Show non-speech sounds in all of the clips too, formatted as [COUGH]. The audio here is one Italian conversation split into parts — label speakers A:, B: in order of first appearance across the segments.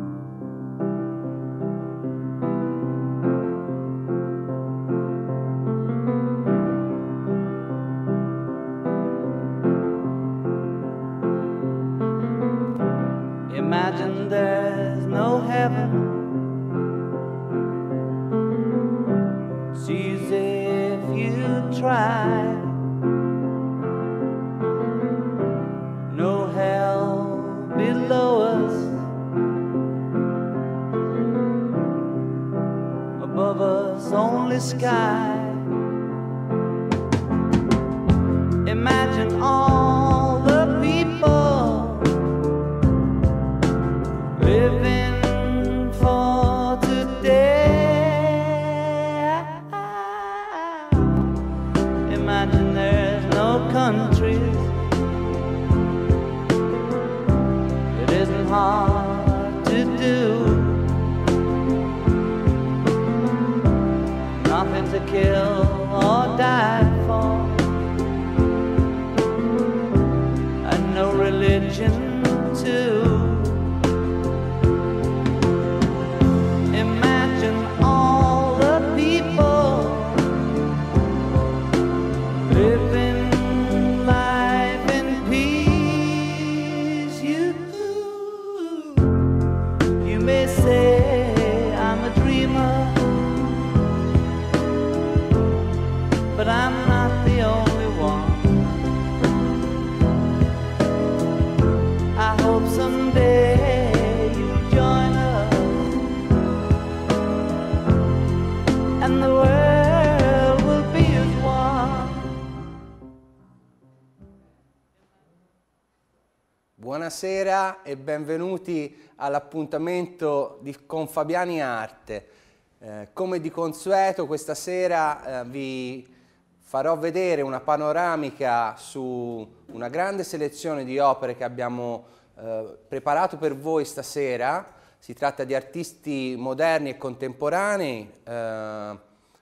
A: thank you
B: buonasera e benvenuti all'appuntamento con Fabiani Arte. Eh, come di consueto questa sera eh, vi farò vedere una panoramica su una grande selezione di opere che abbiamo eh, preparato per voi stasera. Si tratta di artisti moderni e contemporanei, eh,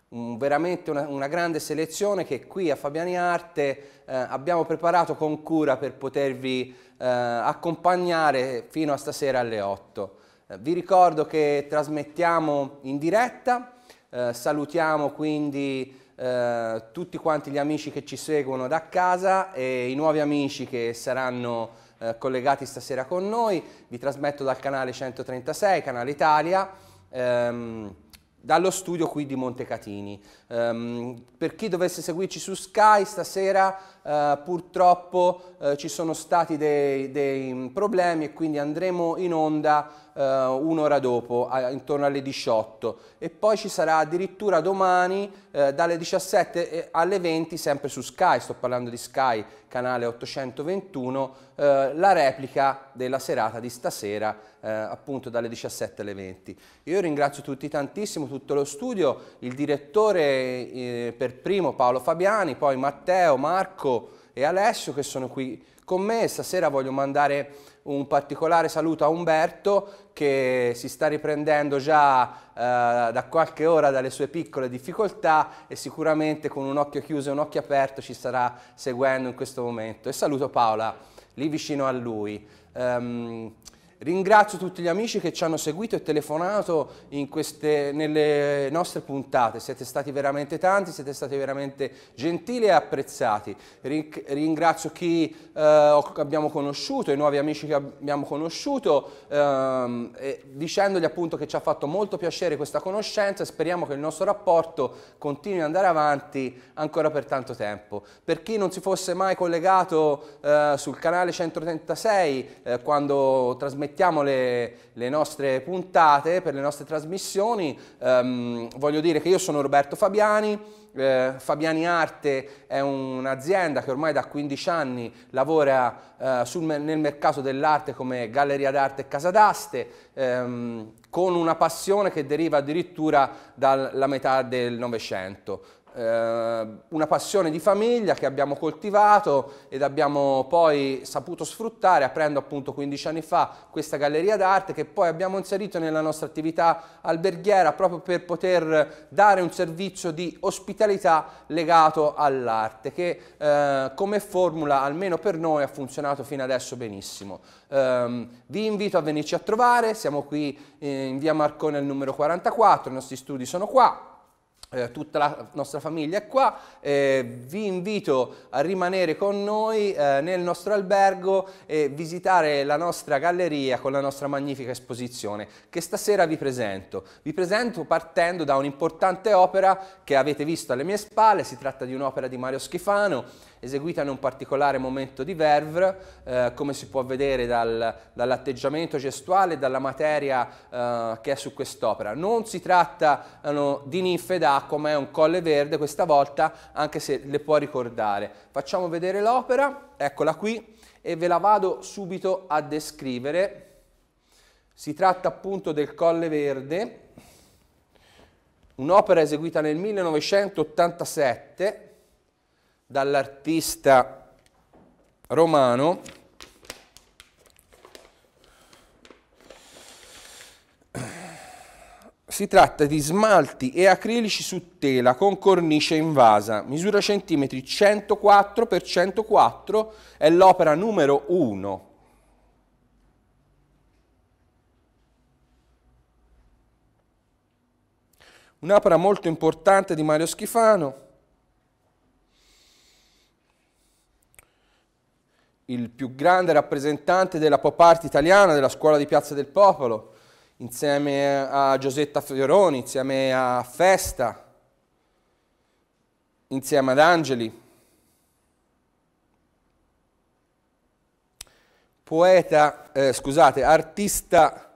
B: un, veramente una, una, grande selezione che qui a Fabiani Arte eh, abbiamo preparato con cura per potervi eh, accompagnare fino a stasera alle 8. Eh, vi ricordo che trasmettiamo in diretta, eh, salutiamo quindi eh, tutti quanti gli amici che ci seguono da casa e i nuovi amici che saranno eh, collegati stasera con noi. Vi trasmetto dal canale 136, Canale Italia. Ehm, dallo studio qui di Montecatini. Um, per chi dovesse seguirci su Sky stasera uh, purtroppo uh, ci sono stati dei, dei, problemi e quindi andremo in onda uh, un'ora dopo, a, intorno alle 18 e poi ci sarà addirittura domani dalle 17 alle 20 sempre su Sky, sto parlando di Sky canale 821, la replica della serata di stasera appunto dalle 17 alle 20. Io ringrazio tutti tantissimo, tutto lo studio, il direttore eh, per primo Paolo Fabiani, poi Matteo, Marco e Alessio che sono qui con me. Stasera voglio mandare un particolare saluto a Umberto che si sta riprendendo già eh, da qualche ora dalle sue piccole difficoltà e sicuramente con un occhio chiuso e un occhio aperto ci starà seguendo in questo momento. E saluto Paola lì vicino a lui. Um, Ringrazio tutti gli amici che ci hanno seguito e telefonato queste, nelle nostre puntate, siete stati veramente tanti, siete stati veramente gentili e apprezzati. Ringrazio chi eh, abbiamo conosciuto, i nuovi amici che abbiamo conosciuto, ehm, dicendogli appunto che ci ha fatto molto piacere questa conoscenza e speriamo che il nostro rapporto continui ad andare avanti ancora per tanto tempo. Per chi non si fosse mai collegato eh, sul canale 136 eh, quando trasmettiamo mettiamo le, le, nostre puntate, per le nostre trasmissioni. Um, voglio dire che io sono Roberto Fabiani, eh, Fabiani Arte è un'azienda che ormai da 15 anni lavora eh, sul, nel mercato dell'arte come galleria d'arte e casa d'aste, ehm, con una passione che deriva addirittura dalla metà del Novecento. Eh, una passione di famiglia che abbiamo coltivato ed abbiamo poi saputo sfruttare aprendo appunto 15 anni fa questa galleria d'arte che poi abbiamo inserito nella nostra attività alberghiera proprio per poter dare un servizio di ospitalità legato all'arte che eh, come formula almeno per noi ha funzionato fino adesso benissimo. Um, vi invito a venirci a trovare, siamo qui eh, in via Marcone al numero 44, i nostri studi sono qua, eh, tutta la nostra famiglia è qua, eh, vi invito a rimanere con noi eh, nel nostro albergo e visitare la nostra galleria con la nostra magnifica esposizione che stasera vi presento. Vi presento partendo da un'importante opera che avete visto alle mie spalle, si tratta di un'opera di Mario Schifano eseguita in un particolare momento di verve, eh, come si può vedere dal, dall'atteggiamento gestuale e dalla materia eh, che è su quest'opera. Non si tratta eh, no, di ninfe d'acqua, ma è un colle verde questa volta, anche se le può ricordare. Facciamo vedere l'opera, eccola qui, e ve la vado subito a descrivere. Si tratta appunto del Colle Verde, un'opera eseguita nel 1987 dall'artista romano Si tratta di smalti e acrilici su tela con cornice invasa, misura centimetri 104 x 104, è l'opera numero 1. Un'opera molto importante di Mario Schifano. il più grande rappresentante della pop art italiana, della scuola di Piazza del Popolo, insieme a Giosetta Fioroni, insieme a Festa, insieme ad Angeli. Poeta, eh, scusate, artista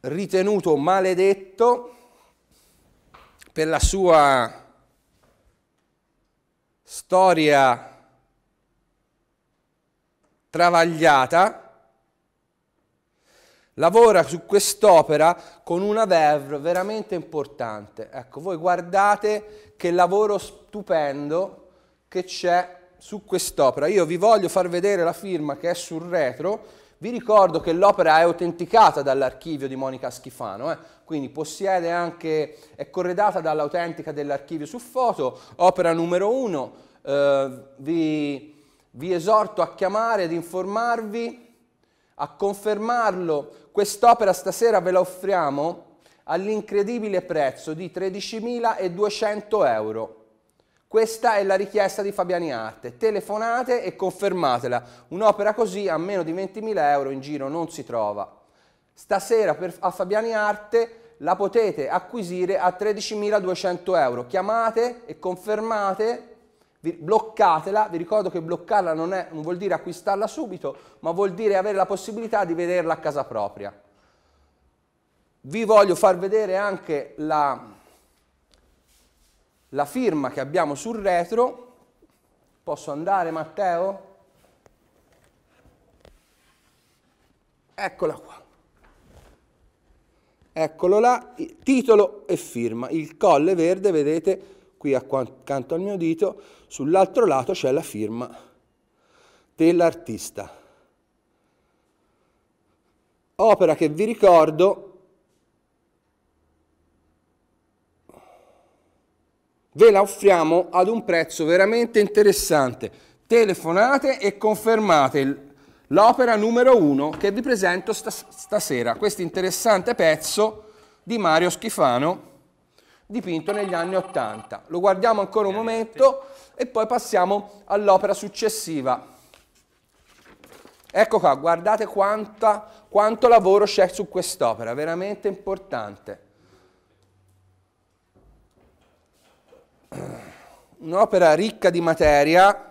B: ritenuto maledetto per la sua storia travagliata, lavora su quest'opera con una verve veramente importante. Ecco, voi guardate che lavoro stupendo che c'è su quest'opera. Io vi voglio far vedere la firma che è sul retro. Vi ricordo che l'opera è autenticata dall'archivio di Monica Schifano, eh? quindi possiede anche, è corredata dall'autentica dell'archivio su foto, opera numero 1. Eh, vi vi esorto a chiamare, ad informarvi, a confermarlo. Quest'opera stasera ve la offriamo all'incredibile prezzo di 13.200 euro. Questa è la richiesta di Fabiani Arte. Telefonate e confermatela. Un'opera così a meno di 20.000 euro in giro non si trova. Stasera per, a Fabiani Arte la potete acquisire a 13.200 euro. Chiamate e confermate bloccatela, vi ricordo che bloccarla non, è, non vuol dire acquistarla subito, ma vuol dire avere la possibilità di vederla a casa propria. Vi voglio far vedere anche la, la firma che abbiamo sul retro. Posso andare Matteo? Eccola qua. Eccolo là, titolo e firma. Il colle verde, vedete, qui accanto al mio dito, Sull'altro lato c'è la firma dell'artista. Opera che vi ricordo ve la offriamo ad un prezzo veramente interessante. Telefonate e confermate l'opera numero uno che vi presento stasera, questo interessante pezzo di Mario Schifano dipinto negli anni Ottanta. Lo guardiamo ancora un momento e poi passiamo all'opera successiva. Ecco qua, guardate quanta, quanto lavoro c'è su quest'opera, veramente importante. Un'opera ricca di materia,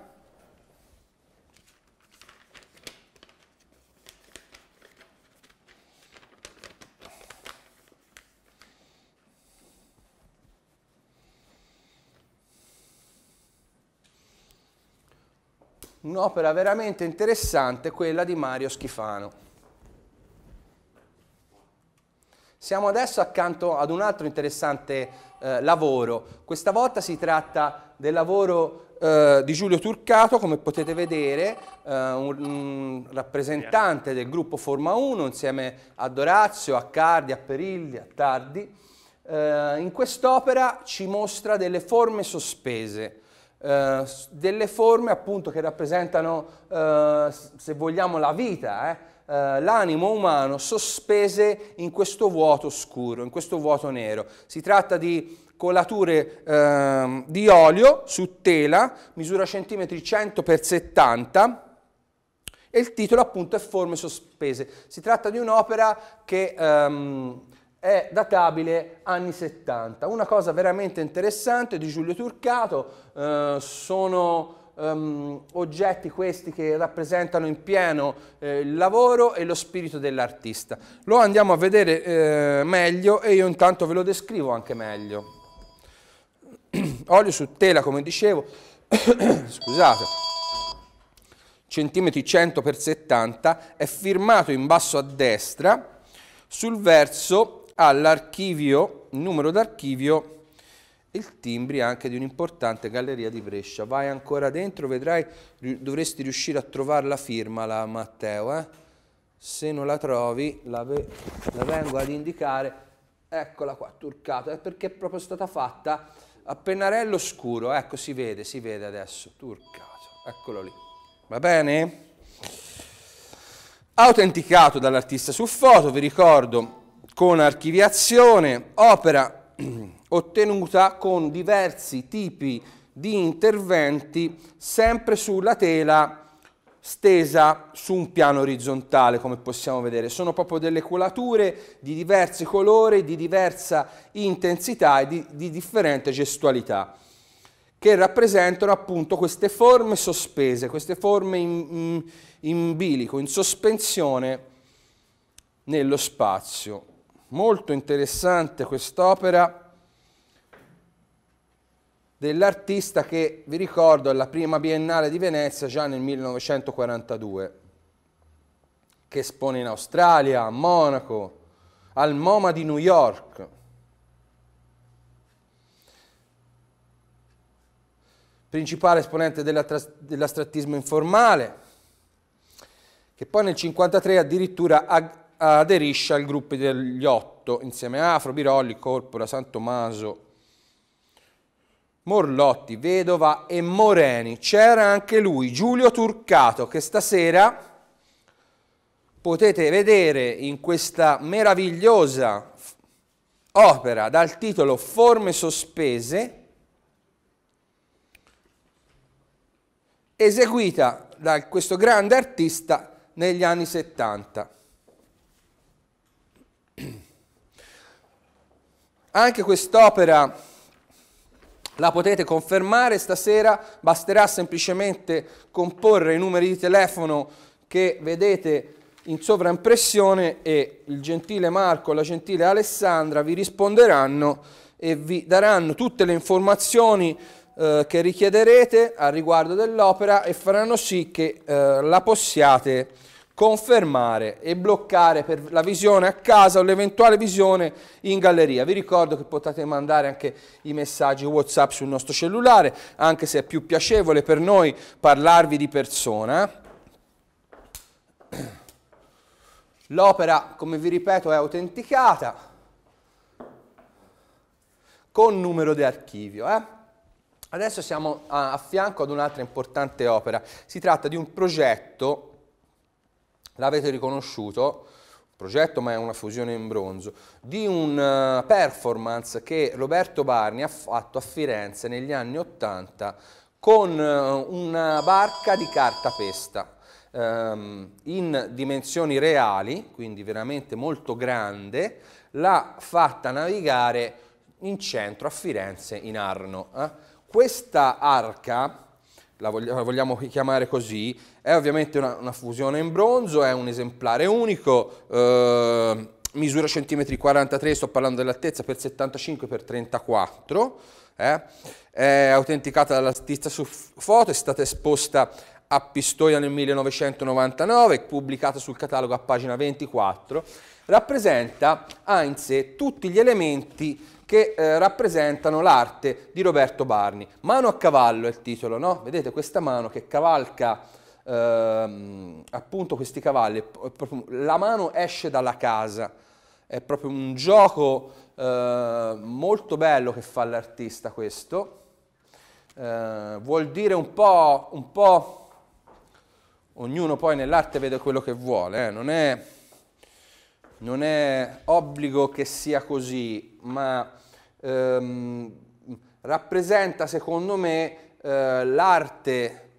B: un'opera veramente interessante, quella di Mario Schifano. Siamo adesso accanto ad un altro interessante eh, lavoro. Questa volta si tratta del lavoro eh, di Giulio Turcato, come potete vedere, eh, un, un, rappresentante del gruppo Forma 1 insieme a Dorazio, a Cardi, a Perilli, a Tardi. Eh, in quest'opera ci mostra delle forme sospese eh, delle forme appunto che rappresentano, eh, se vogliamo, la vita, eh, eh, l'animo umano sospese in questo vuoto scuro, in questo vuoto nero. Si tratta di colature ehm, di olio su tela, misura centimetri 100 x 70 e il titolo appunto è Forme sospese. Si tratta di un'opera che... Ehm, è databile anni 70. Una cosa veramente interessante di Giulio Turcato eh, sono um, oggetti questi che rappresentano in pieno eh, il lavoro e lo spirito dell'artista. Lo andiamo a vedere eh, meglio e io intanto ve lo descrivo anche meglio. [CLEARS THROAT] Olio su tela, come dicevo, [CLEARS THROAT] scusate, centimetri 100 x 70, è firmato in basso a destra sul verso all'archivio, numero d'archivio il timbri anche di un'importante galleria di Brescia. Vai ancora dentro, vedrai, dovresti riuscire a trovare la firma, la Matteo. Eh? Se non la trovi, la, ve la, vengo ad indicare. Eccola qua, turcata, è eh, perché è proprio stata fatta a pennarello scuro. Ecco, si vede, si vede adesso, turcato. Eccolo lì. Va bene? Autenticato dall'artista su foto, vi ricordo, con archiviazione, opera [CLEARS THROAT] ottenuta con diversi tipi di interventi sempre sulla tela stesa su un piano orizzontale, come possiamo vedere. Sono proprio delle colature di diversi colori, di diversa intensità e di, di differente gestualità, che rappresentano appunto queste forme sospese, queste forme in, in, in bilico, in sospensione nello spazio molto interessante quest'opera dell'artista che vi ricordo è la prima biennale di Venezia già nel 1942 che espone in Australia, a Monaco, al MoMA di New York. Principale esponente dell'astrattismo informale, che poi nel 1953 addirittura aderisce al gruppo degli otto insieme a Afro, Birolli, Corpora, Santomaso, Morlotti, Vedova e Moreni. C'era anche lui, Giulio Turcato, che stasera potete vedere in questa meravigliosa opera dal titolo Forme sospese, eseguita da questo grande artista negli anni 70. Anche quest'opera la potete confermare stasera, basterà semplicemente comporre i numeri di telefono che vedete in sovraimpressione e il gentile Marco e la gentile Alessandra vi risponderanno e vi daranno tutte le informazioni eh, che richiederete a riguardo dell'opera e faranno sì che eh, la possiate confermare e bloccare per la visione a casa o l'eventuale visione in galleria. Vi ricordo che potete mandare anche i messaggi WhatsApp sul nostro cellulare, anche se è più piacevole per noi parlarvi di persona. L'opera, come vi ripeto, è autenticata con numero di archivio. Eh? Adesso siamo a, fianco ad un'altra importante opera. Si tratta di un progetto l'avete riconosciuto, progetto ma è una fusione in bronzo, di un eh, performance che Roberto Barni ha fatto a Firenze negli anni 80 con eh, una barca di cartapesta ehm, in dimensioni reali, quindi veramente molto grande, l'ha fatta navigare in centro a Firenze in Arno. Eh. Questa arca la vogliamo chiamare così, è ovviamente una, una fusione in bronzo, è un esemplare unico, eh, misura centimetri 43, sto parlando dell'altezza, per 75 x 34, eh, è autenticata dall'artista su foto, è stata esposta a Pistoia nel 1999, pubblicata sul catalogo a pagina 24, rappresenta ha in sé tutti gli elementi che eh, rappresentano l'arte di Roberto Barni. Mano a cavallo è il titolo, no? Vedete questa mano che cavalca ehm, appunto questi cavalli, la mano esce dalla casa, è proprio un gioco eh, molto bello che fa l'artista questo, eh, vuol dire un po', un po', ognuno poi nell'arte vede quello che vuole, eh. non è non è obbligo che sia così, ma ehm, rappresenta secondo me eh, l'arte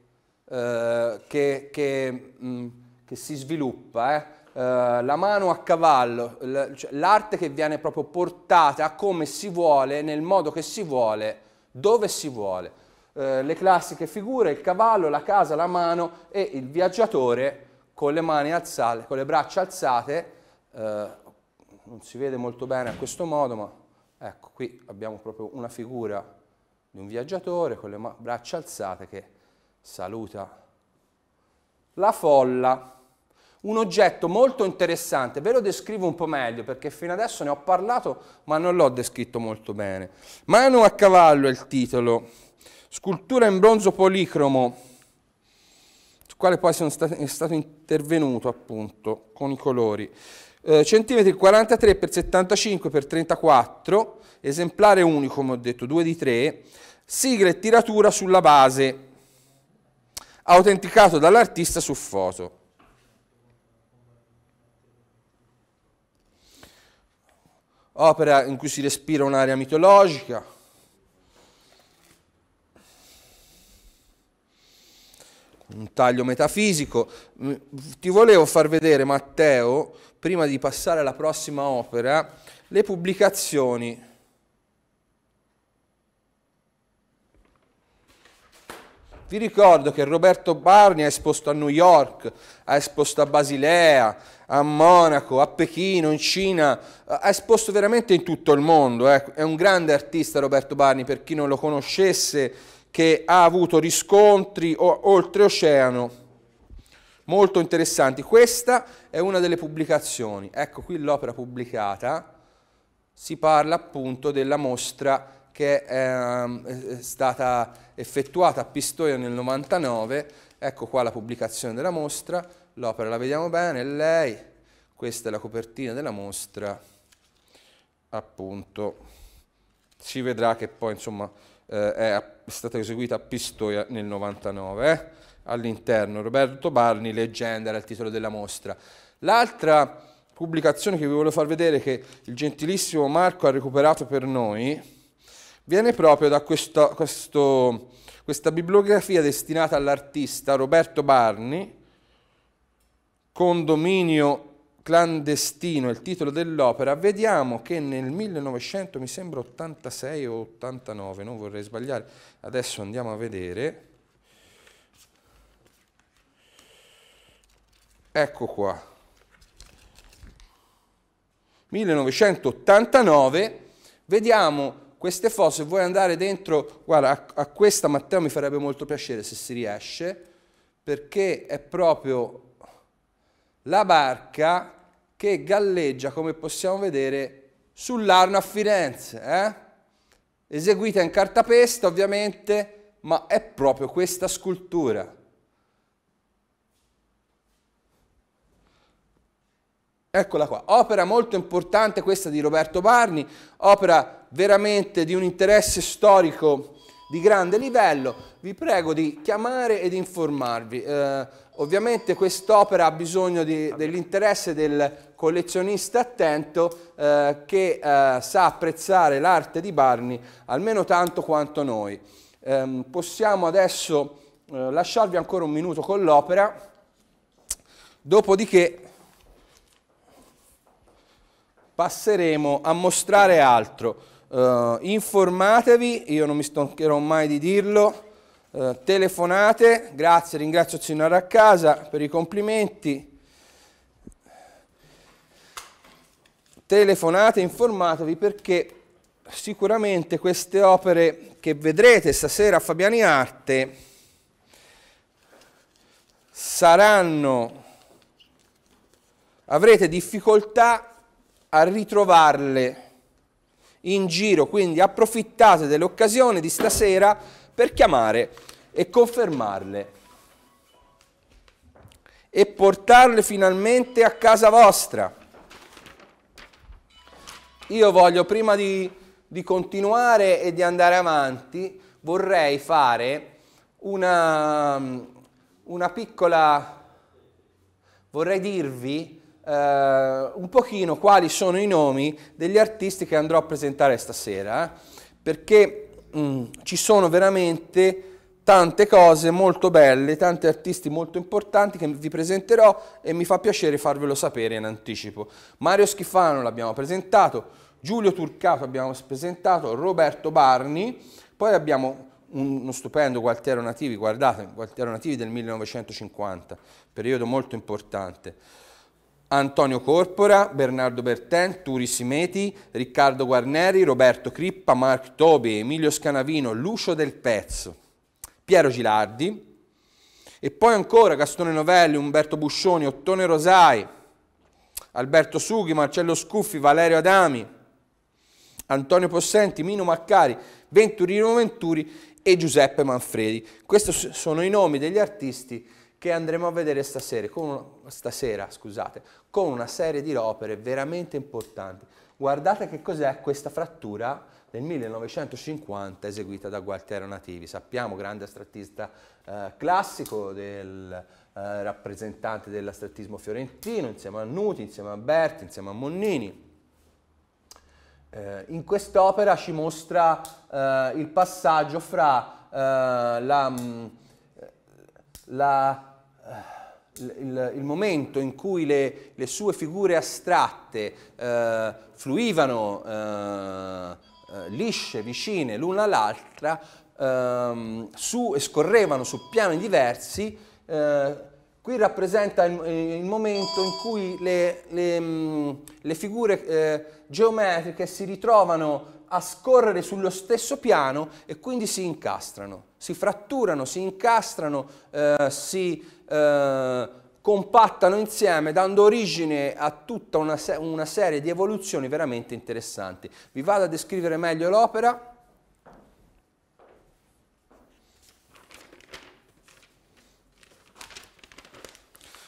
B: eh, che, che, mm, che, si sviluppa, eh. eh? la mano a cavallo, cioè, l'arte che viene proprio portata come si vuole, nel modo che si vuole, dove si vuole. Eh, le classiche figure, il cavallo, la casa, la mano e il viaggiatore con le mani alzate, con le braccia alzate, eh, non si vede molto bene a questo modo, ma Ecco, qui abbiamo proprio una figura di un viaggiatore con le braccia alzate che saluta la folla. Un oggetto molto interessante, ve lo descrivo un po' meglio perché fino adesso ne ho parlato ma non l'ho descritto molto bene. Mano a cavallo è il titolo, scultura in bronzo policromo, sul quale poi sono stat- è stato intervenuto appunto con i colori eh, centimetri 43 x 75 x 34, esemplare unico come ho detto, 2 di 3, sigla e tiratura sulla base, autenticato dall'artista su foto. Opera in cui si respira un'area mitologica. Un taglio metafisico. Mm, ti volevo far vedere, Matteo, prima di passare alla prossima opera, le pubblicazioni. Vi ricordo che Roberto Barni ha esposto a New York, ha esposto a Basilea, a Monaco, a Pechino, in Cina, ha esposto veramente in tutto il mondo. Eh. È un grande artista Roberto Barni, per chi non lo conoscesse, che ha avuto riscontri oltreoceano molto interessanti. Questa è una delle pubblicazioni, ecco qui l'opera pubblicata, si parla appunto della mostra che ehm, è, è stata effettuata a Pistoia nel 99, ecco qua la pubblicazione della mostra, l'opera la vediamo bene, lei, questa è la copertina della mostra, appunto si vedrà che poi insomma eh, è stata eseguita a Pistoia nel 99. Eh? all'interno. Roberto Barni, Leggenda, era il titolo della mostra. L'altra pubblicazione che vi volevo far vedere che il gentilissimo Marco ha recuperato per noi viene proprio da questo, questo, questa bibliografia destinata all'artista Roberto Barni, Condominio clandestino, il titolo dell'opera, vediamo che nel 1900, mi sembra 86 o 89, non vorrei sbagliare, adesso andiamo a vedere, Ecco qua. 1989, vediamo queste foto, se vuoi andare dentro, guarda, a, a, questa Matteo mi farebbe molto piacere se si riesce, perché è proprio la barca che galleggia, come possiamo vedere, sull'Arno a Firenze, eh? eseguita in cartapesta ovviamente, ma è proprio questa scultura. Eccola qua, opera molto importante questa di Roberto Barni, opera veramente di un interesse storico di grande livello, vi prego di chiamare ed informarvi. Eh, ovviamente quest'opera ha bisogno dell'interesse del collezionista attento eh, che eh, sa apprezzare l'arte di Barni almeno tanto quanto noi. Ehm, possiamo adesso eh, lasciarvi ancora un minuto con l'opera, dopodiché passeremo a mostrare altro. Eh, informatevi, io non mi stancherò mai di dirlo, eh, telefonate, grazie, ringrazio Signore a casa per i complimenti. Telefonate, informatevi perché sicuramente queste opere che vedrete stasera a Fabiani Arte saranno avrete difficoltà a ritrovarle in giro, quindi approfittate dell'occasione di stasera per chiamare e confermarle e portarle finalmente a casa vostra. Io voglio, prima di, di continuare e di andare avanti, vorrei fare una, una piccola, vorrei dirvi eh, un pochino quali sono i nomi degli artisti che andrò a presentare stasera, eh, perché mh, mm, ci sono veramente tante cose molto belle, tanti artisti molto importanti che vi presenterò e mi fa piacere farvelo sapere in anticipo. Mario Schifano l'abbiamo presentato, Giulio Turcato abbiamo presentato, Roberto Barni, poi abbiamo uno stupendo Gualtiero Nativi, guardate, Gualtiero Nativi del 1950, periodo molto importante. Antonio Corpora, Bernardo Bertin, Turi Simeti, Riccardo Guarneri, Roberto Crippa, Mark Tobi, Emilio Scanavino, Lucio Del Pezzo, Piero Gilardi e poi ancora Gastone Novelli, Umberto Buscioni, Ottone Rosai, Alberto Sughi, Marcello Scuffi, Valerio Adami, Antonio Possenti, Mino Maccari, Venturino Venturi e Giuseppe Manfredi. Questi sono i nomi degli artisti che andremo a vedere stasera con, stasera, scusate, con una serie di opere veramente importanti. Guardate che cos'è questa frattura del 1950 eseguita da Gualtiero Nativi. Sappiamo, grande astrattista eh, classico, del, eh, rappresentante dell'astrattismo fiorentino, insieme a Nuti, insieme a Berti, insieme a Monnini. Eh, in quest'opera ci mostra eh, il passaggio fra eh, la, mm, la il, il, momento in cui le, le sue figure astratte eh, fluivano eh, eh lisce, vicine l'una all'altra, ehm, su, scorrevano su piani diversi, eh, qui rappresenta il, il, momento in cui le, le, mm, le figure eh, geometriche si ritrovano a scorrere sullo stesso piano e quindi si incastrano, si fratturano, si incastrano, eh, si eh, compattano insieme dando origine a tutta una, se una serie di evoluzioni veramente interessanti. Vi vado a descrivere meglio l'opera.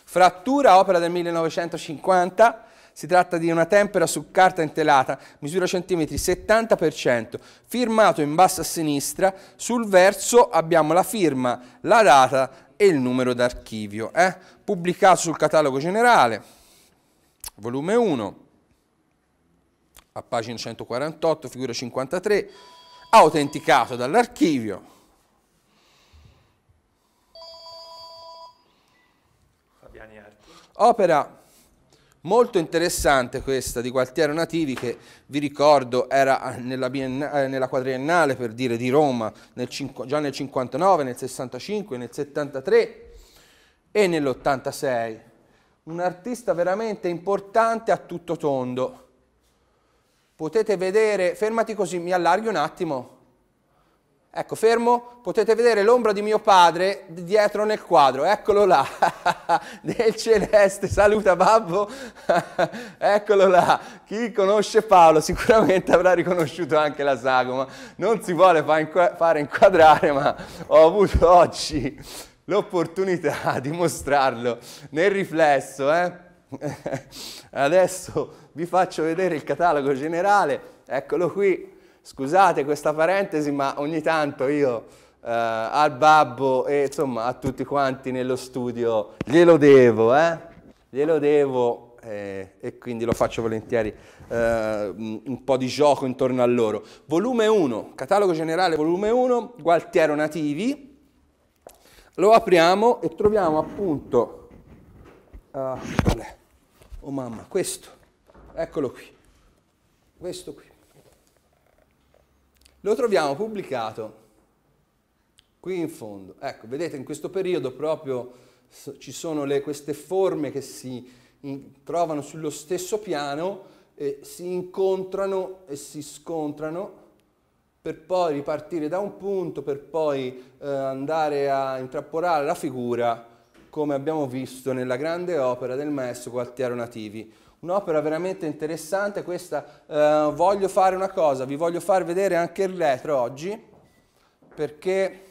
B: Frattura, opera del 1950. Si tratta di una tempera su carta intelata, misura centimetri 70%, firmato in basso a sinistra, sul verso abbiamo la firma, la data e il numero d'archivio, eh? pubblicato sul catalogo generale, volume 1, a pagina 148, figura 53, autenticato dall'archivio. Opera Molto interessante questa di Gualtiero Nativi che vi ricordo era eh, nella, eh, nella quadriennale per dire di Roma nel già nel 59, nel 65, nel 73 e nell'86. Un artista veramente importante a tutto tondo. Potete vedere, fermati così, mi allarghi un attimo Ecco, fermo, potete vedere l'ombra di mio padre dietro nel quadro, eccolo là, [LAUGHS] nel celeste, saluta babbo, [LAUGHS] eccolo là. Chi conosce Paolo sicuramente avrà riconosciuto anche la sagoma, non si vuole fare inquadrare, ma ho avuto oggi l'opportunità [LAUGHS] di mostrarlo nel riflesso. Eh? Adesso vi faccio vedere il catalogo generale, eccolo qui Scusate questa parentesi, ma ogni tanto io eh, al babbo e insomma a tutti quanti nello studio glielo devo, eh? Glielo devo eh, e quindi lo faccio volentieri eh, mm, un po' di gioco intorno a loro. Volume 1, catalogo generale volume 1, Gualtiero Nativi. Lo apriamo e troviamo appunto uh, Oh mamma, questo. Eccolo qui. Questo qui. Lo troviamo pubblicato qui in fondo. Ecco, vedete in questo periodo proprio ci sono le, queste forme che si in, trovano sullo stesso piano e si incontrano e si scontrano per poi ripartire da un punto, per poi eh, andare a intrappolare la figura come abbiamo visto nella grande opera del maestro Gualtiero Nativi un'opera veramente interessante questa. Eh, voglio fare una cosa, vi voglio far vedere anche il retro oggi, perché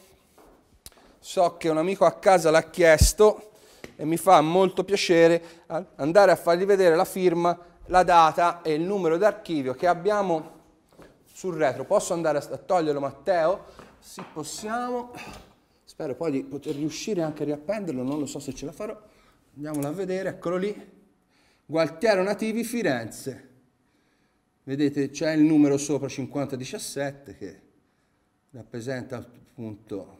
B: so che un amico a casa l'ha chiesto e mi fa molto piacere andare a fargli vedere la firma, la data e il numero d'archivio che abbiamo sul retro. Posso andare a toglierlo Matteo? Sì, possiamo. Spero poi di poter riuscire anche a riappenderlo, non lo so se ce la farò. Andiamolo a vedere, eccolo lì Gualtiero Nativi Firenze. Vedete c'è il numero sopra 5017 che rappresenta appunto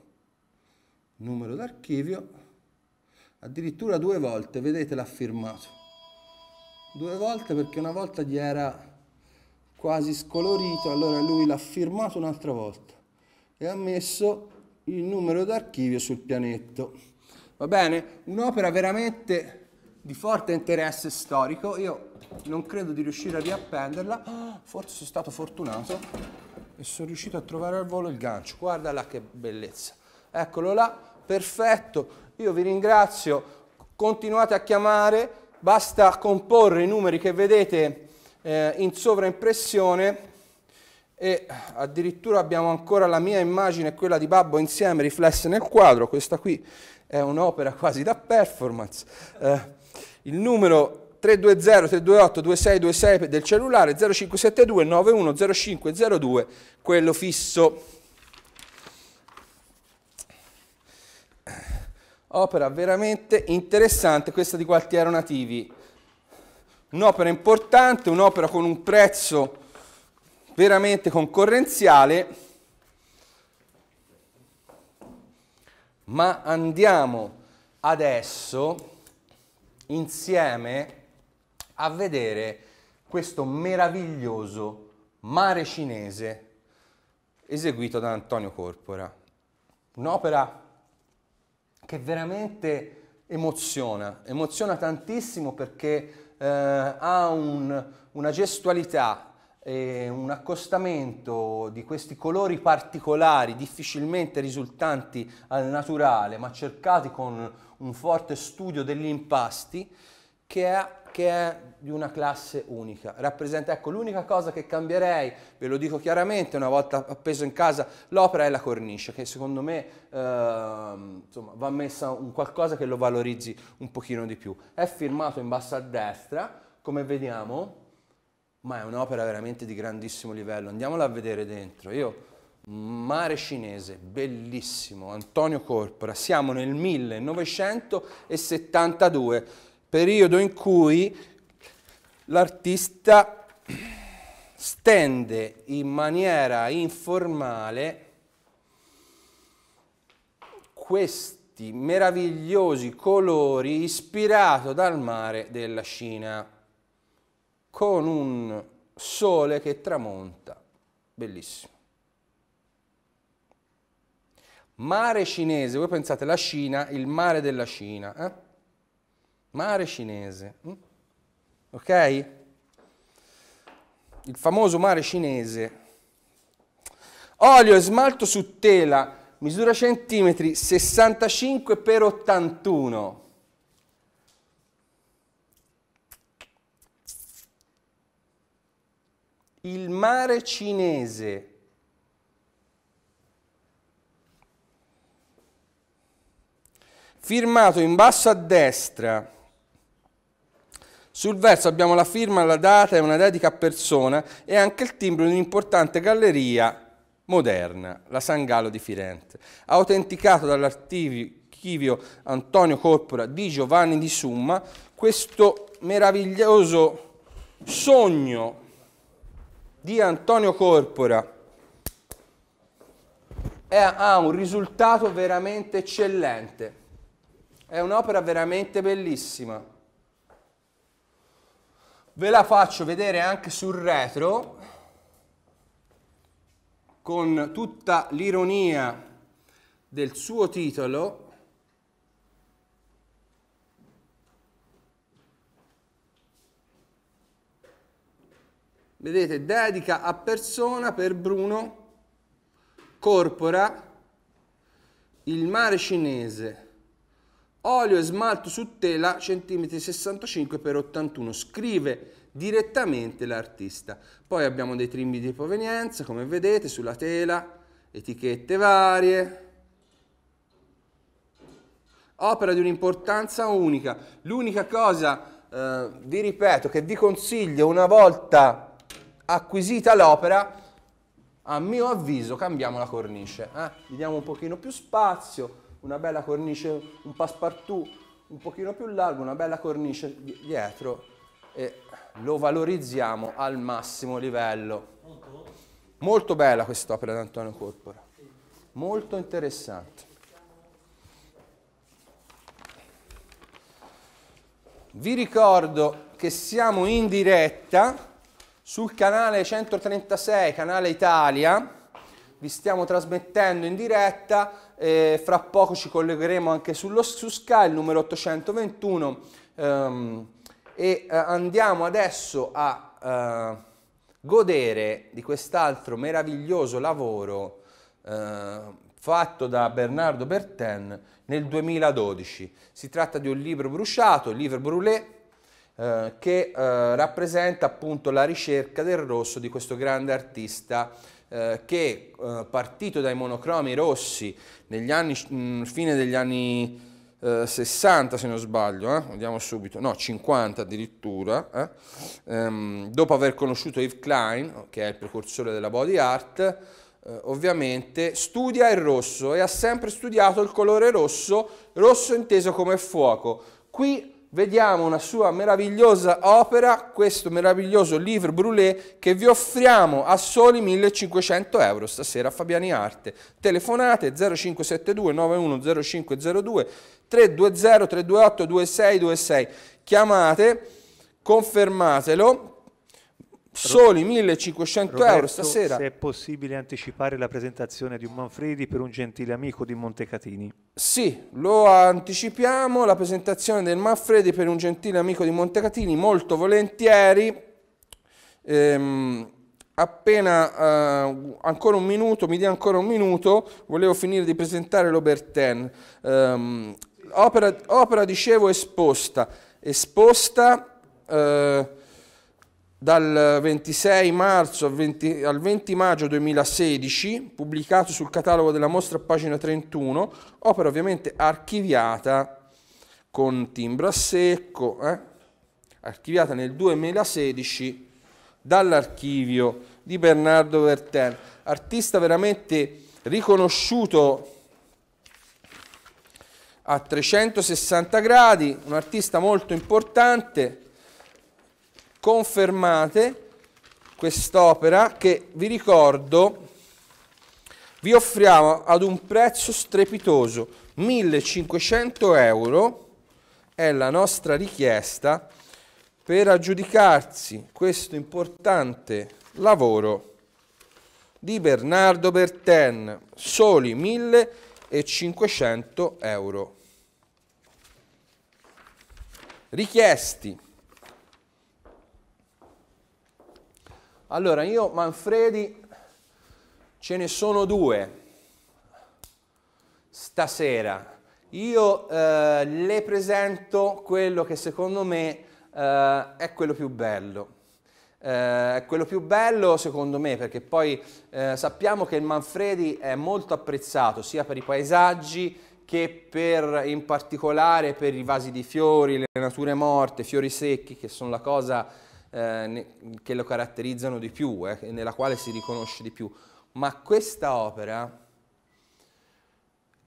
B: il numero d'archivio, addirittura due volte, vedete l'ha firmato. Due volte perché una volta gli era quasi scolorito, allora lui l'ha firmato un'altra volta e ha messo il numero d'archivio sul pianetto. Va bene? Un'opera veramente di forte interesse storico. Io non credo di riuscire a riappenderla. forse sono stato fortunato e sono riuscito a trovare al volo il gancio. Guarda là che bellezza. Eccolo là, perfetto. Io vi ringrazio. Continuate a chiamare, basta comporre i numeri che vedete eh, in sovraimpressione e addirittura abbiamo ancora la mia immagine e quella di Babbo insieme riflesse nel quadro. Questa qui è un'opera quasi da performance. Eh, il numero 320-328-2626 del cellulare 0572 910502, quello fisso. Opera veramente interessante questa di Gualtiero Nativi. Un'opera importante, un'opera con un prezzo veramente concorrenziale. Ma andiamo adesso insieme a vedere questo meraviglioso mare cinese eseguito da Antonio Corpora. Un'opera che veramente emoziona, emoziona tantissimo perché eh, ha un, una gestualità e un accostamento di questi colori particolari, difficilmente risultanti al naturale, ma cercati con un forte studio degli impasti che è, che è di una classe unica. Rappresenta, ecco, l'unica cosa che cambierei, ve lo dico chiaramente, una volta appeso in casa l'opera è la cornice, che secondo me eh, insomma, va messa un qualcosa che lo valorizzi un pochino di più. È firmato in basso a destra, come vediamo, ma è un'opera veramente di grandissimo livello. Andiamola a vedere dentro. Io Mare cinese, bellissimo, Antonio Corpora. Siamo nel 1972, periodo in cui l'artista stende in maniera informale questi meravigliosi colori ispirato dal mare della Cina con un sole che tramonta. Bellissimo. Mare cinese, voi pensate la Cina, il mare della Cina, eh? mare cinese, mm? ok? Il famoso mare cinese. Olio e smalto su tela, misura centimetri 65 x 81. Il mare cinese. firmato in basso a destra. Sul verso abbiamo la firma, la data e una dedica a persona e anche il timbro di un'importante galleria moderna, la San Gallo di Firenze, autenticato dall'archivio Antonio Corpora di Giovanni di Summa, questo meraviglioso sogno di Antonio Corpora è, ha un risultato veramente eccellente. È un'opera veramente bellissima. Ve la faccio vedere anche sul retro, con tutta l'ironia del suo titolo. Vedete, dedica a persona per Bruno Corpora il mare cinese olio e smalto su tela centimetri 65 x 81 scrive direttamente l'artista poi abbiamo dei trimbi di provenienza come vedete sulla tela etichette varie opera di un'importanza unica l'unica cosa eh, vi ripeto che vi consiglio una volta acquisita l'opera a mio avviso cambiamo la cornice eh? gli diamo un pochino più spazio una bella cornice, un passepartout un pochino più largo, una bella cornice dietro e lo valorizziamo al massimo livello. Molto bella quest'opera di Antonio Corpora, molto interessante. Vi ricordo che siamo in diretta sul canale 136, canale Italia, vi stiamo trasmettendo in diretta eh, fra poco ci collegheremo anche sullo, su Sky, il numero 821 ehm, e eh, andiamo adesso a eh, godere di quest'altro meraviglioso lavoro eh, fatto da Bernardo Bertin nel 2012. Si tratta di un libro bruciato, il libro Brûlé, eh, che eh, rappresenta appunto la ricerca del rosso di questo grande artista eh, che eh, partito dai monocromi rossi negli anni, mm, fine degli anni 60 eh, se non sbaglio, eh? andiamo subito, no 50 addirittura, eh? ehm, dopo aver conosciuto Yves Klein, che è il precursore della body art, eh, ovviamente studia il rosso e ha sempre studiato il colore rosso, rosso inteso come fuoco. Qui vediamo una sua meravigliosa opera, questo meraviglioso livre brûlé che vi offriamo a soli 1500 euro stasera a Fabiani Arte. Telefonate 0572 910502 320 328 2626. Chiamate, confermatelo Soli 1500 Roberto, euro stasera. Se è possibile anticipare la presentazione di un Manfredi per un gentile amico di Montecatini. Sì, lo anticipiamo, la presentazione del Manfredi per un gentile amico di Montecatini, molto volentieri. Ehm, appena eh, ancora un minuto, mi dia ancora un minuto, volevo finire di presentare l'Oberten. Ehm, opera, opera, dicevo, esposta. Esposta... Eh, dal 26 marzo al 20, al 20, maggio 2016, pubblicato sul catalogo della mostra pagina 31, opera ovviamente archiviata con timbro a secco, eh? archiviata nel 2016 dall'archivio di Bernardo Verten, artista veramente riconosciuto a 360 gradi, un artista molto importante confermate quest'opera che, vi ricordo, vi offriamo ad un prezzo strepitoso, 1500 euro è la nostra richiesta per aggiudicarsi questo importante lavoro di Bernardo Berten, soli 1500 euro. Richiesti Allora, io Manfredi ce ne sono due stasera. Io eh, le presento quello che secondo me eh, è quello più bello. Eh, quello più bello secondo me perché poi eh, sappiamo che il Manfredi è molto apprezzato sia per i paesaggi che per, in particolare per i vasi di fiori, le nature morte, fiori secchi che sono la cosa eh, che lo caratterizzano di più, eh, nella quale si riconosce di più, ma questa opera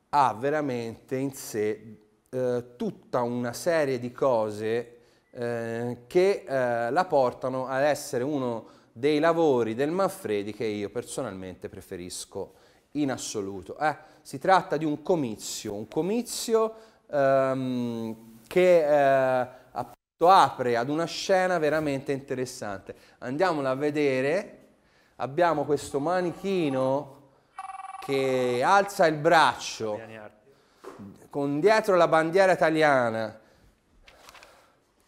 B: ha veramente in sé eh, tutta una serie di cose eh, che eh, la portano ad essere uno dei lavori del Manfredi che io personalmente preferisco in assoluto. Eh, si tratta di un comizio, un comizio ehm, che eh, apre ad una scena veramente interessante. Andiamola a vedere. Abbiamo questo manichino che alza il braccio con dietro la bandiera italiana.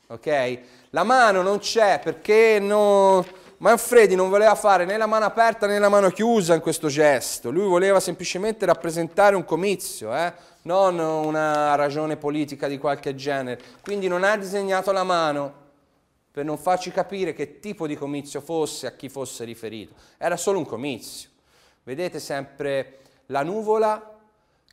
B: Ok? La mano non c'è perché non... Manfredi non voleva fare né la mano aperta né la mano chiusa in questo gesto, lui voleva semplicemente rappresentare un comizio, eh? non una ragione politica di qualche genere. Quindi non ha disegnato la mano per non farci capire che tipo di comizio fosse, a chi fosse riferito. Era solo un comizio. Vedete sempre la nuvola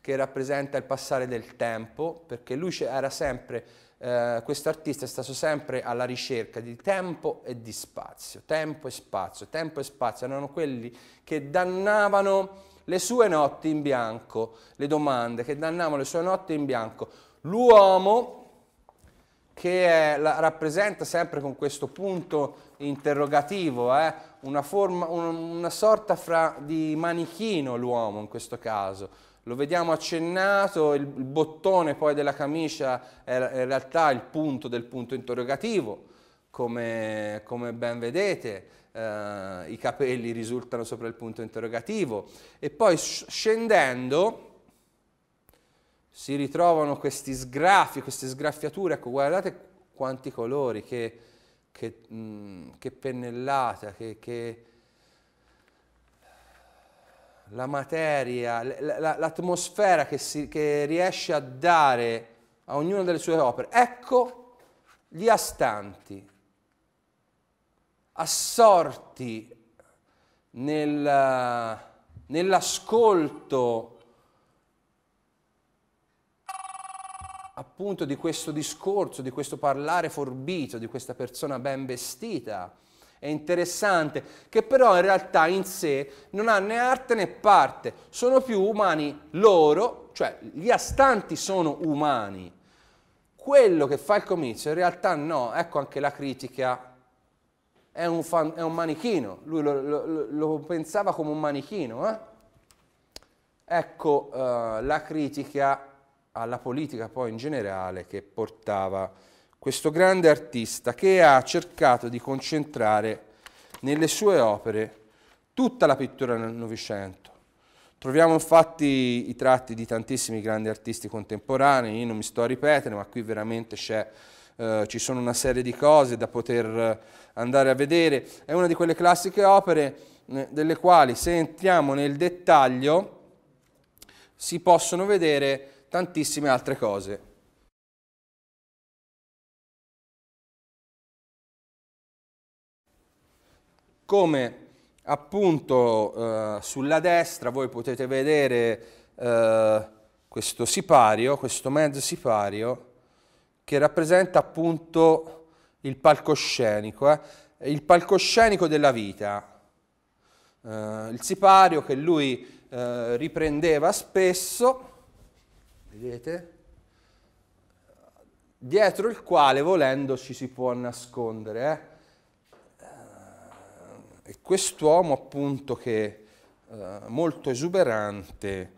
B: che rappresenta il passare del tempo, perché lui era sempre, eh, questo artista è stato sempre alla ricerca di tempo e di spazio, tempo e spazio, tempo e spazio, erano quelli che dannavano le sue notti in bianco, le domande che danniamo le sue notti in bianco. L'uomo che è, la, rappresenta sempre con questo punto interrogativo, eh, una, forma, un, una, sorta fra, di manichino l'uomo in questo caso. Lo vediamo accennato, il, il bottone poi della camicia è in realtà il punto del punto interrogativo, come, come ben vedete eh, i capelli risultano sopra il punto interrogativo e poi scendendo si ritrovano questi sgraffi, queste sgraffiature, ecco guardate quanti colori, che, che, mh, mm, che pennellata, che, che, la materia, l'atmosfera che, si, che riesce a dare a ognuna delle sue opere. Ecco gli astanti, assorti nel, nell'ascolto appunto di questo discorso, di questo parlare forbito, di questa persona ben vestita. È interessante, che però in realtà in sé non ha né arte né parte, sono più umani loro, cioè gli astanti sono umani. Quello che fa il comizio in realtà no, ecco anche la critica è un, fan, è un manichino, lui lo, lo, lo, pensava come un manichino. Eh? Ecco eh, la critica alla politica poi in generale che portava questo grande artista che ha cercato di concentrare nelle sue opere tutta la pittura del Novecento. Troviamo infatti i tratti di tantissimi grandi artisti contemporanei, io non mi sto a ripetere, ma qui veramente eh, ci sono una serie di cose da poter andare a vedere. È una di quelle classiche opere delle quali se entriamo nel dettaglio si possono vedere tantissime altre cose. Come appunto eh, sulla destra voi potete vedere eh, questo sipario, questo mezzo sipario che rappresenta appunto il palcoscenico, eh? il palcoscenico della vita. Uh, il sipario che lui uh, riprendeva spesso, vedete? dietro il quale volendo ci si può nascondere. Eh. eh? E quest'uomo appunto che eh, molto esuberante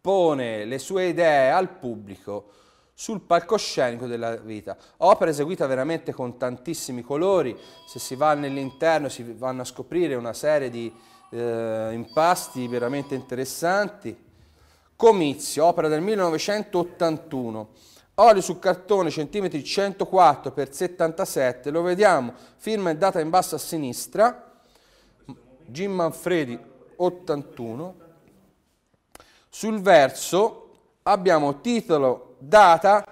B: pone le sue idee al pubblico sul palcoscenico della vita. Opera eseguita veramente con tantissimi colori, se si va nell'interno si vanno a scoprire una serie di eh, impasti veramente interessanti. Comizio, opera del 1981. Olio su cartone centimetri 104 x 77, lo vediamo, firma è data in basso a sinistra, Jim Manfredi 81. Sul verso abbiamo titolo data,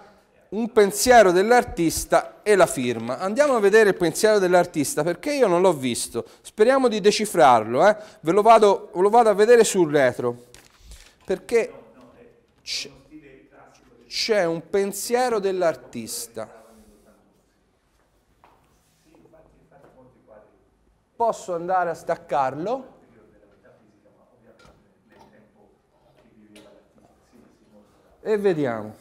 B: un pensiero dell'artista e la firma. Andiamo a vedere il pensiero dell'artista perché io non l'ho visto. Speriamo di decifrarlo, eh? ve lo vado, lo vado a vedere sul retro. Perché c'è un pensiero dell'artista. Posso andare a staccarlo? E vediamo.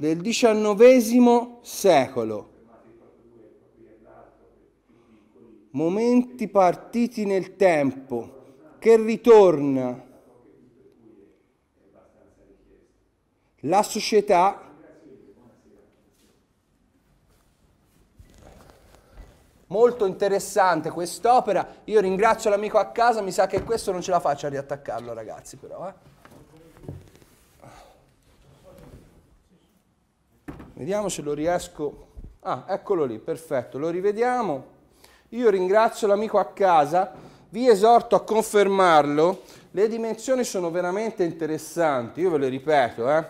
B: del XIX secolo. Momenti partiti nel tempo che ritorna la società Molto interessante quest'opera, io ringrazio l'amico a casa, mi sa che questo non ce la faccio a riattaccarlo ragazzi però. Eh. Vediamo se lo riesco... Ah, eccolo lì, perfetto, lo rivediamo. Io ringrazio l'amico a casa, vi esorto a confermarlo. Le dimensioni sono veramente interessanti, io ve le ripeto. Eh.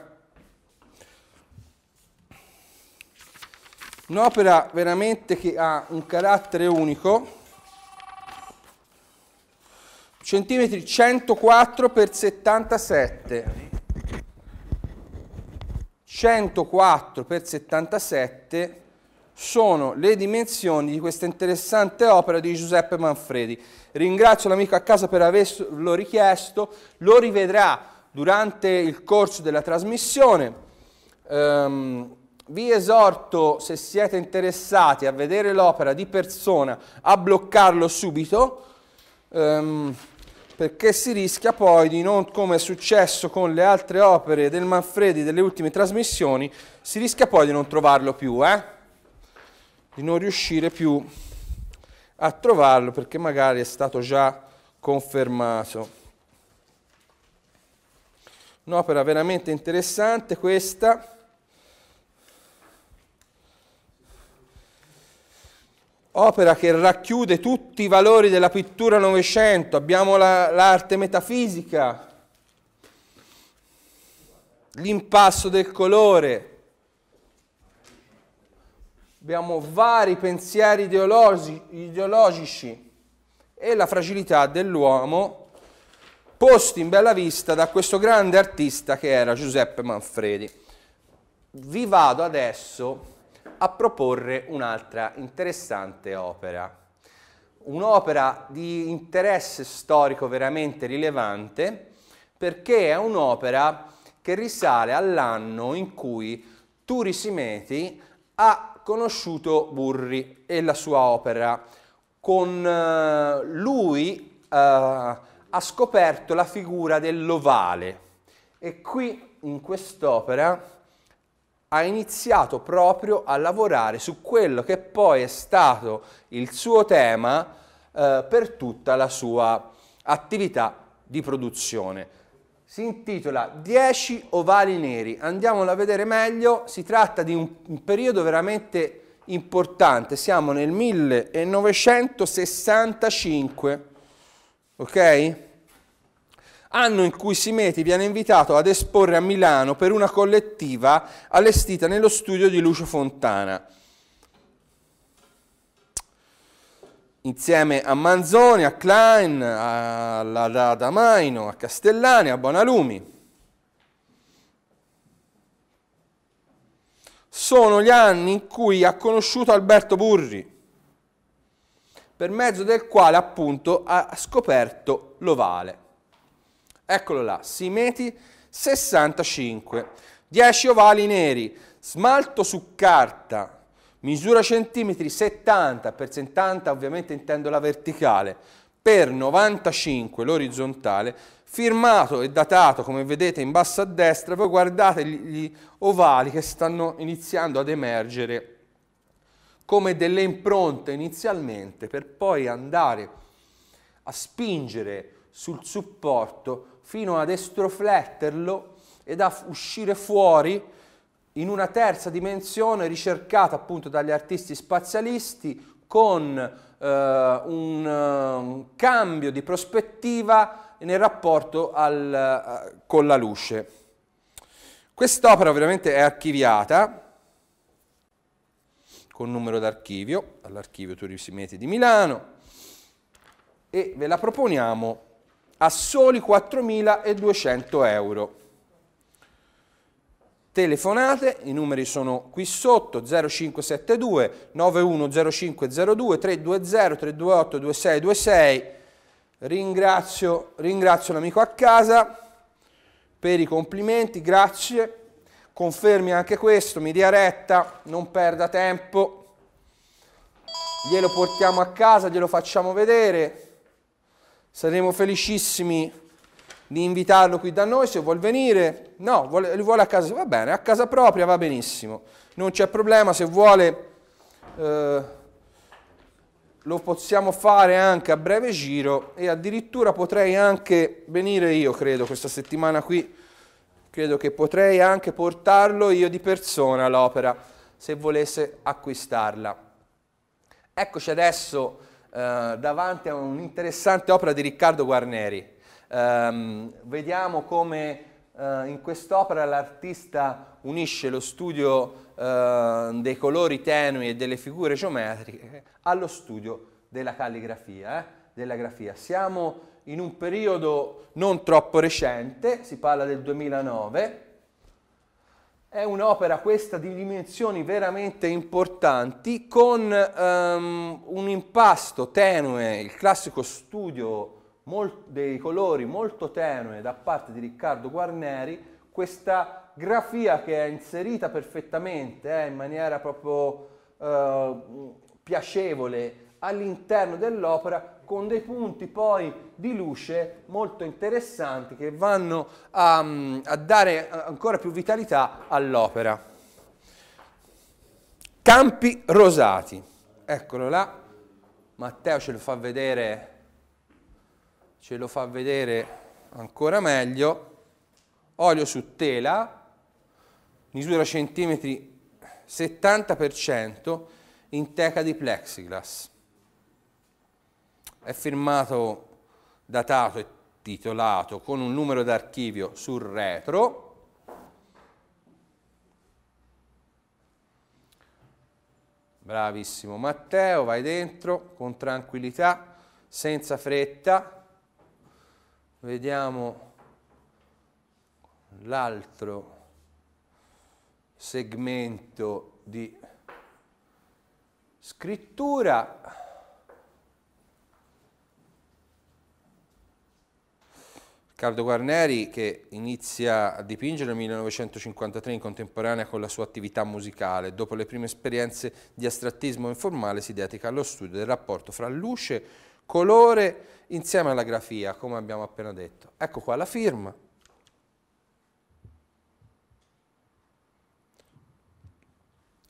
B: Un'opera veramente che ha un carattere unico. Centimetri 104 x 77. 104 x 77 sono le dimensioni di questa interessante opera di Giuseppe Manfredi. Ringrazio l'amico a casa per averlo richiesto, lo rivedrà durante il corso della trasmissione. Um, vi esorto, se siete interessati a vedere l'opera di persona, a bloccarlo subito. Um, perché si rischia poi di non, come è successo con le altre opere del Manfredi delle ultime trasmissioni, si rischia poi di non trovarlo più, eh? di non riuscire più a trovarlo perché magari è stato già confermato. Un'opera veramente interessante questa opera che racchiude tutti i valori della pittura Novecento, abbiamo la, l'arte metafisica, l'impasso del colore, abbiamo vari pensieri ideologi, ideologici e la fragilità dell'uomo posti in bella vista da questo grande artista che era Giuseppe Manfredi. Vi vado adesso a proporre un'altra interessante opera. Un'opera di interesse storico veramente rilevante perché è un'opera che risale all'anno in cui Turisimeti ha conosciuto Burri e la sua opera. Con eh, lui eh, ha scoperto la figura dell'ovale e qui in quest'opera ha iniziato proprio a lavorare su quello che poi è stato il suo tema eh, per tutta la sua attività di produzione. Si intitola 10 ovali neri, andiamolo a vedere meglio, si tratta di un, un periodo veramente importante, siamo nel 1965, ok? anno in cui Simeti viene invitato ad esporre a Milano per una collettiva allestita nello studio di Lucio Fontana. Insieme a Manzoni, a Klein, alla Damaino, a Castellani, a Bonalumi. Sono gli anni in cui ha conosciuto Alberto Burri, per mezzo del quale appunto ha scoperto l'ovale. Eccolo là, Simeti 65. 10 ovali neri, smalto su carta, misura centimetri 70 per 70, ovviamente intendo la verticale, per 95 l'orizzontale, firmato e datato come vedete in basso a destra, voi guardate gli ovali che stanno iniziando ad emergere come delle impronte inizialmente per poi andare a spingere sul supporto fino ad estrofletterlo e da uscire fuori in una terza dimensione ricercata appunto dagli artisti spazialisti con eh, un, eh, un, cambio di prospettiva nel rapporto al, eh, con la luce. Quest'opera ovviamente è archiviata con numero d'archivio all'archivio Turisi di Milano e ve la proponiamo a soli 4.200 euro. Telefonate, i numeri sono qui sotto 0572 910502 320 328 2626. Ringrazio, ringrazio l'amico a casa per i complimenti, grazie. Confermi anche questo, mi dia retta, non perda tempo. Glielo portiamo a casa, glielo facciamo vedere. Saremo felicissimi di invitarlo qui da noi se vuol venire. No, vuole, vuole a casa, va bene, a casa propria va benissimo. Non c'è problema se vuole... Eh, lo possiamo fare anche a breve giro e addirittura potrei anche venire io, credo, questa settimana qui, credo che potrei anche portarlo io di persona l'opera se volesse acquistarla. Eccoci adesso eh, davanti a un'interessante opera di Riccardo Guarneri. Um, vediamo come uh, in quest'opera l'artista unisce lo studio uh, dei colori tenui e delle figure geometriche allo studio della calligrafia. Eh? Della grafia. Siamo in un periodo non troppo recente, si parla del 2009, è un'opera questa di dimensioni veramente importanti con um, un impasto tenue, il classico studio dei colori molto tenue da parte di Riccardo Guarneri, questa grafia che è inserita perfettamente eh, in maniera proprio eh, piacevole all'interno dell'opera con dei punti poi di luce molto interessanti che vanno a, mm, a dare eh, ancora più vitalità all'opera. Campi rosati, eccolo là, Matteo ce lo fa vedere, ce lo fa vedere ancora meglio, olio su tela, misura centimetri 70% in teca di plexiglass è firmato, datato e titolato con un numero d'archivio sul retro, Bravissimo Matteo, vai dentro con tranquillità, senza fretta. Vediamo l'altro segmento di scrittura. Riccardo Guarneri che inizia a dipingere nel 1953 in contemporanea con la sua attività musicale. Dopo le prime esperienze di astrattismo informale si dedica allo studio del rapporto fra luce, colore insieme alla grafia, come abbiamo appena detto. Ecco qua la firma.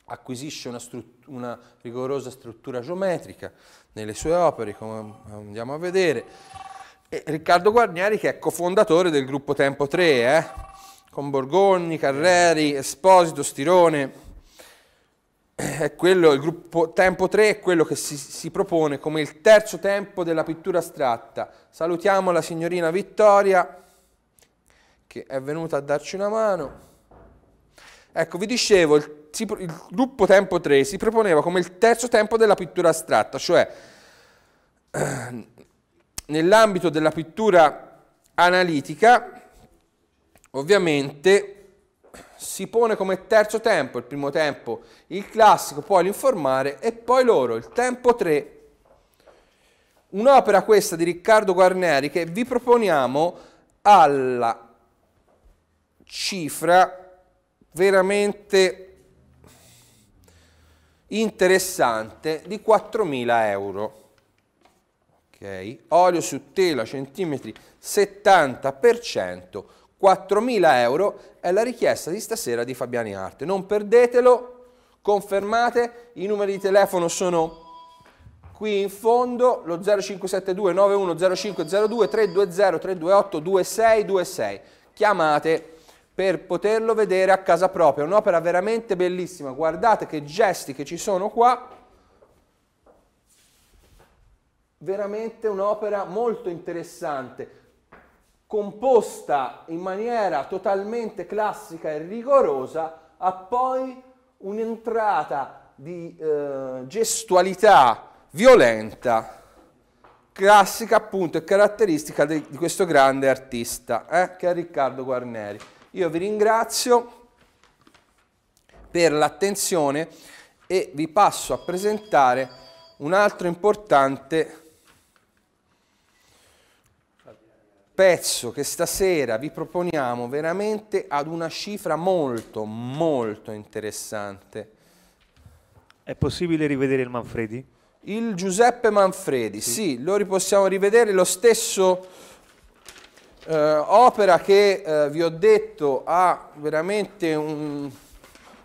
B: Acquisisce una, una rigorosa struttura geometrica nelle sue opere, come andiamo a vedere. Riccardo Guarnieri che è cofondatore del gruppo Tempo 3, eh? con Borgogni, Carreri, Esposito, Stirone. Eh, quello, il gruppo Tempo 3 è quello che si, si, propone come il terzo tempo della pittura astratta. Salutiamo la signorina Vittoria che è venuta a darci una mano. Ecco, vi dicevo, il, il gruppo Tempo 3 si proponeva come il terzo tempo della pittura astratta, cioè eh, nell'ambito della pittura analitica ovviamente si pone come terzo tempo, il primo tempo il classico, poi l'informare e poi loro, il tempo 3. Un'opera questa di Riccardo Guarneri che vi proponiamo alla cifra veramente interessante di 4.000 euro. Okay. Olio su tela centimetri 70%, 4.000 euro è la richiesta di stasera di Fabiani Arte. Non perdetelo, confermate, i numeri di telefono sono qui in fondo, lo 0572 910502 320 328 2626. Chiamate per poterlo vedere a casa propria, un'opera veramente bellissima. Guardate che gesti che ci sono qua veramente un'opera molto interessante, composta in maniera totalmente classica e rigorosa, ha poi un'entrata di eh, gestualità violenta classica appunto e caratteristica di, di questo grande artista eh, che è Riccardo Guarneri. Io vi ringrazio per l'attenzione e vi passo a presentare un altro importante pezzo che stasera vi proponiamo veramente ad una cifra molto, molto interessante. È possibile rivedere il Manfredi? Il Giuseppe Manfredi, sì, sì lo possiamo rivedere, lo stesso eh, opera che eh, vi ho detto ha veramente un,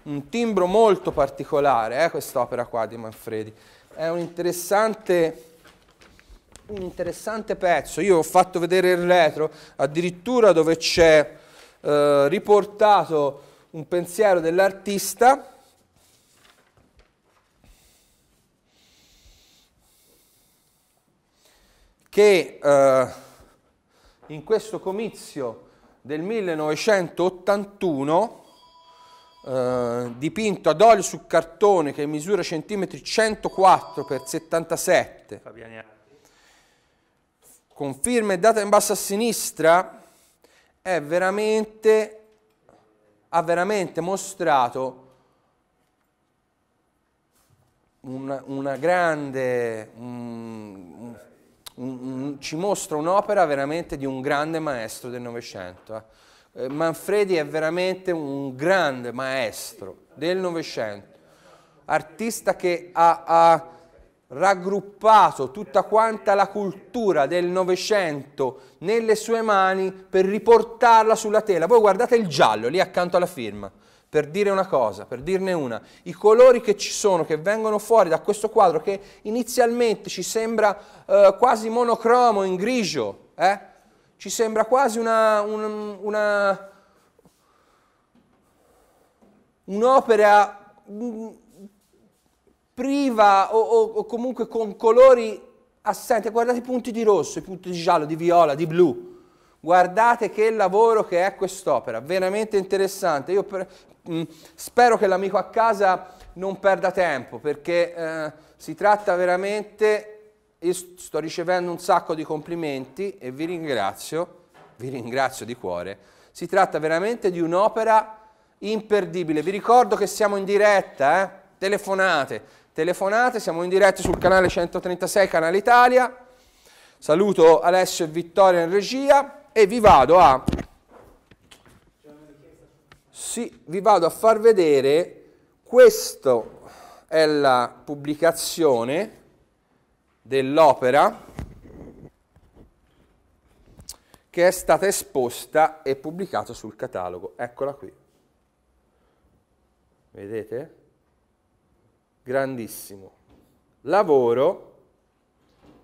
B: un timbro molto particolare, eh, opera qua di Manfredi. È un interessante un interessante pezzo. Io ho fatto vedere il retro, addirittura dove c'è eh, riportato un pensiero dell'artista. che eh, in questo comizio del 1981 eh, dipinto ad olio su cartone che misura centimetri 104 x 77 Fabianiano conferma e data in basso a sinistra, veramente, ha veramente mostrato una, una grande, un, un, un, ci mostra un'opera veramente di un grande maestro del Novecento. Eh. eh Manfredi è veramente un grande maestro del Novecento, artista che ha, ha raggruppato tutta quanta la cultura del Novecento nelle sue mani per riportarla sulla tela. Voi guardate il giallo lì accanto alla firma, per dire una cosa, per dirne una. I colori che ci sono, che vengono fuori da questo quadro, che inizialmente ci sembra eh, quasi monocromo, in grigio, eh? ci sembra quasi una, una, una un'opera priva o, o, o comunque con colori assenti. Guardate i punti di rosso, i punti di giallo, di viola, di blu. Guardate che lavoro che è quest'opera, veramente interessante. Io per, mh, mm, spero che l'amico a casa non perda tempo perché eh, si tratta veramente, io sto ricevendo un sacco di complimenti e vi ringrazio, vi ringrazio di cuore. Si tratta veramente di un'opera imperdibile. Vi ricordo che siamo in diretta, eh? telefonate telefonate, siamo in diretta sul canale 136 Canale Italia. Saluto Alessio e Vittoria in regia e vi vado a sì, vi vado a far vedere questa è la pubblicazione dell'opera che è stata esposta e pubblicata sul catalogo. Eccola qui. Vedete? grandissimo lavoro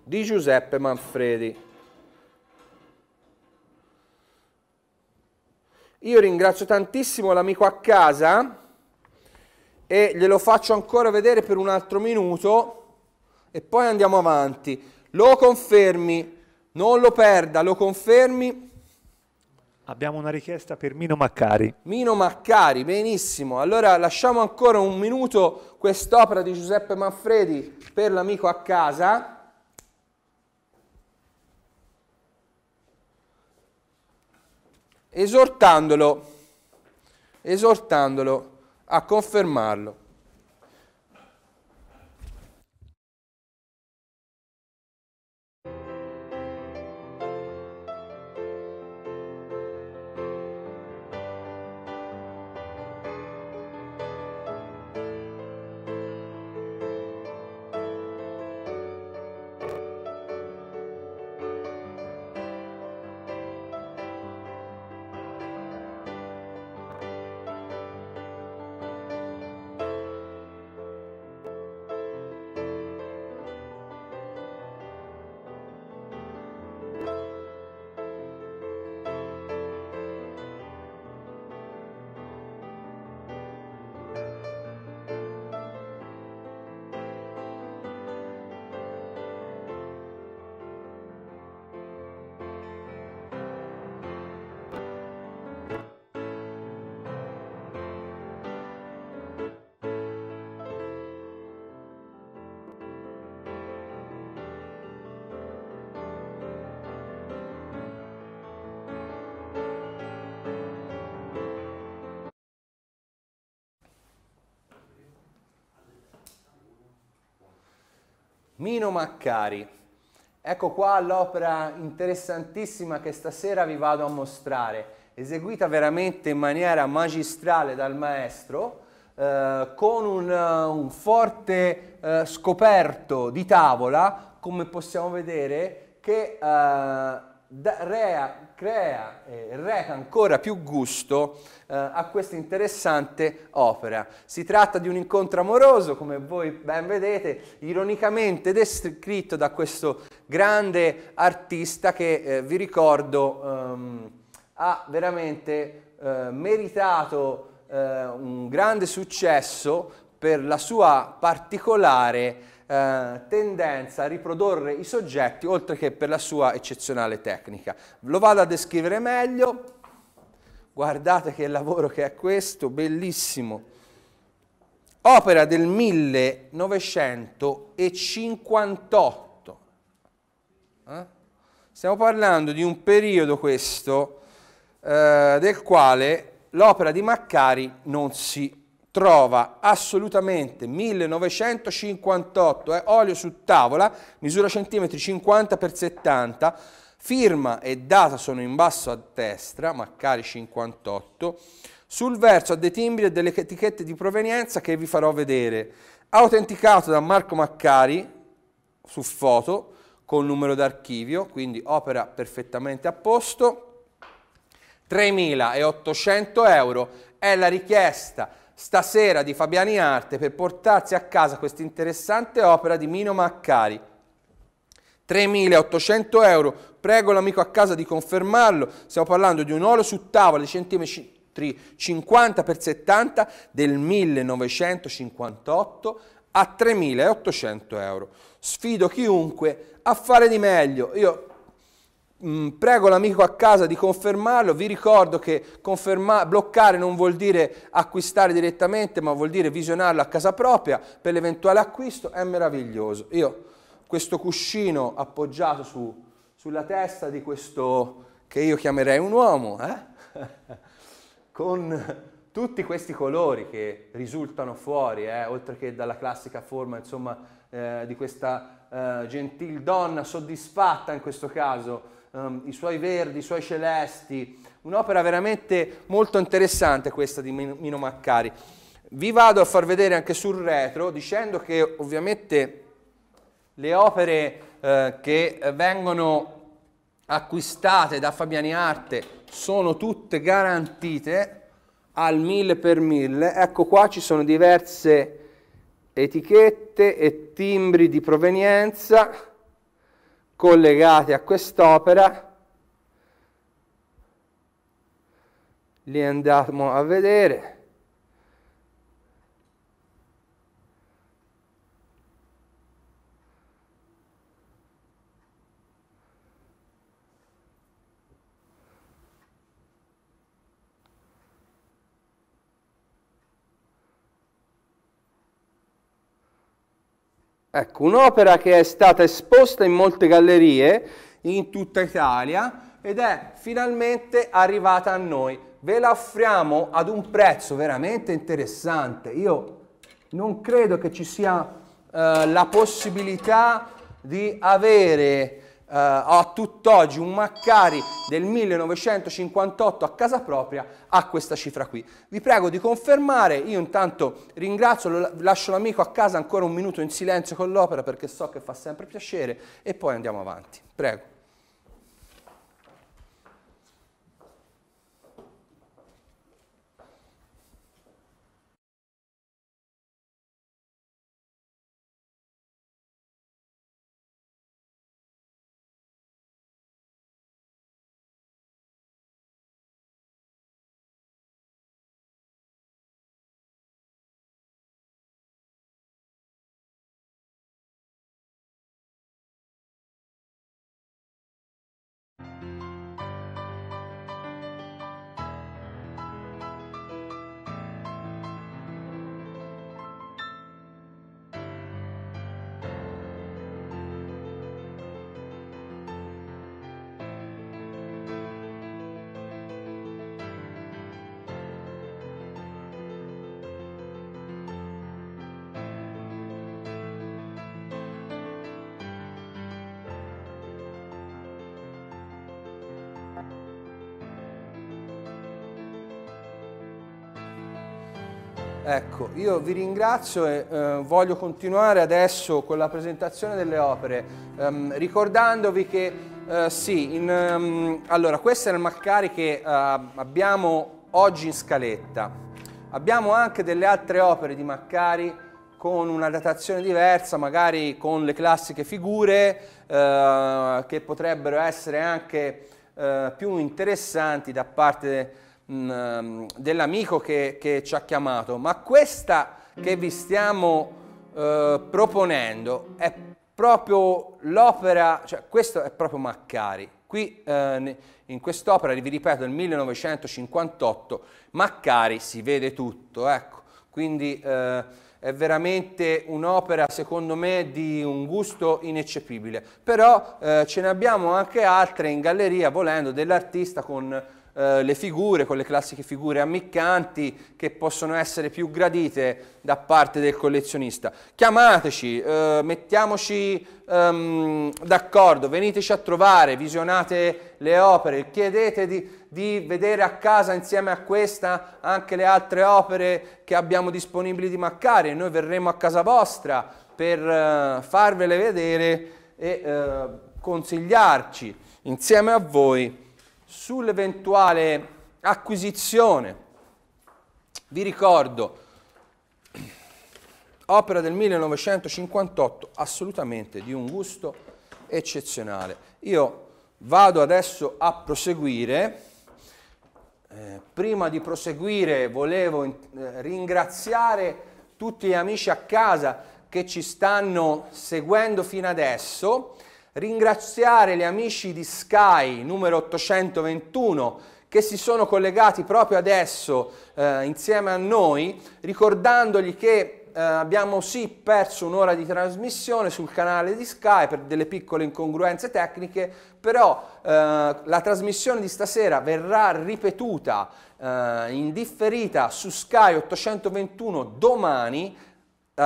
B: di Giuseppe Manfredi. Io ringrazio tantissimo l'amico a casa e glielo faccio ancora vedere per un altro minuto e poi andiamo avanti. Lo confermi, non lo perda, lo confermi. Abbiamo una richiesta per Mino Maccari. Mino Maccari, benissimo. Allora lasciamo ancora un minuto quest'opera di Giuseppe Manfredi per l'amico a casa. Esortandolo, esortandolo a confermarlo. Mino Maccari. Ecco qua l'opera interessantissima che stasera vi vado a mostrare, eseguita veramente in maniera magistrale dal maestro, eh, con un, eh, un forte eh, scoperto di tavola, come possiamo vedere, che eh, da, rea, crea e eh, reca ancora più gusto eh, a questa interessante opera. Si tratta di un incontro amoroso, come voi ben vedete, ironicamente descritto da questo grande artista che eh, vi ricordo ehm, ha veramente eh, meritato eh, un grande successo per la sua particolare eh, tendenza a riprodurre i soggetti oltre che per la sua eccezionale tecnica. Lo vado a descrivere meglio, guardate che lavoro che è questo, bellissimo. Opera del 1958. Eh? Stiamo parlando di un periodo questo eh, del quale l'opera di Maccari non si trova assolutamente 1958, eh, olio su tavola, misura centimetri 50 x 70, firma e data sono in basso a destra, Maccari 58, sul verso ha dei timbri e delle etichette di provenienza che vi farò vedere, autenticato da Marco Maccari su foto con numero d'archivio, quindi opera perfettamente a posto, 3.800 euro è la richiesta stasera di Fabiani Arte per portarsi a casa questa interessante opera di Mino Maccari. 3.800 euro, prego l'amico a casa di confermarlo, stiamo parlando di un olio su tavola di centimetri 50 x 70 del 1958 a 3.800 euro. Sfido chiunque a fare di meglio. Io Mm, prego l'amico a casa di confermarlo, vi ricordo che conferma- bloccare non vuol dire acquistare direttamente, ma vuol dire visionarlo a casa propria per l'eventuale acquisto, è meraviglioso. Io questo cuscino appoggiato su, sulla testa di questo che io chiamerei un uomo, eh? [LAUGHS] con tutti questi colori che risultano fuori, eh? oltre che dalla classica forma insomma, eh, di questa eh, gentil donna soddisfatta in questo caso, um, i suoi verdi, i suoi celesti, un'opera veramente molto interessante questa di Mino Maccari. Vi vado a far vedere anche sul retro dicendo che ovviamente le opere eh, che vengono acquistate da Fabiani Arte sono tutte garantite al mille per mille. Ecco qua ci sono diverse etichette e timbri di provenienza collegati a quest'opera, li andiamo a vedere. Ecco, un'opera che è stata esposta in molte gallerie in tutta Italia ed è finalmente arrivata a noi. Ve la offriamo ad un prezzo veramente interessante. Io non credo che ci sia eh, la possibilità di avere eh, a tutt'oggi un Maccari del 1958 a casa propria ha questa cifra qui. Vi prego di confermare, io intanto ringrazio, lascio l'amico a casa ancora un minuto in silenzio con l'opera perché so che fa sempre piacere e poi andiamo avanti. Prego. Ecco, io vi ringrazio e eh, voglio continuare adesso con la presentazione delle opere, ehm, ricordandovi che eh, sì, in, ehm, allora questo è il Maccari che eh, abbiamo oggi in scaletta. Abbiamo anche delle altre opere di Maccari con una datazione diversa, magari con le classiche figure eh, che potrebbero essere anche eh, più interessanti da parte Mm, ehm, dell'amico che, che, ci ha chiamato, ma questa che vi stiamo eh, proponendo è proprio l'opera, cioè questo è proprio Maccari. Qui eh, in quest'opera, vi ripeto, del 1958, Maccari si vede tutto, ecco. Quindi eh, è veramente un'opera, secondo me, di un gusto ineccepibile. Però eh, ce ne abbiamo anche altre in galleria, volendo, dell'artista con eh, le figure, con le classiche figure ammiccanti che possono essere più gradite da parte del collezionista. Chiamateci, eh, mettiamoci ehm, d'accordo, veniteci a trovare, visionate le opere, chiedete di, di vedere a casa insieme a questa anche le altre opere che abbiamo disponibili di Maccari e noi verremo a casa vostra per eh, farvele vedere e eh, consigliarci insieme a voi sull'eventuale acquisizione. Vi ricordo, opera del 1958 assolutamente di un gusto eccezionale. Io vado adesso a proseguire. Eh, prima di proseguire volevo eh, ringraziare tutti gli amici a casa che ci stanno seguendo fino adesso ringraziare gli amici di Sky numero 821 che si sono collegati proprio adesso eh, insieme a noi, ricordandogli che eh, abbiamo sì perso un'ora di trasmissione sul canale di Sky per delle piccole incongruenze tecniche, però eh, la trasmissione di stasera verrà ripetuta eh, in differita su Sky 821 domani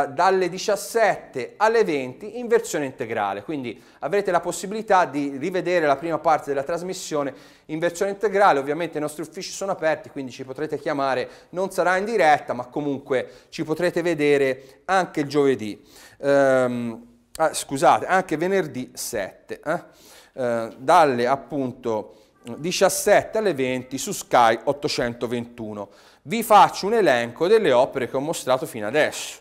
B: eh, dalle 17 alle 20 in versione integrale, quindi avrete la possibilità di rivedere la prima parte della trasmissione in versione integrale, ovviamente i nostri uffici sono aperti, quindi ci potrete chiamare, non sarà in diretta, ma comunque ci potrete vedere anche il giovedì, ehm, ah, scusate, anche venerdì 7, eh? Eh, dalle appunto 17 alle 20 su Sky 821. Vi faccio un elenco delle opere che ho mostrato fino adesso.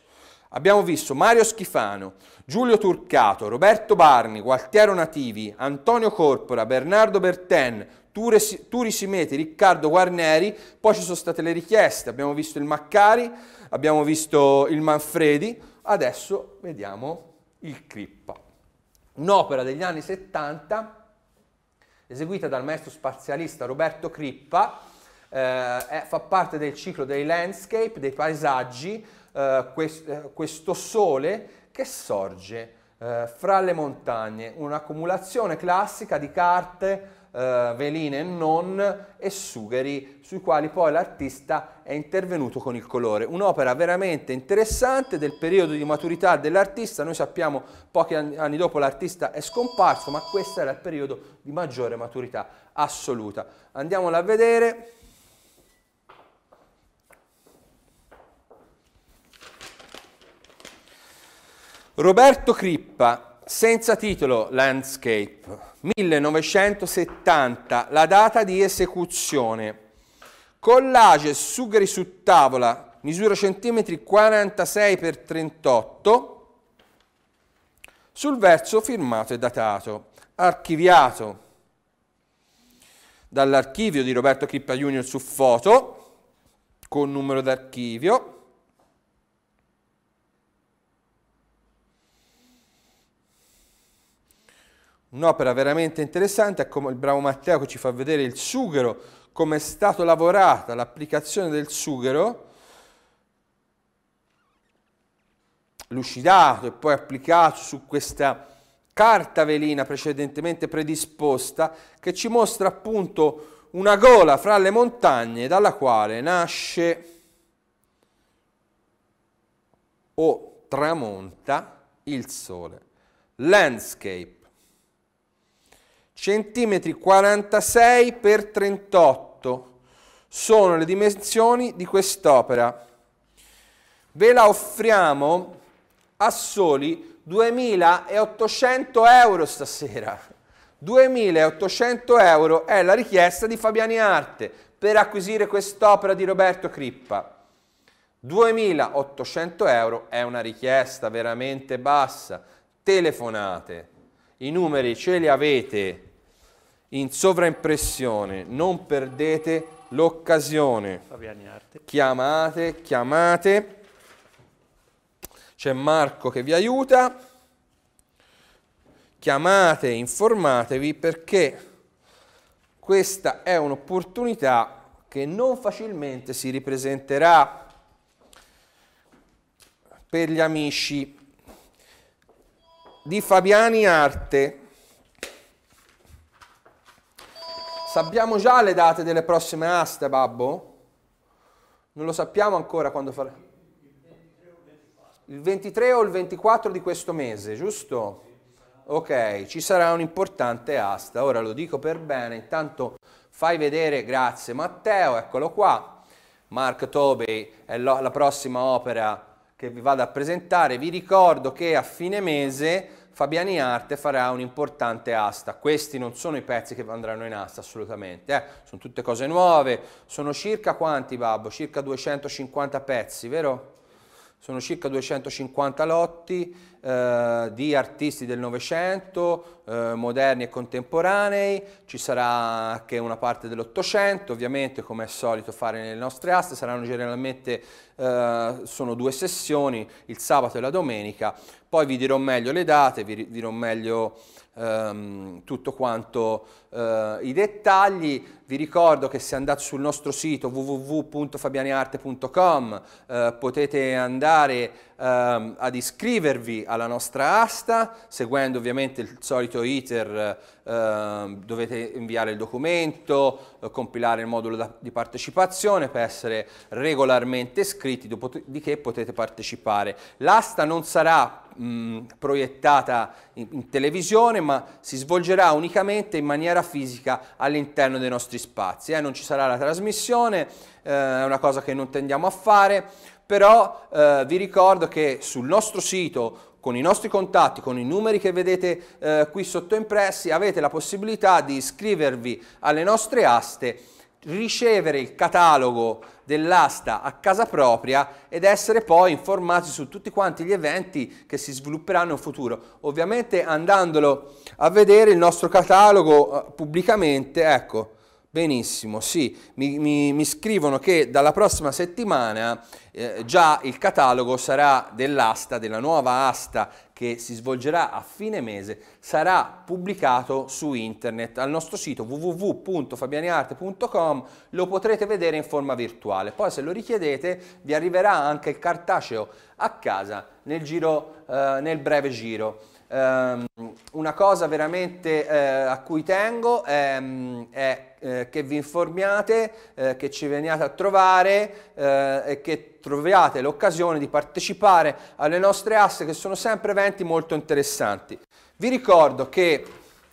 B: Abbiamo visto Mario Schifano, Giulio Turcato, Roberto Barni, Gualtiero Nativi, Antonio Corpora, Bernardo Berten, Turi Simeti, Riccardo Guarneri, poi ci sono state le richieste, abbiamo visto il Maccari, abbiamo visto il Manfredi, adesso vediamo il Crippa. Un'opera degli anni 70 eseguita dal maestro spazialista Roberto Crippa, eh, fa parte del ciclo dei landscape, dei paesaggi, eh, quest- eh, questo sole che sorge eh, fra le montagne, un'accumulazione classica di carte, eh, veline e non, e sugheri, sui quali poi l'artista è intervenuto con il colore. Un'opera veramente interessante del periodo di maturità dell'artista, noi sappiamo pochi anni dopo l'artista è scomparso, ma questo era il periodo di maggiore maturità assoluta. Andiamola a vedere. Roberto Crippa, senza titolo Landscape, 1970, la data di esecuzione. Collage sugheri su tavola, misura centimetri 46 x 38, sul verso firmato e datato, archiviato dall'archivio di Roberto Crippa Junior su foto, con numero d'archivio, un'opera veramente interessante, è come il bravo Matteo che ci fa vedere il sughero, come è stato lavorata l'applicazione del sughero, lucidato e poi applicato su questa carta velina precedentemente predisposta che ci mostra appunto una gola fra le montagne dalla quale nasce o tramonta il sole. Landscape centimetri 46 per 38 sono le dimensioni di quest'opera. Ve la offriamo a soli 2.800 euro stasera. 2.800 euro è la richiesta di Fabiani Arte per acquisire quest'opera di Roberto Crippa. 2.800 euro è una richiesta veramente bassa. Telefonate i numeri ce li avete in sovraimpressione, non perdete l'occasione. Chiamate, chiamate. C'è Marco che vi aiuta. Chiamate, informatevi perché questa è un'opportunità che non facilmente si ripresenterà per gli amici di Fabiani Arte. Sappiamo già le date delle prossime aste, babbo? Non lo sappiamo ancora quando farà. Il 23 o il 24 di questo mese, giusto? Ok, ci sarà un'importante asta. Ora lo dico per bene, intanto fai vedere, grazie Matteo, eccolo qua. Mark Tobey è la prossima opera che vi vado a presentare. Vi ricordo che a fine mese Fabiani Arte farà un'importante asta. Questi non sono i pezzi che andranno in asta assolutamente, eh? sono tutte cose nuove, sono circa quanti Babbo? Circa 250 pezzi, vero? Sono circa 250 lotti eh, di artisti del Novecento, eh, moderni e contemporanei, ci sarà anche una parte dell'Ottocento, ovviamente come è solito fare nelle nostre aste, saranno generalmente eh, sono due sessioni, il sabato e la domenica, poi vi dirò meglio le date, vi dirò meglio ehm, tutto quanto eh, i dettagli. Vi ricordo che se andate sul nostro sito www.fabianiarte.com eh, potete andare ehm, ad iscrivervi alla nostra asta, seguendo ovviamente il solito iter, eh, dovete inviare il documento, eh, compilare il modulo da, di partecipazione per essere regolarmente iscritti, dopodiché potete partecipare. L'asta non sarà mh, proiettata in, in televisione, ma si svolgerà unicamente in maniera fisica all'interno dei nostri spazi. Eh? Non ci sarà la trasmissione, eh, è una cosa che non tendiamo a fare, però eh, vi ricordo che sul nostro sito con i nostri contatti, con i numeri che vedete eh, qui sotto impressi, avete la possibilità di iscrivervi alle nostre aste, ricevere il catalogo dell'asta a casa propria ed essere poi informati su tutti quanti gli eventi che si svilupperanno in futuro. Ovviamente andandolo a vedere il nostro catalogo eh, pubblicamente, ecco, Benissimo, sì, mi, mi, mi, scrivono che dalla prossima settimana eh, già il catalogo sarà dell'asta, della nuova asta che si svolgerà a fine mese, sarà pubblicato su internet al nostro sito www.fabianiarte.com, lo potrete vedere in forma virtuale. Poi se lo richiedete vi arriverà anche il cartaceo a casa nel, giro, eh, nel breve giro ehm, una cosa veramente eh, a cui tengo ehm, è eh, che vi informiate, eh, che ci veniate a trovare eh, e che troviate l'occasione di partecipare alle nostre aste che sono sempre eventi molto interessanti. Vi ricordo che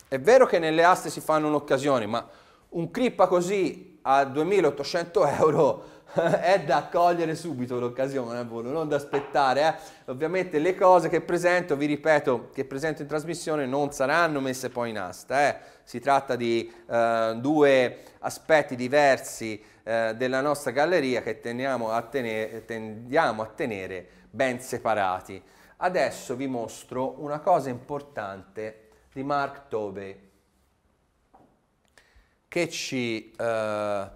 B: è vero che nelle aste si fanno un'occasione, ma un crippa così a 2800 euro [LAUGHS] è da cogliere subito l'occasione a eh, non da aspettare. Eh. Ovviamente le cose che presento, vi ripeto, che presento in trasmissione non saranno messe poi in asta. Eh. Si tratta di eh, due aspetti diversi eh, della nostra galleria che tendiamo a, tenere, tendiamo a tenere ben separati. Adesso vi mostro una cosa importante di Mark Tobey che ci eh,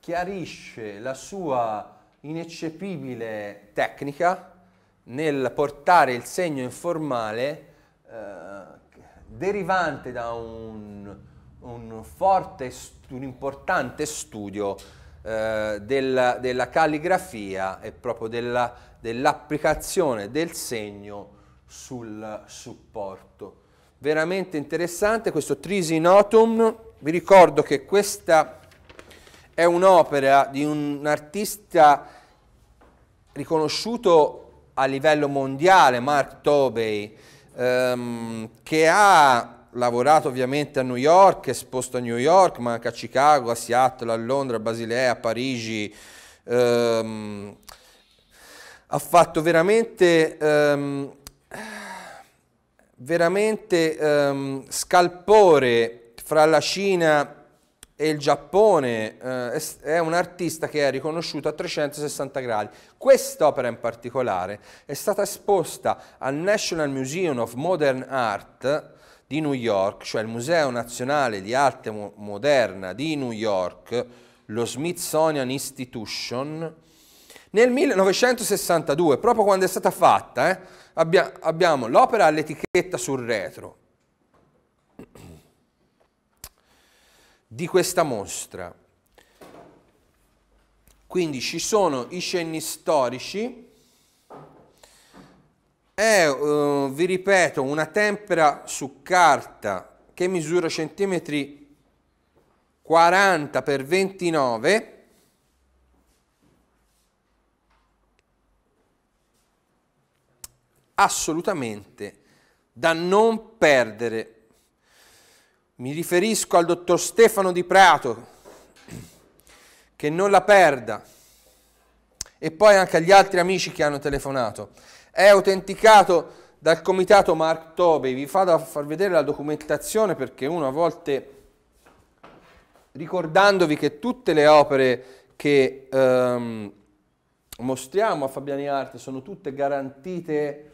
B: chiarisce la sua ineccepibile tecnica nel portare il segno informale eh, derivante da un, un forte, un importante studio eh, della, della, calligrafia e proprio dell'applicazione del segno sul supporto. Veramente interessante questo Trisinotum, vi ricordo che questa è un'opera di un artista riconosciuto a livello mondiale, Mark Tobey, ehm, che ha lavorato ovviamente a New York, è esposto a New York, ma anche a Chicago, a Seattle, a Londra, a Basilea, a Parigi. Ehm, ha fatto veramente, ehm, veramente ehm, scalpore fra la Cina e il Giappone eh, è un artista che è riconosciuto a 360 gradi. Quest'opera in particolare è stata esposta al National Museum of Modern Art di New York, cioè il Museo Nazionale di Arte Mo Moderna di New York, lo Smithsonian Institution, nel 1962, proprio quando è stata fatta, eh, abbia abbiamo l'opera all'etichetta sul retro, di questa mostra. Quindi ci sono i cenni storici, è, eh, vi ripeto, una tempera su carta che misura centimetri 40 x 29 assolutamente da non perdere mi riferisco al dottor Stefano Di Prato, che non la perda, e poi anche agli altri amici che hanno telefonato. È autenticato dal comitato Mark Tobey, vi vado a far vedere la documentazione perché uno a volte, ricordandovi che tutte le opere che ehm, mostriamo a Fabiani Arte sono tutte garantite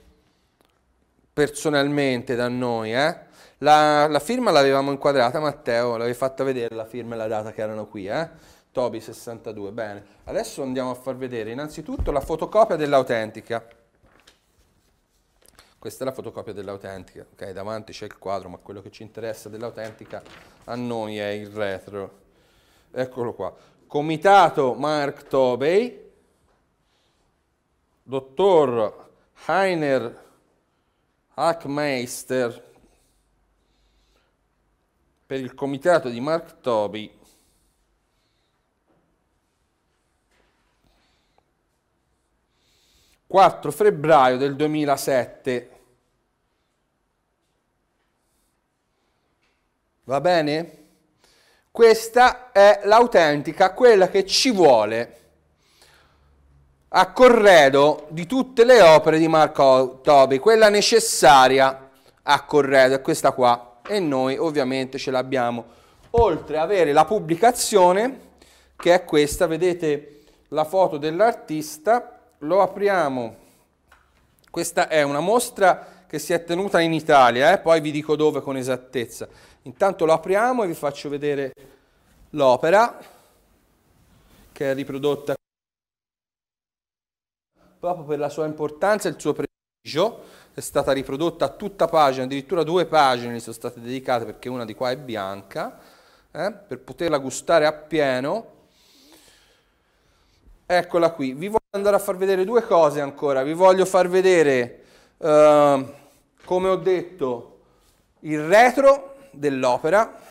B: personalmente da noi, eh? La, la firma l'avevamo inquadrata, Matteo, l'avevi fatta vedere la firma e la data che erano qui, eh? Toby 62, bene. Adesso andiamo a far vedere innanzitutto la fotocopia dell'autentica. Questa è la fotocopia dell'autentica, ok? Davanti c'è il quadro, ma quello che ci interessa dell'autentica a noi è il retro. Eccolo qua. Comitato Mark Tobey, dottor Heiner Hackmeister per il comitato di Mark Toby ...4 febbraio del 2007. Va bene? Questa è l'autentica, quella che ci vuole a corredo di tutte le opere di Marco Tobi, quella necessaria a corredo, è questa qua e noi ovviamente ce l'abbiamo. Oltre ad avere la pubblicazione, che è questa, vedete la foto dell'artista, lo apriamo. Questa è una mostra che si è tenuta in Italia, eh? poi vi dico dove con esattezza. Intanto lo apriamo e vi faccio vedere l'opera che è riprodotta proprio per la sua importanza e il suo prestigio è stata riprodotta a tutta pagina, addirittura due pagine gli sono state dedicate perché una di qua è bianca, eh, per poterla gustare appieno. Eccola qui, vi voglio andare a far vedere due cose ancora, vi voglio far vedere, eh, come ho detto, il retro dell'opera,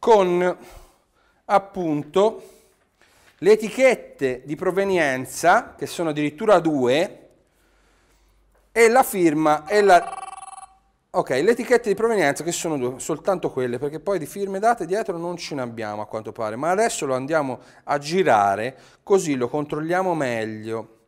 B: con appunto le etichette di provenienza, che sono addirittura due, e la firma e la... Ok, le etichette di provenienza che sono due, soltanto quelle, perché poi di firme date dietro non ce ne abbiamo a quanto pare, ma adesso lo andiamo a girare così lo controlliamo meglio.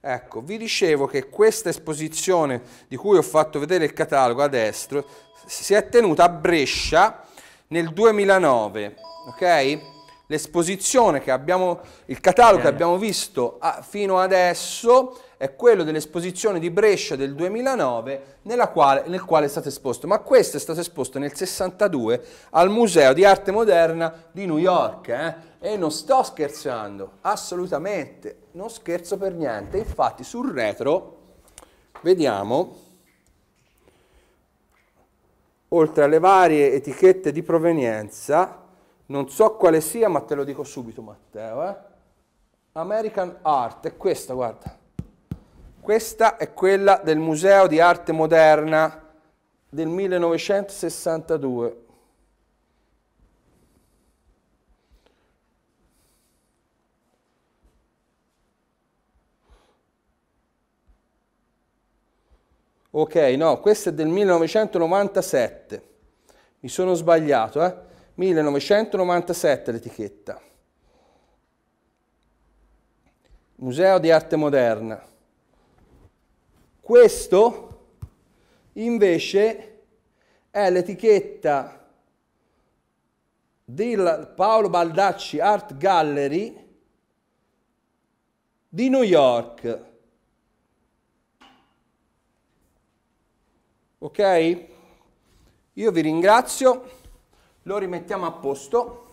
B: Ecco, vi dicevo che questa esposizione di cui ho fatto vedere il catalogo a destra si è tenuta a Brescia nel 2009, ok? L'esposizione che abbiamo, il catalogo Bene. che abbiamo visto a, ah, fino adesso è quello dell'esposizione di Brescia del 2009 quale, nel quale è stato esposto, ma questo è stato esposto nel 62 al Museo di Arte Moderna di New York eh? e non sto scherzando, assolutamente, non scherzo per niente, infatti sul retro vediamo oltre alle varie etichette di provenienza, non so quale sia, ma te lo dico subito Matteo, eh? American Art, è questa, guarda. Questa è quella del Museo di Arte Moderna del 1962. Ok, no, questo è del 1997. Mi sono sbagliato, eh? 1997 l'etichetta. Museo di arte moderna. Questo invece è l'etichetta di Paolo Baldacci Art Gallery di New York Ok? Io vi ringrazio, lo rimettiamo a posto.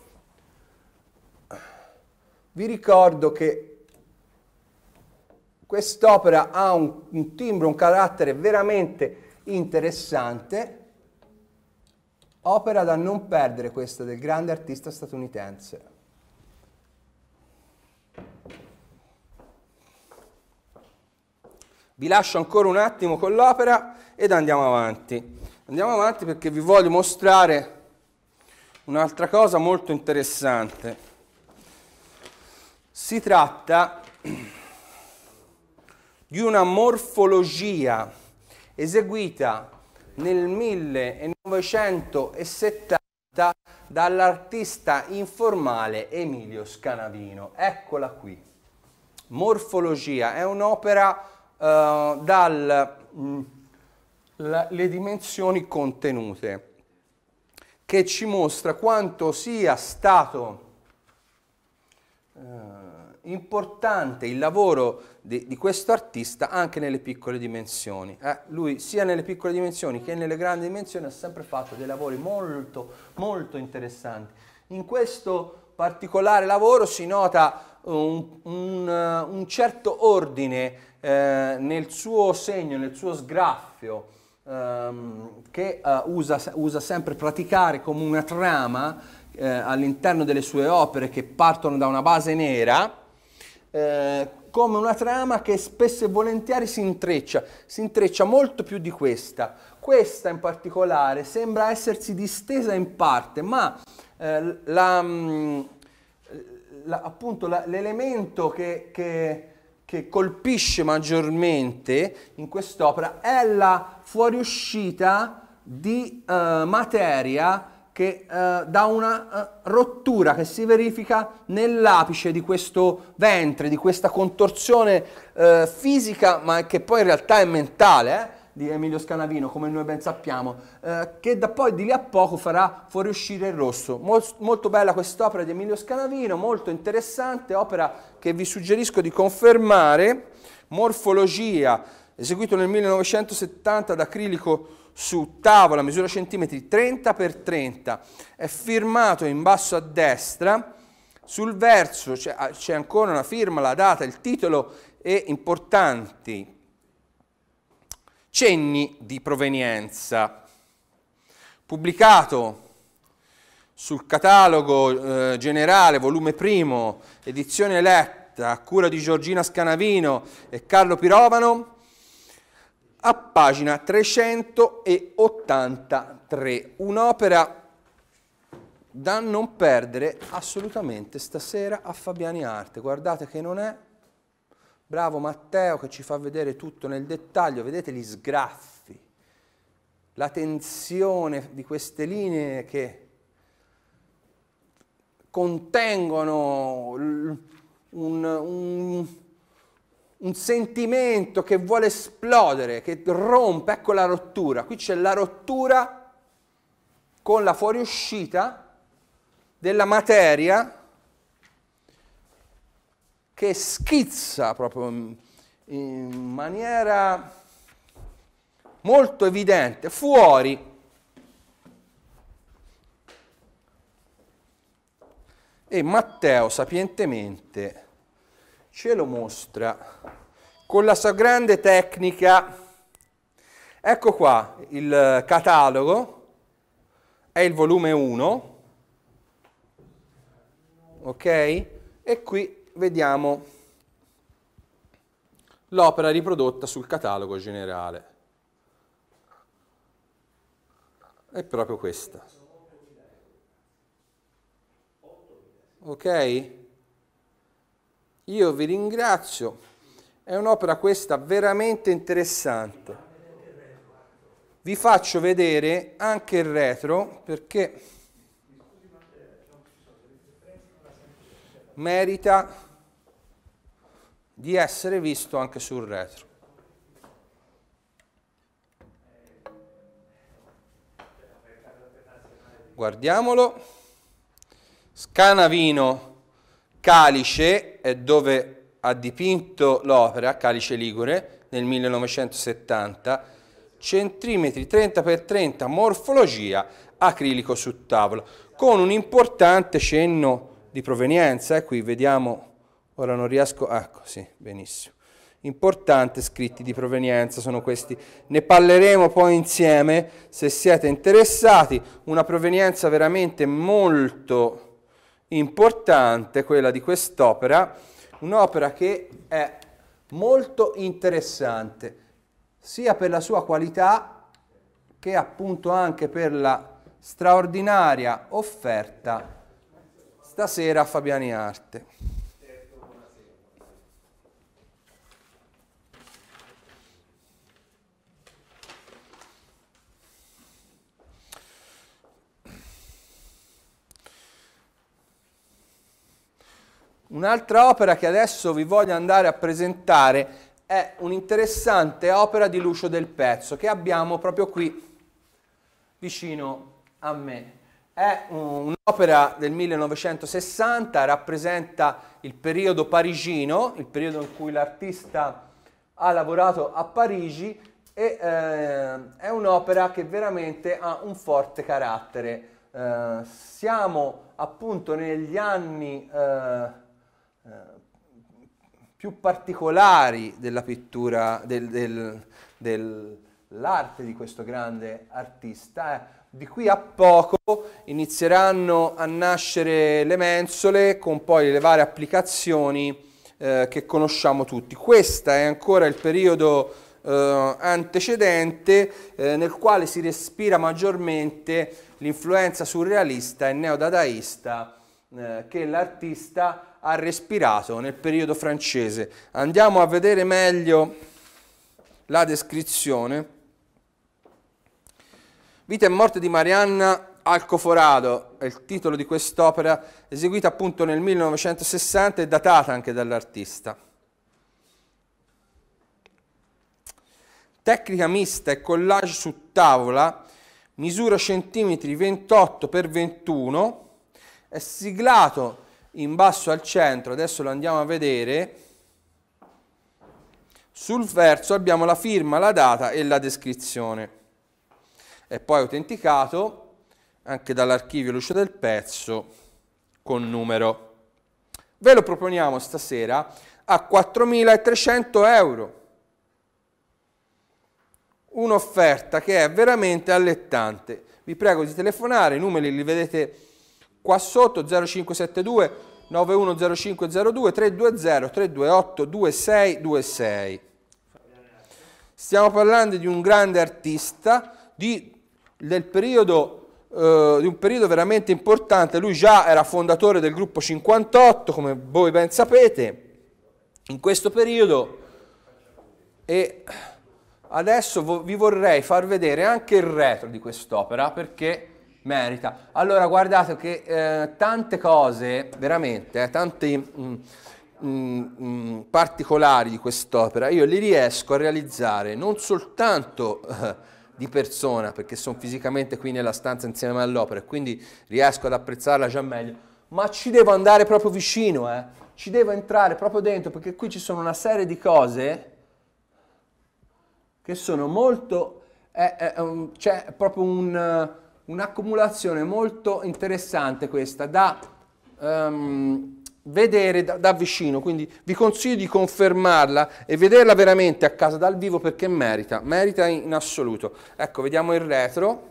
B: Vi ricordo che quest'opera ha un, un timbro, un carattere veramente interessante. Opera da non perdere questa del grande artista statunitense. Vi lascio ancora un attimo con l'opera ed andiamo avanti. Andiamo avanti perché vi voglio mostrare un'altra cosa molto interessante. Si tratta di una morfologia eseguita nel 1970 dall'artista informale Emilio Scanavino. Eccola qui. Morfologia è un'opera eh, dal mm, la, le dimensioni contenute, che ci mostra quanto sia stato eh, importante il lavoro di, di, questo artista anche nelle piccole dimensioni. Eh, lui sia nelle piccole dimensioni che nelle grandi dimensioni ha sempre fatto dei lavori molto, molto interessanti. In questo particolare lavoro si nota un, un, eh, un certo ordine eh, nel suo segno, nel suo sgraffio, ehm, che eh, usa, usa, sempre praticare come una trama eh, all'interno delle sue opere che partono da una base nera, eh, come una trama che spesso e volentieri si intreccia, si intreccia molto più di questa. Questa in particolare sembra essersi distesa in parte, ma eh, la, mm, la, appunto la, l'elemento che, che che colpisce maggiormente in quest'opera è la fuoriuscita di eh, materia che, eh, da una eh, rottura che si verifica nell'apice di questo ventre, di questa contorsione eh, fisica, ma che poi in realtà è mentale, eh, di Emilio Scanavino, come noi ben sappiamo, eh, che da poi di lì a poco farà fuoriuscire il rosso. Mol, molto bella quest'opera di Emilio Scanavino, molto interessante, opera che vi suggerisco di confermare, morfologia eseguito nel 1970 ad acrilico su tavola, misura centimetri 30x30, è firmato in basso a destra, sul verso ah, c'è ancora una firma, la data, il titolo e importanti cenni di provenienza. Pubblicato sul catalogo eh, generale, volume primo, edizione letta, a cura di Giorgina Scanavino e Carlo Pirovano, a pagina 383, un'opera da non perdere assolutamente stasera a Fabiani Arte. Guardate che non è. Bravo Matteo che ci fa vedere tutto nel dettaglio, vedete gli sgraffi, la tensione di queste linee che contengono un, un un sentimento che vuole esplodere, che rompe, ecco la rottura. Qui c'è la rottura con la fuoriuscita della materia che schizza proprio in maniera molto evidente fuori. E Matteo sapientemente ce lo mostra con la sua grande tecnica. Ecco qua il catalogo, è il volume 1, ok? E qui vediamo l'opera riprodotta sul catalogo generale. È proprio questa. Ok? Io vi ringrazio, è un'opera questa veramente interessante. Vi faccio vedere anche il retro perché merita di essere visto anche sul retro. Guardiamolo. Scanavino Calice, è eh, dove ha dipinto l'opera, Calice Ligure, nel 1970, centimetri 30 x 30, morfologia, acrilico su tavola, con un importante cenno di provenienza, e eh, qui vediamo, ora non riesco, ecco sì, benissimo, importante scritti di provenienza sono questi, ne parleremo poi insieme se siete interessati, una provenienza veramente molto importante quella di quest'opera, un'opera che è molto interessante, sia per la sua qualità che appunto anche per la straordinaria offerta stasera a Fabiani Arte. Un'altra opera che adesso vi voglio andare a presentare è un'interessante opera di Lucio del Pezzo che abbiamo proprio qui vicino a me. È un'opera del 1960, rappresenta il periodo parigino, il periodo in cui l'artista ha lavorato a Parigi e eh, è un'opera che veramente ha un forte carattere. Eh, siamo appunto negli anni eh, più particolari della pittura, del, del, dell'arte di questo grande artista. Eh, di qui a poco inizieranno a nascere le mensole con poi le varie applicazioni eh, che conosciamo tutti. Questo è ancora il periodo eh, antecedente eh, nel quale si respira maggiormente l'influenza surrealista e neodadaista eh, che l'artista ha ha respirato nel periodo francese. Andiamo a vedere meglio la descrizione. Vita e morte di Marianna Alcoforado è il titolo di quest'opera, eseguita appunto nel 1960 e datata anche dall'artista. Tecnica mista e collage su tavola, misura centimetri 28 x 21, è siglato in basso al centro, adesso lo andiamo a vedere, sul verso abbiamo la firma, la data e la descrizione. È poi autenticato anche dall'archivio Luce del Pezzo con numero. Ve lo proponiamo stasera a 4.300 euro. Un'offerta che è veramente allettante. Vi prego di telefonare, i numeri li vedete Qua sotto 0572 910502 320 328 2626. Stiamo parlando di un grande artista di, del periodo Uh, di un periodo veramente importante. Lui già era fondatore del gruppo 58, come voi ben sapete, in questo periodo. E adesso vo vi vorrei far vedere anche il retro di quest'opera perché merita. Allora guardate che eh, tante cose, veramente, eh, tanti mh, mm, mh, mm, mh, mm, particolari di quest'opera, io li riesco a realizzare non soltanto eh, di persona, perché sono fisicamente qui nella stanza insieme all'opera e quindi riesco ad apprezzarla già meglio, ma ci devo andare proprio vicino, eh. ci devo entrare proprio dentro, perché qui ci sono una serie di cose che sono molto... c'è cioè, proprio un un'accumulazione molto interessante questa da um, vedere da, da, vicino, quindi vi consiglio di confermarla e vederla veramente a casa dal vivo perché merita, merita in, in assoluto. Ecco, vediamo il retro,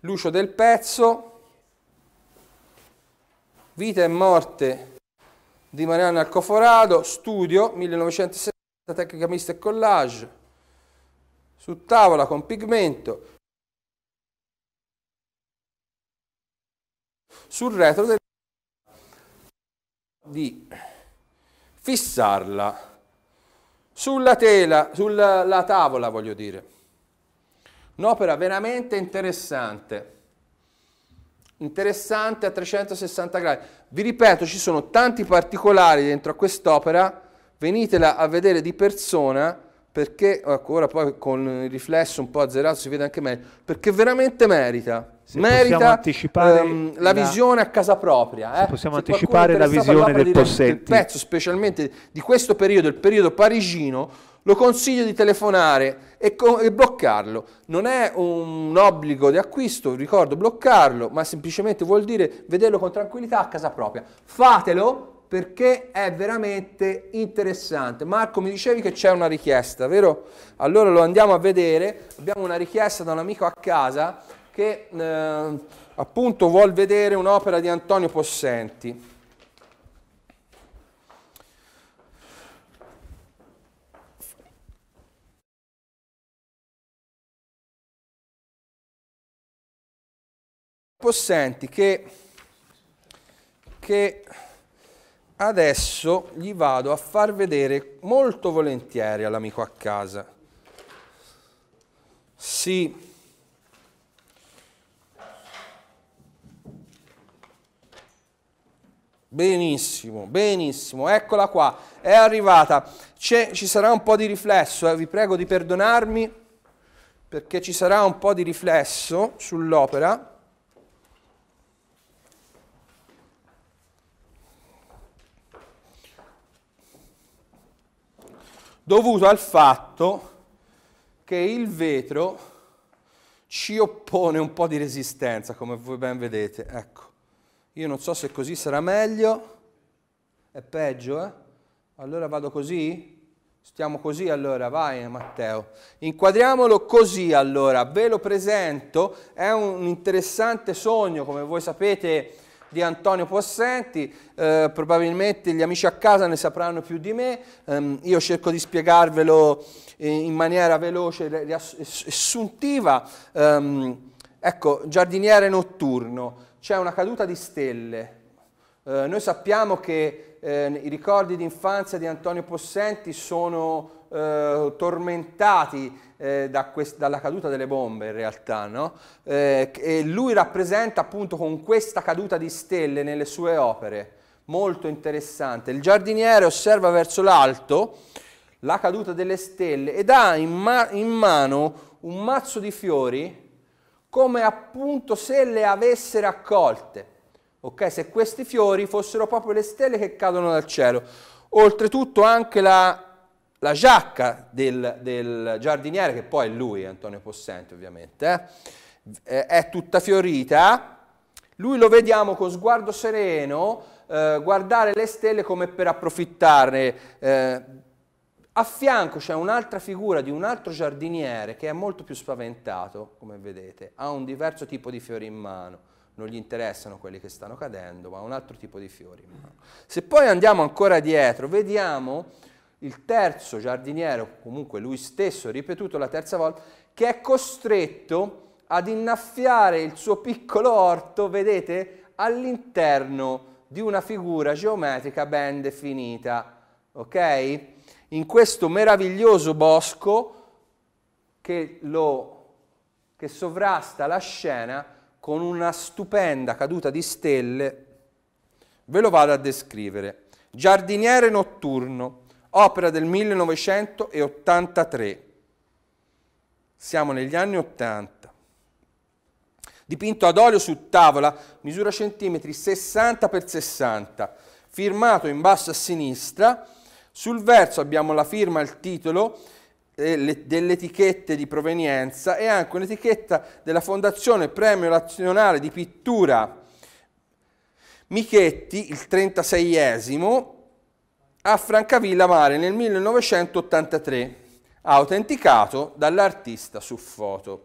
B: l'uscio del pezzo, vita e morte di Mariano Alcoforado, studio 1960, tecnica mista e collage, su tavola con pigmento sul retro del di fissarla sulla tela, sulla tavola voglio dire. Un'opera veramente interessante, interessante a 360 gradi. Vi ripeto, ci sono tanti particolari dentro a quest'opera, venitela a vedere di persona perché, ecco, ora poi con il riflesso un po' azzerato si vede anche meglio, perché veramente merita. Se merita ehm, la, la, visione a casa propria. Eh? possiamo se anticipare la visione del Tossetti. Il pezzo specialmente di questo periodo, il periodo parigino, lo consiglio di telefonare e, e bloccarlo. Non è un obbligo di acquisto, ricordo, bloccarlo, ma semplicemente vuol dire vederlo con tranquillità a casa propria. Fatelo, perché è veramente interessante. Marco, mi dicevi che c'è una richiesta, vero? Allora lo andiamo a vedere. Abbiamo una richiesta da un amico a casa che eh, appunto vuol vedere un'opera di Antonio Possenti. Possenti che, che adesso gli vado a far vedere molto volentieri all'amico a casa. Sì. Benissimo, benissimo, eccola qua, è arrivata. C'è, ci sarà un po' di riflesso, eh? vi prego di perdonarmi perché ci sarà un po' di riflesso sull'opera. dovuto al fatto che il vetro ci oppone un po' di resistenza, come voi ben vedete. Ecco, io non so se così sarà meglio, è peggio, eh? Allora vado così? Stiamo così allora, vai Matteo. Inquadriamolo così allora, ve lo presento, è un interessante sogno, come voi sapete di Antonio Possenti, eh, probabilmente gli amici a casa ne sapranno più di me, eh, io cerco di spiegarvelo eh, in maniera veloce e assuntiva. Ehm, ecco, giardiniere notturno, c'è una caduta di stelle. Eh, noi sappiamo che eh, i ricordi di infanzia di Antonio Possenti sono tormentati eh, da dalla caduta delle bombe in realtà, no? eh, e lui rappresenta appunto con questa caduta di stelle nelle sue opere, molto interessante. Il giardiniere osserva verso l'alto la caduta delle stelle ed ha in, ma in mano un mazzo di fiori come appunto se le avesse raccolte. Ok, se questi fiori fossero proprio le stelle che cadono dal cielo. Oltretutto anche la la giacca del, del, giardiniere, che poi è lui, Antonio Possente ovviamente, eh, è tutta fiorita, lui lo vediamo con sguardo sereno eh, guardare le stelle come per approfittarne. Eh, a fianco c'è un'altra figura di un altro giardiniere che è molto più spaventato, come vedete, ha un diverso tipo di fiori in mano non gli interessano quelli che stanno cadendo, ma un altro tipo di fiori. Se poi andiamo ancora dietro, vediamo il terzo giardiniero, comunque lui stesso, ripetuto la terza volta, che è costretto ad innaffiare il suo piccolo orto, vedete, all'interno di una figura geometrica ben definita. Ok? In questo meraviglioso bosco che, lo, che sovrasta la scena con una stupenda caduta di stelle, ve lo vado a descrivere. Giardiniere notturno, opera del 1983. Siamo negli anni 80. Dipinto ad olio su tavola, misura centimetri 60 x 60, firmato in basso a sinistra. Sul verso abbiamo la firma, il titolo eh, delle etichette di provenienza e anche un'etichetta della Fondazione Premio Nazionale di Pittura Michetti, il 36esimo, a Francavilla Mare nel 1983, autenticato dall'artista su foto.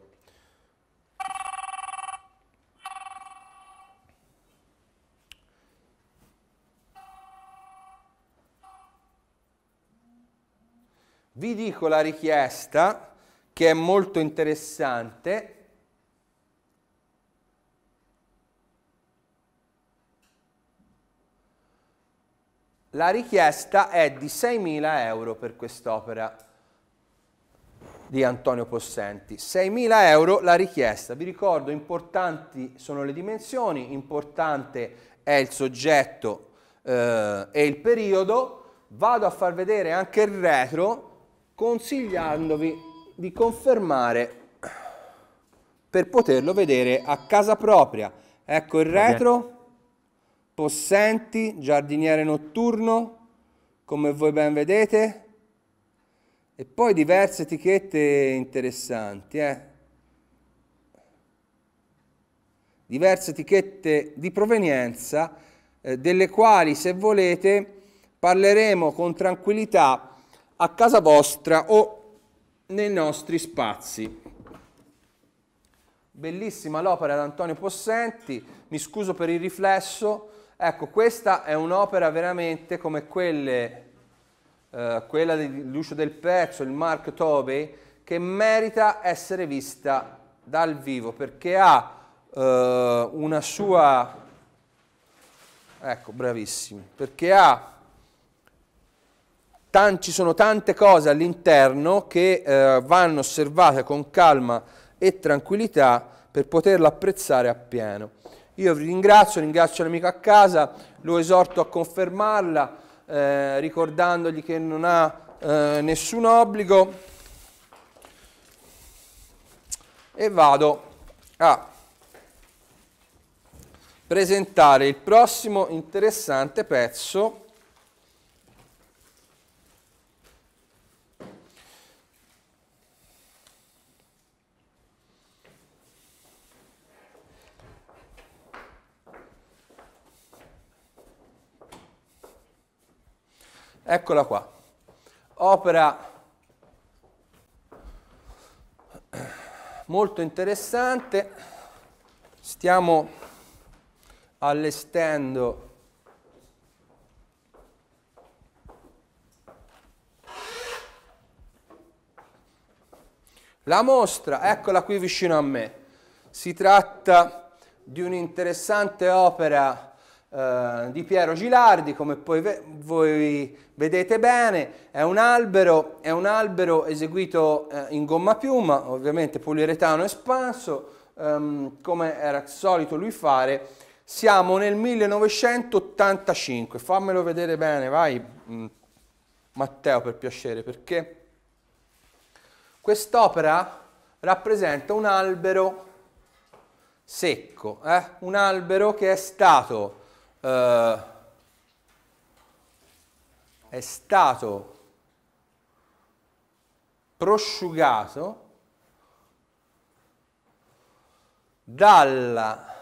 B: Vi dico la richiesta che è molto interessante La richiesta è di 6.000 euro per quest'opera di Antonio Possenti. 6.000 euro la richiesta. Vi ricordo, importanti sono le dimensioni, importante è il soggetto eh, e il periodo. Vado a far vedere anche il retro consigliandovi di confermare per poterlo vedere a casa propria. Ecco il retro possenti, giardiniere notturno, come voi ben vedete, e poi diverse etichette interessanti. Eh? Diverse etichette di provenienza, eh, delle quali, se volete, parleremo con tranquillità a casa vostra o nei nostri spazi. Bellissima l'opera di Antonio Possenti, mi scuso per il riflesso, Ecco, questa è un'opera veramente come quelle, eh, quella di Lucio del Pezzo, il Mark Tobey, che merita essere vista dal vivo perché ha eh, una sua... Ecco, bravissimi, perché ha... Tan, ci sono tante cose all'interno che eh, vanno osservate con calma e tranquillità per poterla apprezzare appieno. Io vi ringrazio, ringrazio l'amico a casa, lo esorto a confermarla, eh, ricordandogli che non ha eh, nessun obbligo. E vado a presentare il prossimo interessante pezzo Eccola qua. Opera molto interessante. Stiamo allestendo la mostra, eccola qui vicino a me. Si tratta di un'interessante opera eh, di Piero Gilardi, come poi ve voi vedete bene, è un albero, è un albero eseguito eh, in gomma piuma, ovviamente poliuretano espanso, ehm, come era solito lui fare. Siamo nel 1985, fammelo vedere bene, vai mm, Matteo per piacere, perché quest'opera rappresenta un albero secco, eh? un albero che è stato eh, è stato prosciugato dalla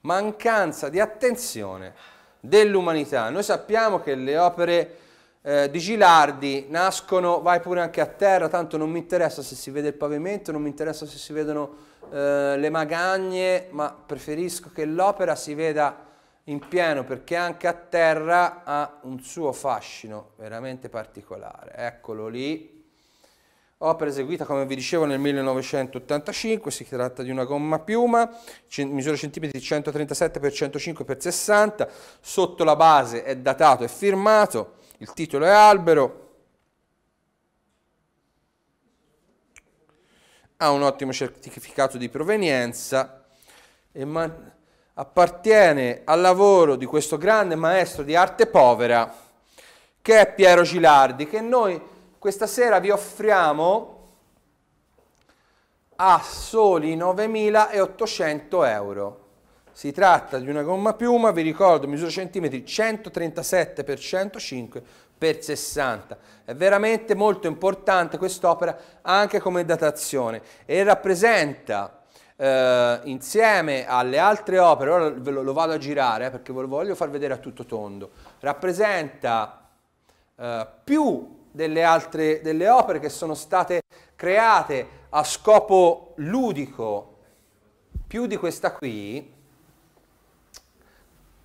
B: mancanza di attenzione dell'umanità. Noi sappiamo che le opere eh, di Gilardi nascono, vai pure anche a terra, tanto non mi interessa se si vede il pavimento, non mi interessa se si vedono eh, le magagne, ma preferisco che l'opera si veda in pieno perché anche a terra ha un suo fascino veramente particolare. Eccolo lì. Opera eseguita, come vi dicevo, nel 1985, si tratta di una gomma piuma, misura centimetri 137 x 105 x 60, sotto la base è datato e firmato, il titolo è Albero, ha un ottimo certificato di provenienza e appartiene al lavoro di questo grande maestro di arte povera che è Piero Gilardi, che noi questa sera vi offriamo a soli 9.800 euro. Si tratta di una gomma piuma, vi ricordo, misura centimetri 137 x 105 x 60. È veramente molto importante quest'opera anche come datazione e rappresenta eh, insieme alle altre opere, ora ve lo, lo vado a girare eh, perché ve lo voglio far vedere a tutto tondo, rappresenta eh, più delle altre delle opere che sono state create a scopo ludico, più di questa qui,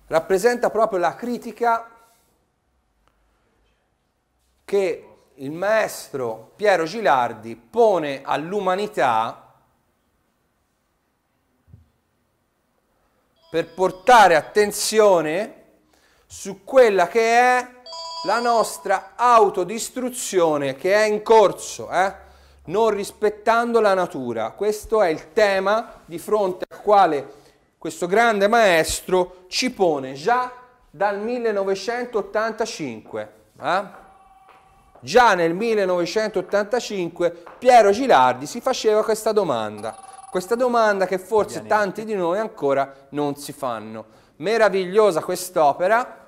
B: rappresenta proprio la critica che il maestro Piero Gilardi pone all'umanità per portare attenzione su quella che è la nostra autodistruzione che è in corso, eh? non rispettando la natura. Questo è il tema di fronte al quale questo grande maestro ci pone già dal 1985. Eh? Già nel 1985 Piero Gilardi si faceva questa domanda. Questa domanda che forse tanti di noi ancora non si fanno. Meravigliosa quest'opera,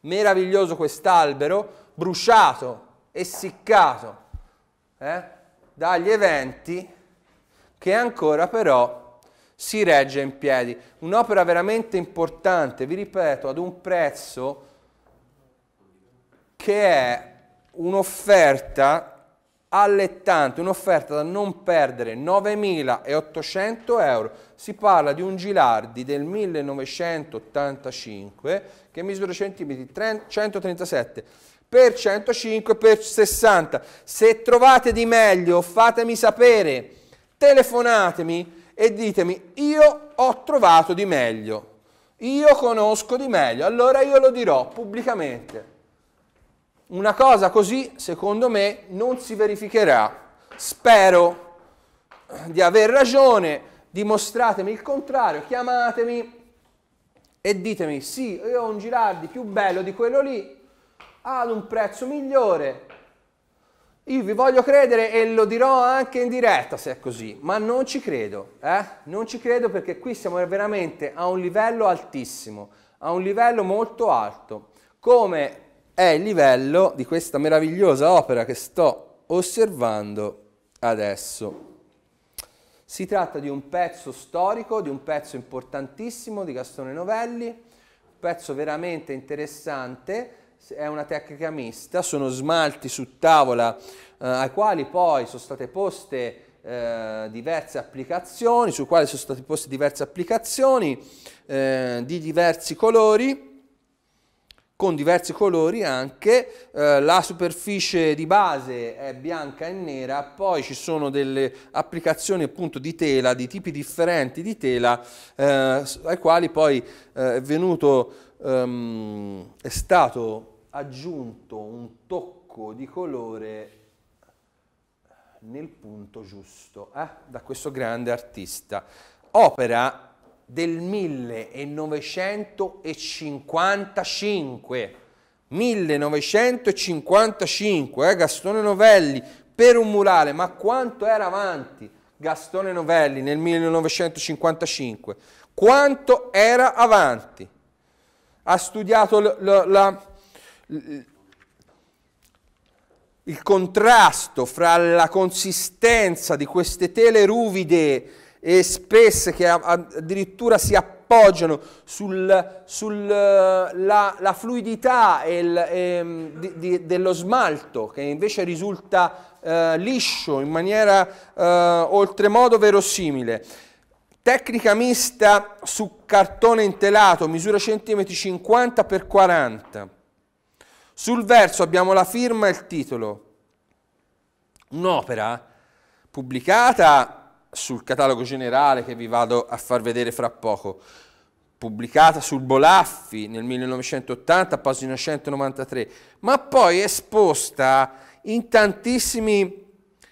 B: meraviglioso quest'albero, bruciato, essiccato eh, dagli eventi che ancora però si regge in piedi. Un'opera veramente importante, vi ripeto, ad un prezzo che è un'offerta allettante, un'offerta da non perdere, 9.800 euro. Si parla di un Gilardi del 1985 che misura centimetri 137 per 105 per 60. Se trovate di meglio fatemi sapere, telefonatemi e ditemi io ho trovato di meglio, io conosco di meglio, allora io lo dirò pubblicamente una cosa così, secondo me, non si verificherà. Spero di aver ragione, dimostratemi il contrario, chiamatemi e ditemi sì, io ho un Girardi più bello di quello lì, ad un prezzo migliore. Io vi voglio credere e lo dirò anche in diretta se è così, ma non ci credo, eh? non ci credo perché qui siamo veramente a un livello altissimo, a un livello molto alto. Come è il livello di questa meravigliosa opera che sto osservando adesso. Si tratta di un pezzo storico, di un pezzo importantissimo di Gastone Novelli, un pezzo veramente interessante, è una tecnica mista, sono smalti su tavola eh, ai quali poi sono state poste eh, diverse applicazioni, su quali sono state poste diverse applicazioni eh, di diversi colori con diversi colori anche, eh, la superficie di base è bianca e nera, poi ci sono delle applicazioni appunto di tela, di tipi differenti di tela, eh, ai quali poi eh, è venuto, ehm, è stato aggiunto un tocco di colore nel punto giusto eh, da questo grande artista. Opera del 1955. 1955, eh, Gastone Novelli per un murale, ma quanto era avanti Gastone Novelli nel 1955? Quanto era avanti? Ha studiato la, la, la, il contrasto fra la consistenza di queste tele ruvide e spesse che addirittura si appoggiano sulla sul, eh, fluidità e il, e, ehm, di, di, dello smalto che invece risulta eh, liscio in maniera eh, oltremodo verosimile. Tecnica mista su cartone intelato, misura centimetri 50 x 40. Sul verso abbiamo la firma e il titolo. Un'opera pubblicata sul catalogo generale che vi vado a far vedere fra poco, pubblicata sul Bolaffi nel 1980, pagina 193, ma poi esposta in,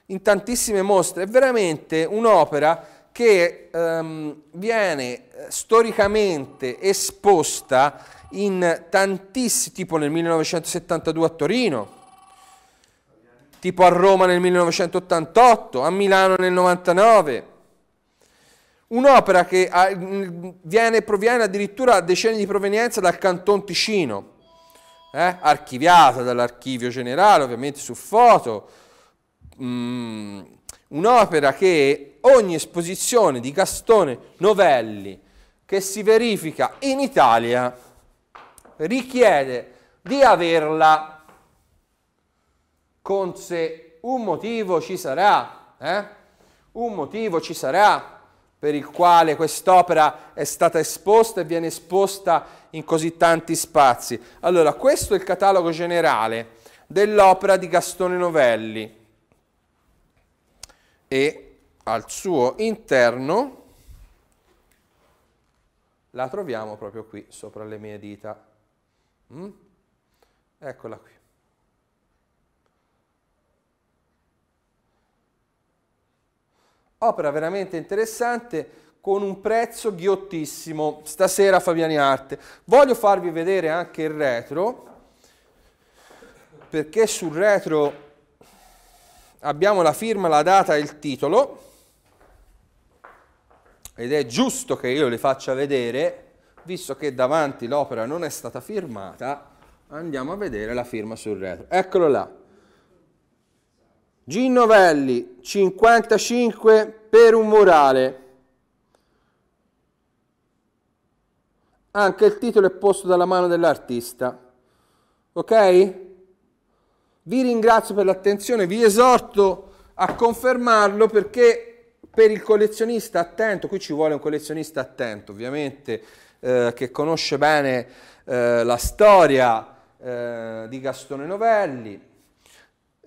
B: in tantissime mostre. È veramente un'opera che ehm, viene eh, storicamente esposta in tantissimi, tipo nel 1972 a Torino, tipo a Roma nel 1988, a Milano nel 99. Un'opera che ah, viene, proviene addirittura a decenni di provenienza dal Canton Ticino, eh? archiviata dall'archivio generale, ovviamente su foto. Mm, un'opera che ogni esposizione di Gastone Novelli che si verifica in Italia richiede di averla con se un motivo ci sarà, eh? un motivo ci sarà per il quale quest'opera è stata esposta e viene esposta in così tanti spazi. Allora, questo è il catalogo generale dell'opera di Gastone Novelli e al suo interno la troviamo proprio qui sopra le mie dita. Mm? Eccola qui. Opera veramente interessante con un prezzo ghiottissimo, stasera Fabiani Arte. Voglio farvi vedere anche il retro, perché sul retro abbiamo la firma, la data e il titolo, ed è giusto che io le faccia vedere, visto che davanti l'opera non è stata firmata, andiamo a vedere la firma sul retro. Eccolo là. Gino Velli 55 per un murale. Anche il titolo è posto dalla mano dell'artista. Ok? Vi ringrazio per l'attenzione, vi esorto a confermarlo perché per il collezionista attento, qui ci vuole un collezionista attento ovviamente, eh, che conosce bene eh, la storia eh, di Gastone Novelli,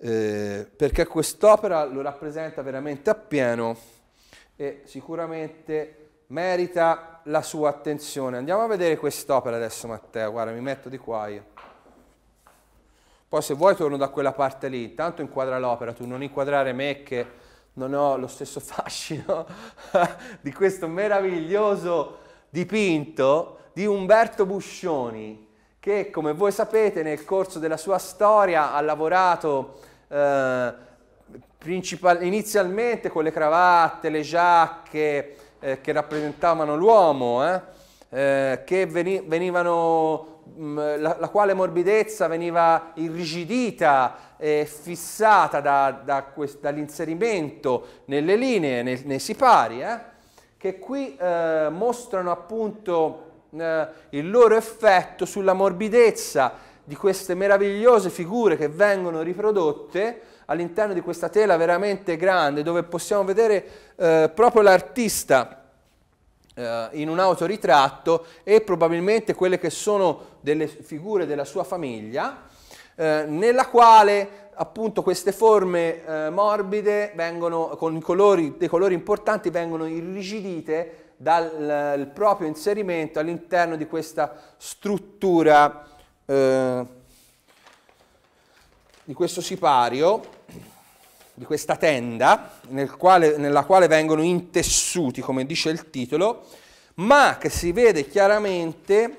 B: eh, perché quest'opera lo rappresenta veramente appieno e sicuramente merita la sua attenzione. Andiamo a vedere quest'opera adesso Matteo, guarda mi metto di qua io. Poi se vuoi torno da quella parte lì, intanto inquadra l'opera, tu non inquadrare me che non ho lo stesso [LAUGHS] fascino di questo meraviglioso dipinto di Umberto Buscioni che come voi sapete nel corso della sua storia ha lavorato eh, principal- inizialmente con le cravatte, le giacche eh, che rappresentavano l'uomo, eh, eh che veni- venivano, mh, mm, la-, la, quale morbidezza veniva irrigidita e fissata da, da quest- dall'inserimento nelle linee, nel- nei sipari, eh, che qui mostrano appunto il loro effetto sulla morbidezza di queste meravigliose figure che vengono riprodotte all'interno di questa tela veramente grande dove possiamo vedere eh, proprio l'artista eh, in un autoritratto e probabilmente quelle che sono delle figure della sua famiglia eh, nella quale appunto queste forme eh, morbide vengono con colori, dei colori importanti vengono irrigidite dal proprio inserimento all'interno di questa struttura eh, di questo sipario, di questa tenda nel quale, nella quale vengono intessuti, come dice il titolo, ma che si vede chiaramente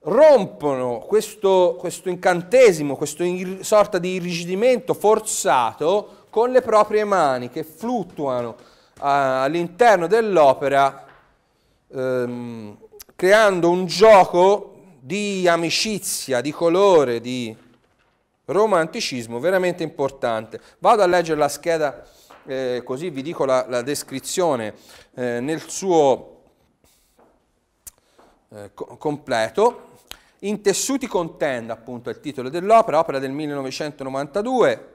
B: rompono questo, questo incantesimo, questa sorta di irrigidimento forzato con le proprie mani che fluttuano eh, all'interno dell'opera, ehm, creando un gioco di amicizia, di colore, di romanticismo veramente importante. Vado a leggere la scheda, eh, così vi dico la, la descrizione eh, nel suo eh, completo. In tessuti contenda, appunto, è il titolo dell'opera, opera del 1992,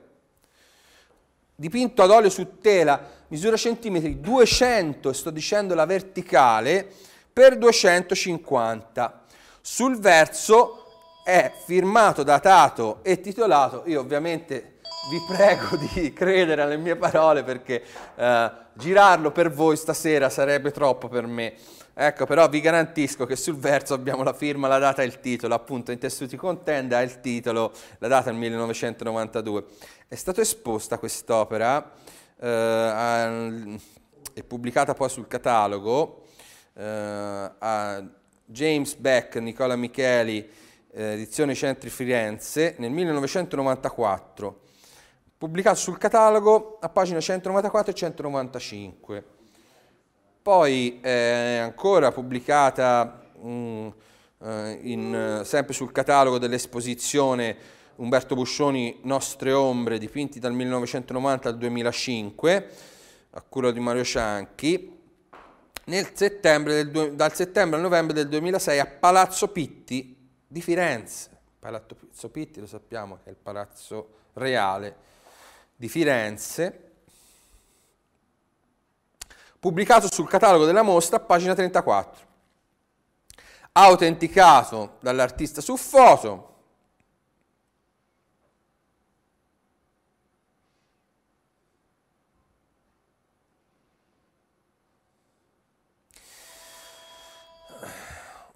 B: dipinto ad olio su tela, misura centimetri 200, sto dicendo la verticale, per 250 sul verso è firmato, datato e titolato. Io ovviamente vi prego [LAUGHS] di credere alle mie parole perché eh, girarlo per voi stasera sarebbe troppo per me. Ecco, però vi garantisco che sul verso abbiamo la firma, la data e il titolo, appunto in tessuti con tenda il titolo, la data è il 1992. È stata esposta quest'opera eh, e pubblicata poi sul catalogo eh, a James Beck, Nicola Micheli, eh, edizione Centri Firenze, nel 1994, pubblicato sul catalogo a pagina 194 e 195. Poi è eh, ancora pubblicata mh, mm, eh, in, sempre sul catalogo dell'esposizione Umberto Buscioni Nostre Ombre, dipinti dal 1990 al 2005, a cura di Mario Scianchi, settembre del, dal settembre al novembre del 2006 a Palazzo Pitti di Firenze. Palazzo Pitti lo sappiamo che è il palazzo reale di Firenze. Pubblicato sul catalogo della mostra, pagina 34. Autenticato dall'artista su foto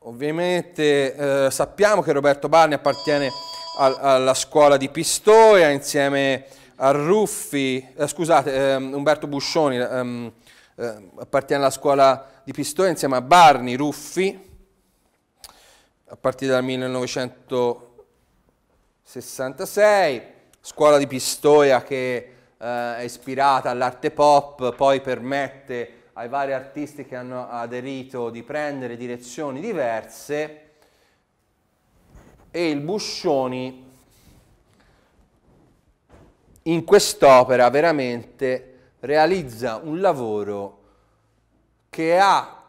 B: Ovviamente eh, sappiamo che Roberto Barni appartiene al, alla scuola di Pistoia insieme a Ruffi, eh, scusate, eh, Umberto Buscioni ehm, eh, appartiene alla scuola di Pistoia insieme a Barni, Ruffi, a partire dal 1966, scuola di Pistoia che eh, è ispirata all'arte pop, poi permette ai vari artisti che hanno aderito di prendere direzioni diverse e il Buscioni in quest'opera veramente realizza un lavoro che ha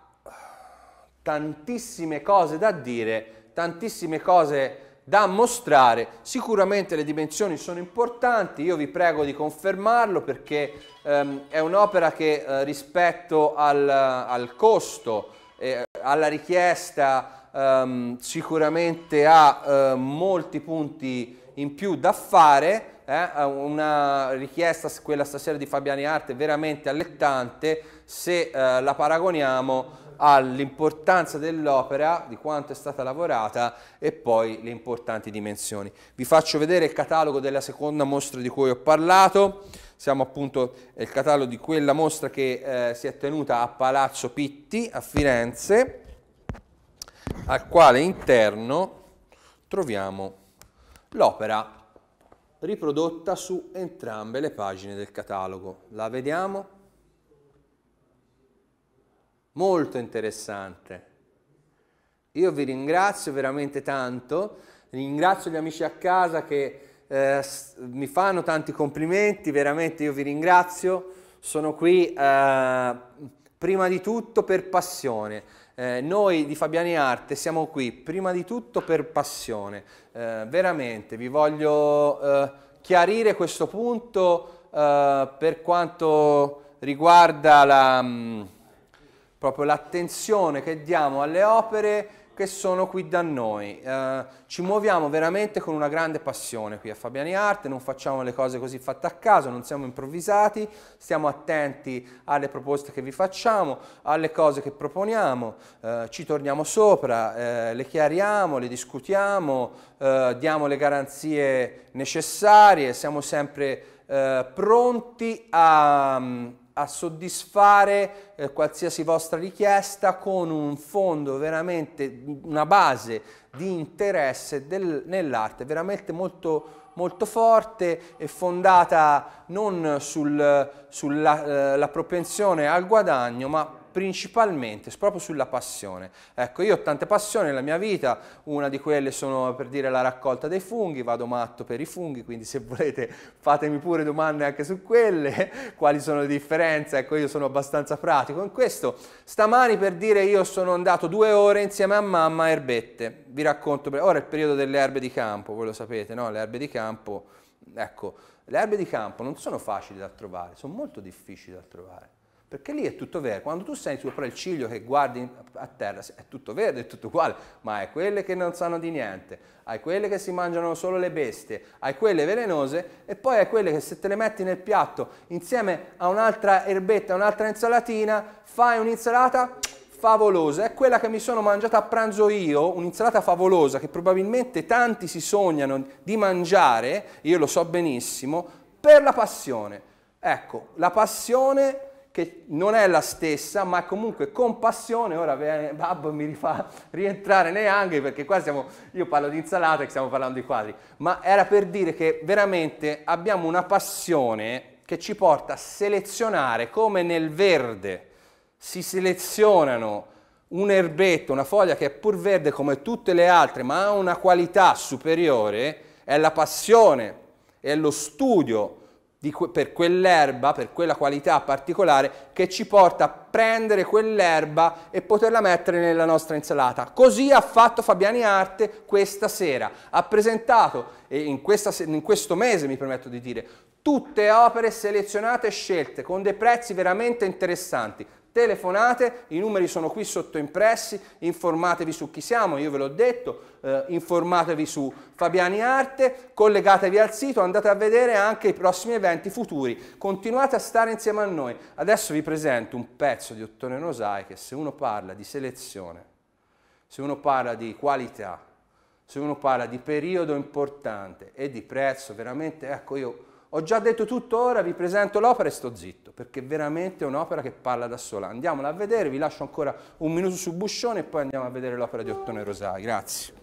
B: tantissime cose da dire, tantissime cose da da mostrare. Sicuramente le dimensioni sono importanti, io vi prego di confermarlo perché ehm, è un'opera che eh, rispetto al, al costo, eh, alla richiesta, ehm, sicuramente ha eh, molti punti in più da fare. Eh, una richiesta, quella stasera di Fabiani Arte, veramente allettante se eh, la paragoniamo all'importanza dell'opera, di quanto è stata lavorata e poi le importanti dimensioni. Vi faccio vedere il catalogo della seconda mostra di cui ho parlato, siamo appunto il catalogo di quella mostra che eh, si è tenuta a Palazzo Pitti a Firenze, al quale interno troviamo l'opera riprodotta su entrambe le pagine del catalogo. La vediamo? molto interessante. Io vi ringrazio veramente tanto, ringrazio gli amici a casa che eh, mi fanno tanti complimenti, veramente io vi ringrazio, sono qui eh, prima di tutto per passione. Eh, noi di Fabiani Arte siamo qui prima di tutto per passione, eh, veramente vi voglio eh, chiarire questo punto eh, per quanto riguarda la... Mh, mm, proprio l'attenzione che diamo alle opere che sono qui da noi. Eh, ci muoviamo veramente con una grande passione qui a Fabiani Arte, non facciamo le cose così fatte a caso, non siamo improvvisati, stiamo attenti alle proposte che vi facciamo, alle cose che proponiamo, eh, ci torniamo sopra, eh, le chiariamo, le discutiamo, eh, diamo le garanzie necessarie, siamo sempre eh, pronti a, mm, a soddisfare eh, qualsiasi vostra richiesta con un fondo veramente, una base di interesse del, nell'arte veramente molto molto forte e fondata non sul, sulla eh, propensione al guadagno, ma principalmente proprio sulla passione. Ecco, io ho tante passioni nella mia vita, una di quelle sono per dire la raccolta dei funghi, vado matto per i funghi, quindi se [LAUGHS] volete fatemi pure domande anche su quelle, quali sono le differenze, ecco io sono abbastanza pratico in questo. Stamani per dire io sono andato due ore insieme a mamma a erbette, vi racconto, ora è il periodo delle erbe di campo, voi lo sapete, no? Le erbe di campo, ecco, le erbe di campo non sono facili da trovare, sono molto difficili da trovare. Perché lì è tutto verde. Quando tu senti sopra il ciglio che guardi a terra, è tutto verde, è tutto uguale, ma hai quelle che non sanno di niente, hai quelle che si mangiano solo le bestie, hai quelle velenose e poi hai quelle che se te le metti nel piatto insieme a un'altra erbetta, un'altra insalatina, fai un'insalata favolosa, è quella che mi sono mangiata a pranzo io, un'insalata favolosa che probabilmente tanti si sognano di mangiare, io lo so benissimo, per la passione. Ecco, la passione che non è la stessa, ma comunque con passione, ora Babbo mi rifà rientrare nei hangri perché qua siamo, io parlo di insalata e stiamo parlando di quadri, ma era per dire che veramente abbiamo una passione che ci porta a selezionare come nel verde si selezionano un erbetto, una foglia che è pur verde come tutte le altre, ma ha una qualità superiore, è la passione, è lo studio Que per quell'erba, per quella qualità particolare che ci porta a prendere quell'erba e poterla mettere nella nostra insalata. Così ha fatto Fabiani Arte questa sera. Ha presentato, in, questa, in questo mese mi permetto di dire, tutte opere selezionate e scelte con dei prezzi veramente interessanti telefonate, i numeri sono qui sotto impressi, informatevi su chi siamo, io ve l'ho detto, eh, informatevi su Fabiani Arte, collegatevi al sito, andate a vedere anche i prossimi eventi futuri, continuate a stare insieme a noi. Adesso vi presento un pezzo di Ottone Rosai che se uno parla di selezione, se uno parla di qualità, se uno parla di periodo importante e di prezzo, veramente, ecco io ho già detto tutto ora, vi presento l'opera e sto zitto, perché veramente è un'opera che parla da sola. Andiamola a vedere, vi lascio ancora un minuto su Buscione e poi andiamo a vedere l'opera di Ottone Rosai. Grazie.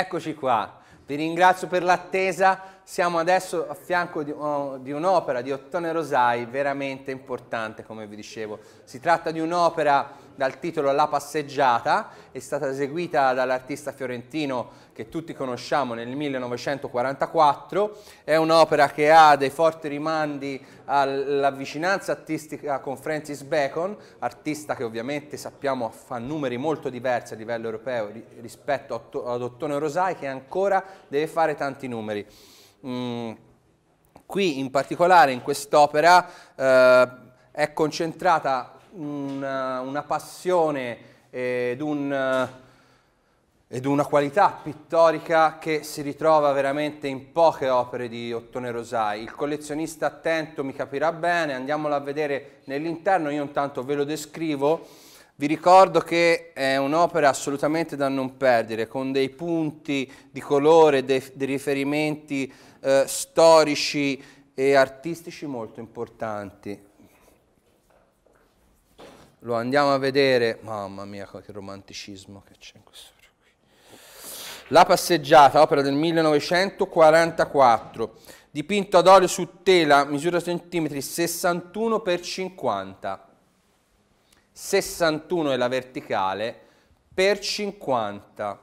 B: Eccoci qua, vi ringrazio per l'attesa, siamo adesso a fianco di, oh, di un'opera di Ottone Rosai veramente importante, come vi dicevo. Si tratta di un'opera dal titolo La passeggiata, è stata eseguita dall'artista fiorentino che tutti conosciamo nel 1944, è un'opera che ha dei forti rimandi alla vicinanza artistica con Francis Bacon, artista che ovviamente sappiamo fa numeri molto diversi a livello europeo rispetto ad Ottone Rosai che ancora deve fare tanti numeri. Mm, qui in particolare in quest'opera eh, è concentrata una, una passione ed, un, ed, una qualità pittorica che si ritrova veramente in poche opere di Ottone Rosai. Il collezionista attento mi capirà bene, andiamola a vedere nell'interno, io intanto ve lo descrivo. Vi ricordo che è un'opera assolutamente da non perdere, con dei punti di colore, dei, dei riferimenti eh, storici e artistici molto importanti. Lo andiamo a vedere, mamma mia che romanticismo che c'è in questo. La passeggiata, opera del 1944, dipinto ad olio su tela, misura centimetri 61 x 50. 61 è la verticale per 50.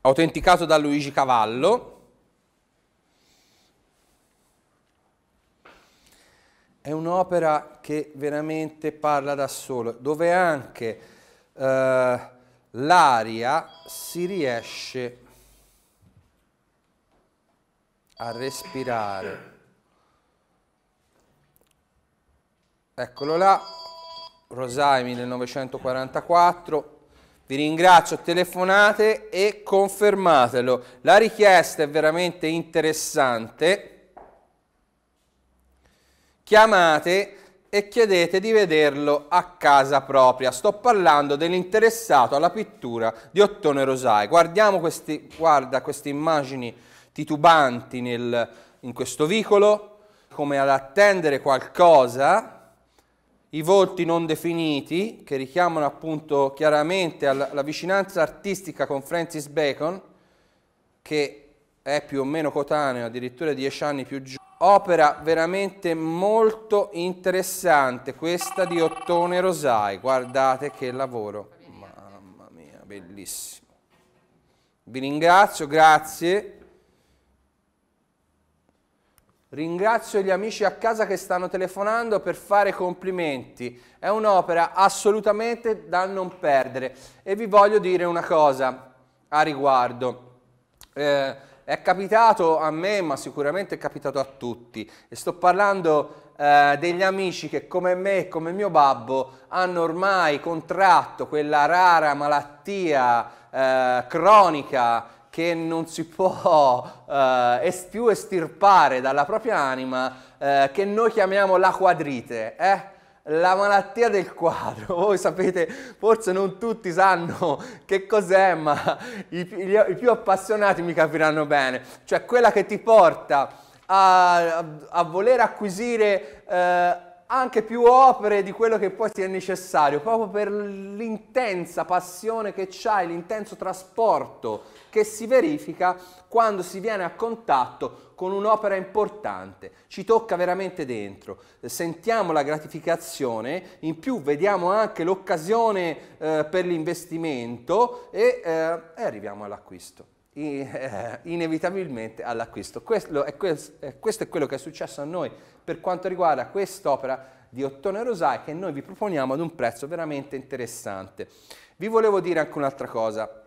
B: Autenticato da Luigi Cavallo. È un'opera che veramente parla da solo, dove anche eh, l'aria si riesce a respirare. Eccolo là, Rosai 1944. Vi ringrazio, telefonate e confermatelo. La richiesta è veramente interessante. Chiamate e chiedete di vederlo a casa propria. Sto parlando dell'interessato alla pittura di Ottone Rosai. Guardiamo questi, guarda queste immagini titubanti nel, in questo vicolo, come ad attendere qualcosa i volti non definiti, che richiamano appunto chiaramente alla, vicinanza artistica con Francis Bacon, che è più o meno cotaneo, addirittura dieci anni più giù. Opera veramente molto interessante, questa di Ottone Rosai. Guardate che lavoro, mamma mia, bellissimo. Vi ringrazio, grazie. Ringrazio gli amici a casa che stanno telefonando per fare complimenti. È un'opera assolutamente da non perdere. E vi voglio dire una cosa a riguardo. Eh, è capitato a me, ma sicuramente è capitato a tutti. E sto parlando eh, degli amici che come me e come mio babbo hanno ormai contratto quella rara malattia eh, cronica che non si può [LAUGHS] eh, es- più estirpare dalla propria anima, eh, che noi chiamiamo la quadrite, eh? la malattia del quadro. [LAUGHS] Voi sapete, forse non tutti sanno [LAUGHS] che cos'è, ma i, gli, i più appassionati mi capiranno bene. Cioè quella che ti porta a, a, voler acquisire... Eh, anche più opere di quello che poi ti è necessario, proprio per l'intensa passione che hai, l'intenso trasporto che si verifica quando si viene a contatto con un'opera importante, ci tocca veramente dentro, sentiamo la gratificazione, in più vediamo anche l'occasione eh, per l'investimento e, eh, e arriviamo all'acquisto, eh, inevitabilmente all'acquisto. Questo è, questo è quello che è successo a noi per quanto riguarda quest'opera di Ottone Rosai che noi vi proponiamo ad un prezzo veramente interessante. Vi volevo dire anche un'altra cosa,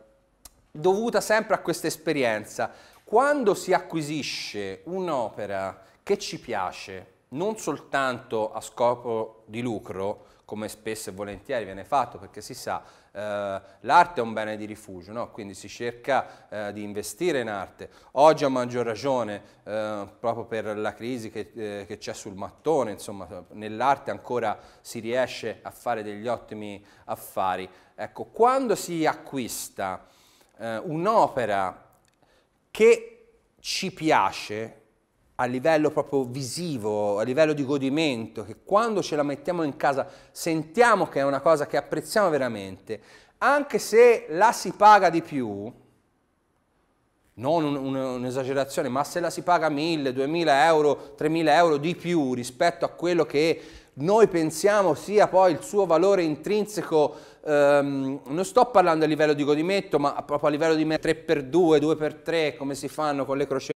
B: dovuta sempre a questa esperienza. Quando si acquisisce un'opera che ci piace, non soltanto a scopo di lucro, come spesso e volentieri viene fatto, perché si sa, eh, l'arte è un bene di rifugio, no? quindi si cerca eh, di investire in arte. Oggi a maggior ragione, eh, proprio per la crisi che, eh, che c'è sul mattone, insomma, nell'arte ancora si riesce a fare degli ottimi affari. Ecco, quando si acquista eh, un'opera che ci piace a livello proprio visivo, a livello di godimento, che quando ce la mettiamo in casa sentiamo che è una cosa che apprezziamo veramente, anche se la si paga di più, non un'esagerazione, ma se la si paga 1000, 2000 euro, 3000 euro di più rispetto a quello che noi pensiamo sia poi il suo valore intrinseco Um, non sto parlando a livello di godimento, ma proprio a livello di 3x2, 2x3, come si fanno con le crocette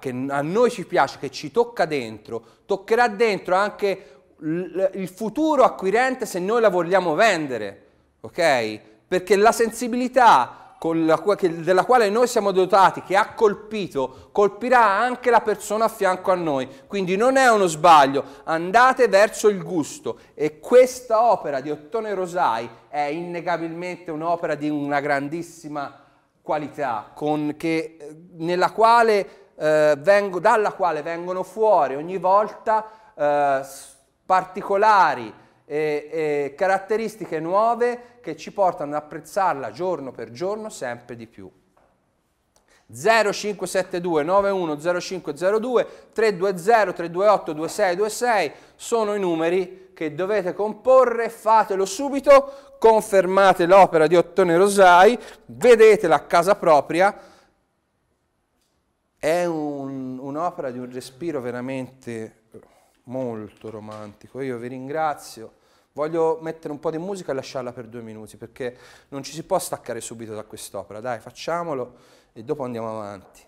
B: che a noi ci piace, che ci tocca dentro, toccherà dentro anche il futuro acquirente se noi la vogliamo vendere, ok? Perché la sensibilità la, che, della quale noi siamo dotati, che ha colpito, colpirà anche la persona a fianco a noi. Quindi non è uno sbaglio, andate verso il gusto e questa opera di Ottone Rosai è innegabilmente un'opera di una grandissima qualità, con, che, eh, quale, eh, vengo, dalla quale vengono fuori ogni volta eh, particolari, e, e caratteristiche nuove che ci portano ad apprezzarla giorno per giorno sempre di più. 0572 910502 320 328 2626 sono i numeri che dovete comporre, fatelo subito, confermate l'opera di Ottone Rosai, vedetela a casa propria, è un, un'opera di un respiro veramente molto romantico, io vi ringrazio Voglio mettere un po' di musica e lasciarla per due minuti, perché non ci si può staccare subito da quest'opera. Dai, facciamolo e dopo andiamo avanti.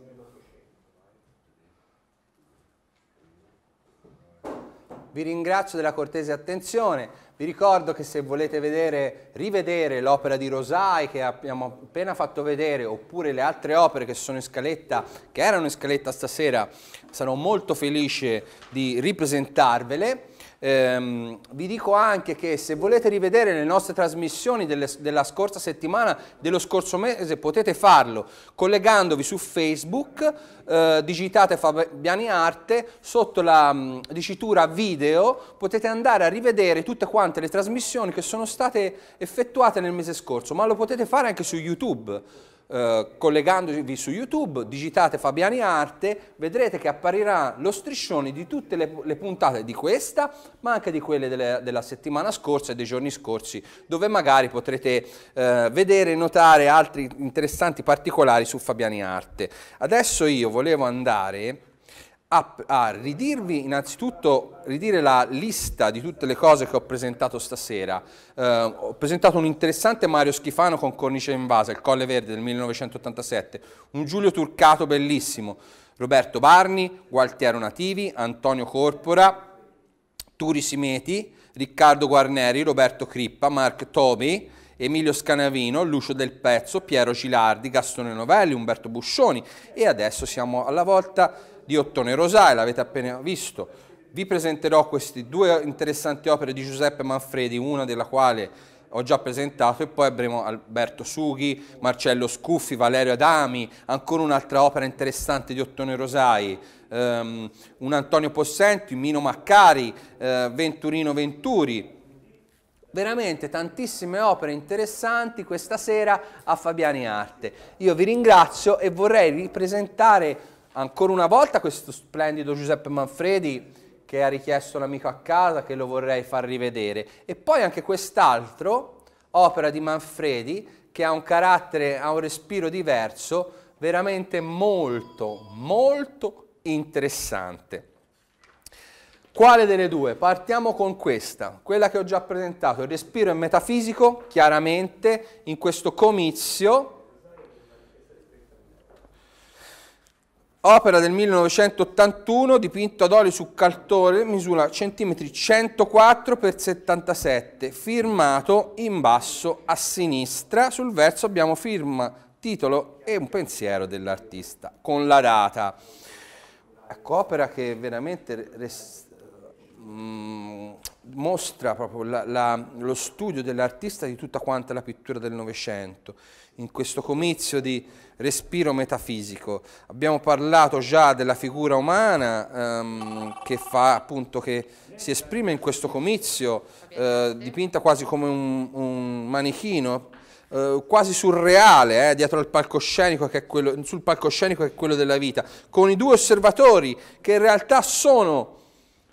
B: fine dell'Ottocento. Vi ringrazio della cortese attenzione, vi ricordo che se volete vedere, rivedere l'opera di Rosai che abbiamo appena fatto vedere oppure le altre opere che sono in scaletta, che erano in scaletta stasera, sarò molto felice di ripresentarvele. Ehm, vi dico anche che se volete rivedere le nostre trasmissioni delle, della scorsa settimana, dello scorso mese, potete farlo collegandovi su Facebook, eh, digitate Fabiani Arte, sotto la mh, mm, dicitura video potete andare a rivedere tutte quante le trasmissioni che sono state effettuate nel mese scorso, ma lo potete fare anche su YouTube. Eh, collegandovi su YouTube, digitate Fabiani Arte, vedrete che apparirà lo striscione di tutte le, le puntate di questa, ma anche di quelle delle, della settimana scorsa e dei giorni scorsi, dove magari potrete eh, vedere e notare altri interessanti particolari su Fabiani Arte. Adesso io volevo andare a, a ridirvi innanzitutto ridire la lista di tutte le cose che ho presentato stasera. Eh, ho presentato un interessante Mario Schifano con Cornice Invasa, il Colle Verde del 1987, un Giulio Turcato bellissimo, Roberto Barni, Gualtiero Nativi, Antonio Corpora, Turi Simeti, Riccardo Guarneri, Roberto Crippa, Mark Tobi, Emilio Scanavino, Lucio Del Pezzo, Piero Gilardi, Gastone Novelli, Umberto Buscioni e adesso siamo alla volta di Ottone Rosai, l'avete appena visto. Vi presenterò queste due interessanti opere di Giuseppe Manfredi, una della quale ho già presentato, e poi avremo Alberto Sughi, Marcello Scuffi, Valerio Adami, ancora un'altra opera interessante di Ottone Rosai, um, ehm, un Antonio Possenti, Mino Maccari, uh, Venturino Venturi, veramente tantissime opere interessanti questa sera a Fabiani Arte. Io vi ringrazio e vorrei ripresentare ancora una volta questo splendido Giuseppe Manfredi che ha richiesto un amico a casa che lo vorrei far rivedere. E poi anche quest'altro, opera di Manfredi, che ha un carattere, ha un respiro diverso, veramente molto, molto interessante. Quale delle due? Partiamo con questa, quella che ho già presentato, il respiro è metafisico, chiaramente, in questo comizio, Opera del 1981 dipinto ad olio su caltore, misura centimetri 104 x 77, firmato in basso a sinistra. Sul verso abbiamo firma, titolo e un pensiero dell'artista con la data. Ecco, opera che veramente mh, mm, mostra proprio la, la, lo studio dell'artista di tutta quanta la pittura del Novecento in questo comizio di respiro metafisico. Abbiamo parlato già della figura umana ehm, che, fa, appunto, che, si esprime in questo comizio, eh, dipinta quasi come un, un manichino, eh, quasi surreale, eh, dietro al palcoscenico che è quello, sul palcoscenico che è quello della vita, con i due osservatori che in realtà sono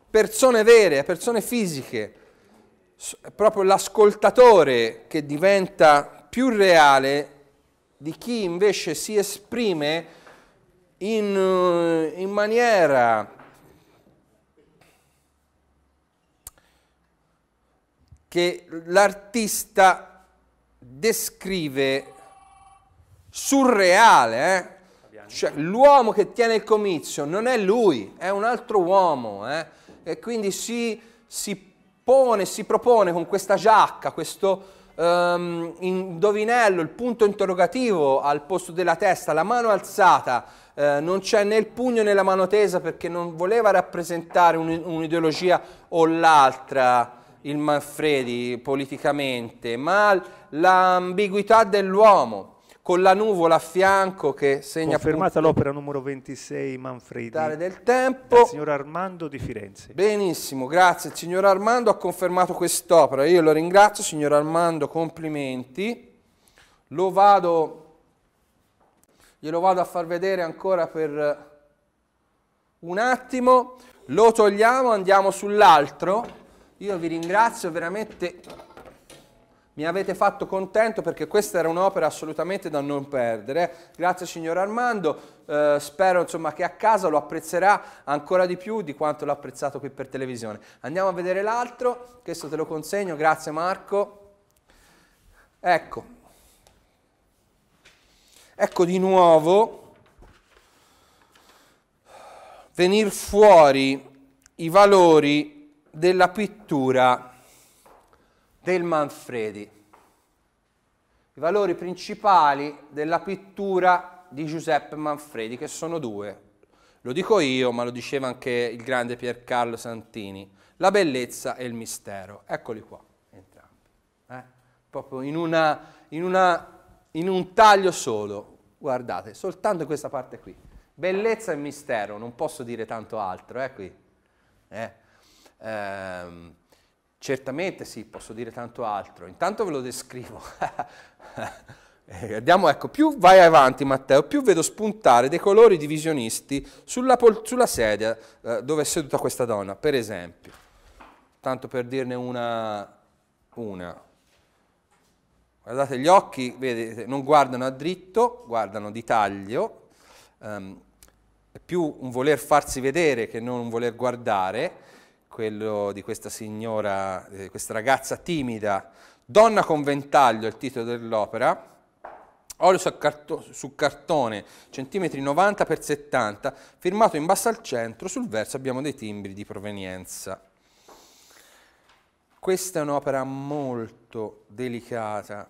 B: persone vere, persone fisiche, proprio l'ascoltatore che diventa più reale di chi invece si esprime in, eh, in maniera che l'artista descrive surreale. Eh? Cioè, l'uomo che tiene il comizio non è lui, è un altro uomo. Eh? E quindi si, si pone, si propone con questa giacca, questo um, ehm, indovinello, il punto interrogativo al posto della testa, la mano alzata, eh, non c'è né il pugno né la mano tesa perché non voleva rappresentare un'ideologia o l'altra il Manfredi politicamente, ma l'ambiguità dell'uomo con la nuvola a fianco che segna... Confermata l'opera numero 26 Manfredi. Dare del tempo. Del signor Armando di Firenze. Benissimo, grazie. Il signor Armando ha confermato quest'opera. Io lo ringrazio, signor Armando, complimenti. Lo vado... Glielo vado a far vedere ancora per un attimo. Lo togliamo, andiamo sull'altro. Io vi ringrazio veramente mi avete fatto contento perché questa era un'opera assolutamente da non perdere. Grazie signor Armando, eh, spero insomma, che a casa lo apprezzerà ancora di più di quanto l'ho apprezzato qui per televisione. Andiamo a vedere l'altro, questo te lo consegno, grazie Marco. Ecco, ecco di nuovo venir fuori i valori della pittura del Manfredi. I valori principali della pittura di Giuseppe Manfredi, che sono due. Lo dico io, ma lo diceva anche il grande Piercarlo Santini. La bellezza e il mistero. Eccoli qua, entrambi. Eh? Proprio in, una, in, una, in un taglio solo. Guardate, soltanto questa parte qui. Bellezza e mistero, non posso dire tanto altro, eh qui. Eh. Ehm. Certamente sì, posso dire tanto altro. Intanto ve lo descrivo. [LAUGHS] Eh, andiamo, ecco, più vai avanti Matteo, più vedo spuntare dei colori divisionisti sulla, pol- sulla sedia eh, dove è seduta questa donna, per esempio. Tanto per dirne una, una. Guardate gli occhi, vedete, non guardano a dritto, guardano di taglio. Um, è più un voler farsi vedere che non un voler guardare quello di questa signora, eh, questa ragazza timida, Donna con ventaglio è il titolo dell'opera, olio su, carto, su cartone, centimetri 90 x 70, firmato in basso al centro, sul verso abbiamo dei timbri di provenienza. Questa è un'opera molto delicata,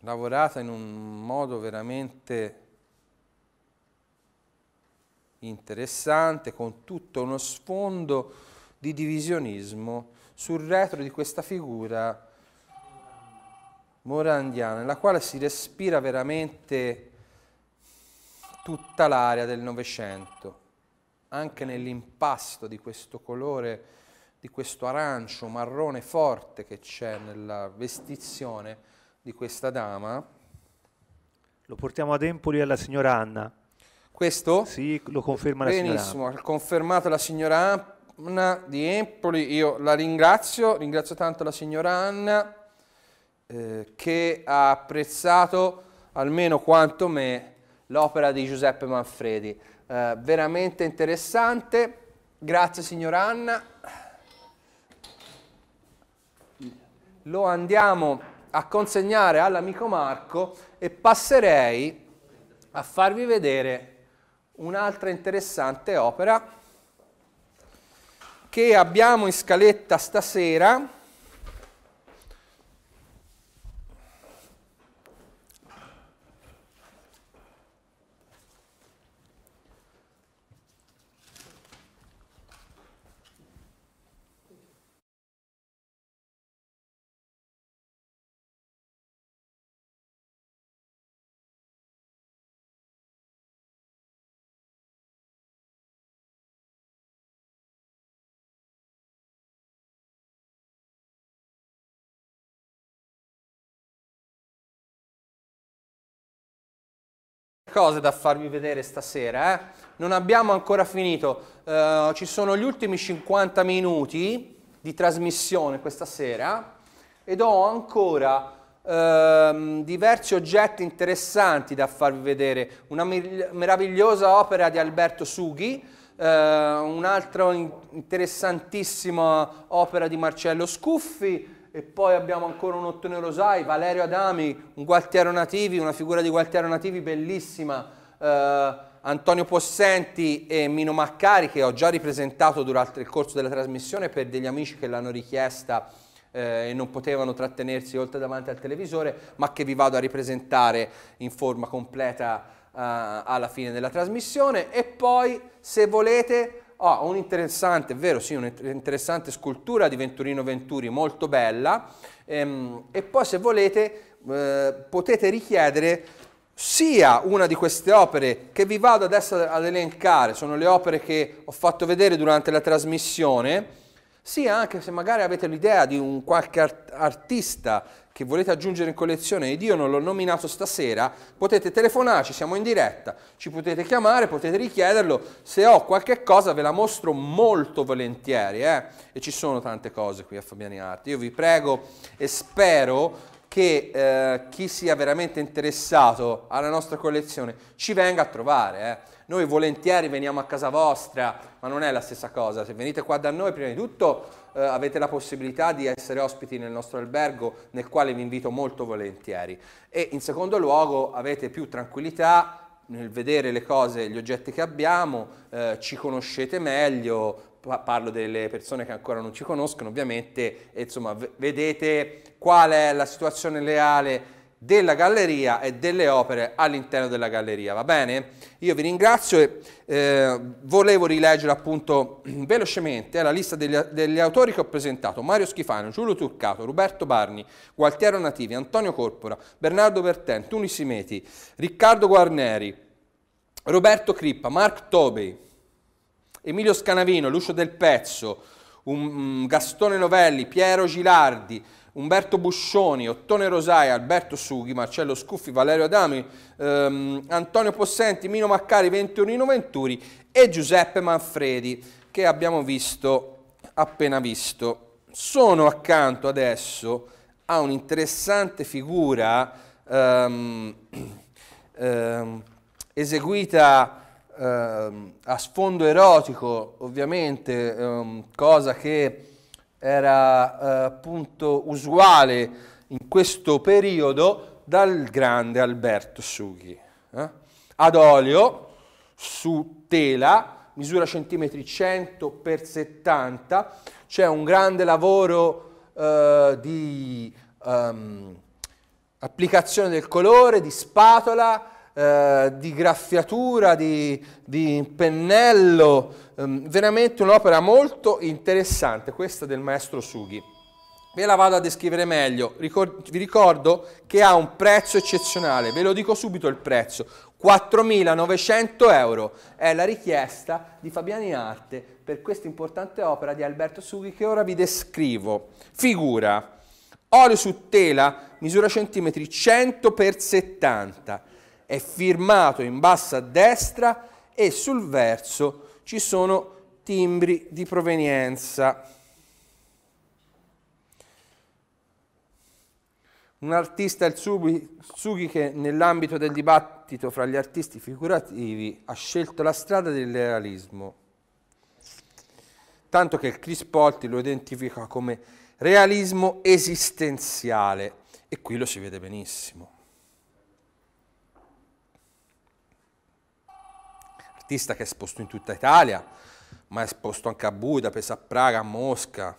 B: lavorata in un modo veramente interessante con tutto uno sfondo di divisionismo sul retro di questa figura morandiana, nella quale si respira veramente tutta l'area del Novecento, anche nell'impasto di questo colore, di questo arancio marrone forte che c'è nella vestizione di questa dama. Lo portiamo ad Empoli alla signora Anna. Questo? Sì, lo conferma la Benissimo, signora Benissimo, confermato la signora Anna di Empoli, io la ringrazio, ringrazio tanto la signora Anna eh, che ha apprezzato almeno quanto me l'opera di Giuseppe Manfredi. Eh, veramente interessante, grazie signora Anna. Lo andiamo a consegnare all'amico Marco e passerei a farvi vedere un'altra interessante opera che abbiamo in scaletta stasera cose da farvi vedere stasera, eh? non abbiamo ancora finito, uh, ci sono gli ultimi 50 minuti di trasmissione questa sera ed ho ancora uh, diversi oggetti interessanti da farvi vedere, una meravigliosa opera di Alberto Sughi, uh, un'altra interessantissima opera di Marcello Scuffi, e poi abbiamo ancora un Ottone Rosai, Valerio Adami, un Gualtiero Nativi, una figura di Gualtiero Nativi bellissima, eh, Antonio Possenti e Mino Maccari che ho già ripresentato durante il corso della trasmissione per degli amici che l'hanno richiesta eh, e non potevano trattenersi oltre davanti al televisore, ma che vi vado a ripresentare in forma completa eh, alla fine della trasmissione e poi se volete Ah, ho oh, un'interessante, è vero, sì, un'interessante scultura di Venturino Venturi, molto bella, ehm, e poi se volete eh, potete richiedere sia una di queste opere che vi vado adesso ad elencare, sono le opere che ho fatto vedere durante la trasmissione, sia anche se magari avete l'idea di un qualche art- artista che volete aggiungere in collezione ed io non l'ho nominato stasera, potete telefonarci, siamo in diretta, ci potete chiamare, potete richiederlo, se ho qualche cosa ve la mostro molto volentieri eh? e ci sono tante cose qui a Fabiani Arte. Io vi prego e spero che eh, chi sia veramente interessato alla nostra collezione ci venga a trovare. Eh. Noi volentieri veniamo a casa vostra, ma non è la stessa cosa. Se venite qua da noi, prima di tutto eh, avete la possibilità di essere ospiti nel nostro albergo nel quale vi invito molto volentieri e in secondo luogo avete più tranquillità nel vedere le cose, gli oggetti che abbiamo, eh, ci conoscete meglio, parlo delle persone che ancora non ci conoscono ovviamente, e insomma vedete qual è la situazione reale della galleria e delle opere all'interno della galleria, va bene? Io vi ringrazio e eh, volevo rileggere appunto [CLEARS THROAT] velocemente eh, la lista degli, degli, autori che ho presentato, Mario Schifano, Giulio Turcato, Roberto Barni, Gualtiero Nativi, Antonio Corpora, Bernardo Bertenti, Tuni Simeti, Riccardo Guarneri, Roberto Crippa, Mark Tobey, Emilio Scanavino, Lucio Del Pezzo, um, Gastone Novelli, Piero Gilardi, Umberto Buscioni, Ottone Rosai, Alberto Sughi, Marcello Scuffi, Valerio Adami, ehm, Antonio Possenti, Mino Maccari, Venturino Venturi e Giuseppe Manfredi che abbiamo visto appena visto. Sono accanto adesso a un'interessante figura ehm, [CLEARS THROAT] ehm, eseguita ehm, a sfondo erotico, ovviamente, ehm, cosa che era eh, appunto usuale in questo periodo dal grande Alberto Sughi. Eh? Ad olio, su tela, misura centimetri 100 x 70, c'è un grande lavoro eh, di um, applicazione del colore, di spatola, eh, di graffiatura, di, di pennello, ehm, veramente un'opera molto interessante, questa del maestro Sughi. Ve la vado a descrivere meglio, Ricord vi ricordo che ha un prezzo eccezionale, ve lo dico subito il prezzo, 4.900 euro è la richiesta di Fabiani Arte per questa importante opera di Alberto Sughi che ora vi descrivo. Figura, olio su tela, misura centimetri 100 x 70, è firmato in basso a destra e sul verso ci sono timbri di provenienza. Un artista, il Tsugi, che nell'ambito del dibattito fra gli artisti figurativi ha scelto la strada del realismo, tanto che il Crispolti lo identifica come realismo esistenziale e qui lo si vede benissimo. artista che è esposto in tutta Italia, ma è esposto anche a Budapest, a Praga, a Mosca.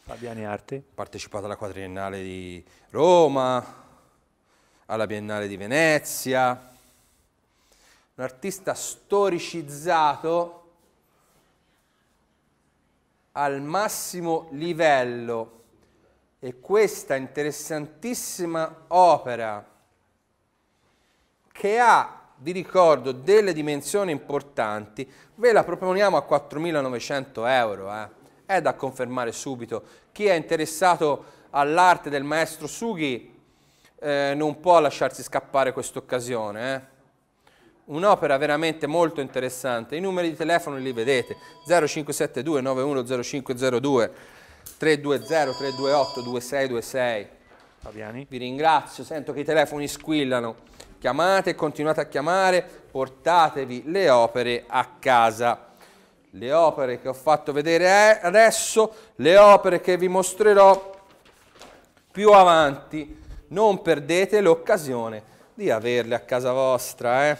B: Fabiani Arti. Partecipato alla quadriennale di Roma, alla Biennale di Venezia. Un artista storicizzato al massimo livello e questa interessantissima opera che ha vi ricordo delle dimensioni importanti, ve la proponiamo a 4.900 euro, eh. è da confermare subito. Chi è interessato all'arte del maestro Sughi eh, non può lasciarsi scappare questa occasione. Eh. Un'opera veramente molto interessante, i numeri di telefono li vedete, 0572 910502 320 328 2626. Fabiani. Vi ringrazio, sento che i telefoni squillano. Chiamate e continuate a chiamare, portatevi le opere a casa. Le opere che ho fatto vedere eh, adesso, le opere che vi mostrerò più avanti. Non perdete l'occasione di averle a casa vostra. Eh?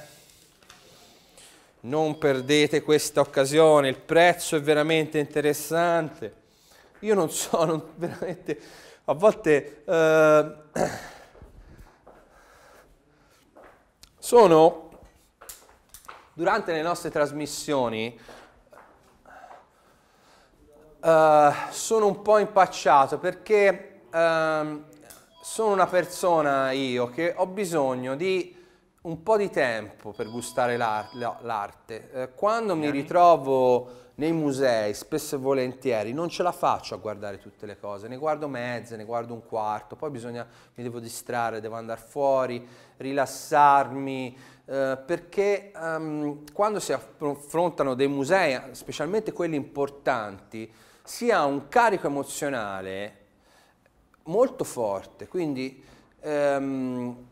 B: Non perdete questa occasione, il prezzo è veramente interessante. Io non so, non, veramente, a volte... Eh, Sono, durante le nostre trasmissioni, uh, sono un po' impacciato perché uh, sono una persona io che ho bisogno di un po' di tempo per gustare l'arte. Eh, quando mi ritrovo nei musei spesso e volentieri non ce la faccio a guardare tutte le cose, ne guardo mezze, ne guardo un quarto, poi bisogna, mi devo distrarre, devo andare fuori, rilassarmi, eh, perché um, quando si affrontano dei musei, specialmente quelli importanti, si ha un carico emozionale molto forte, quindi... Um,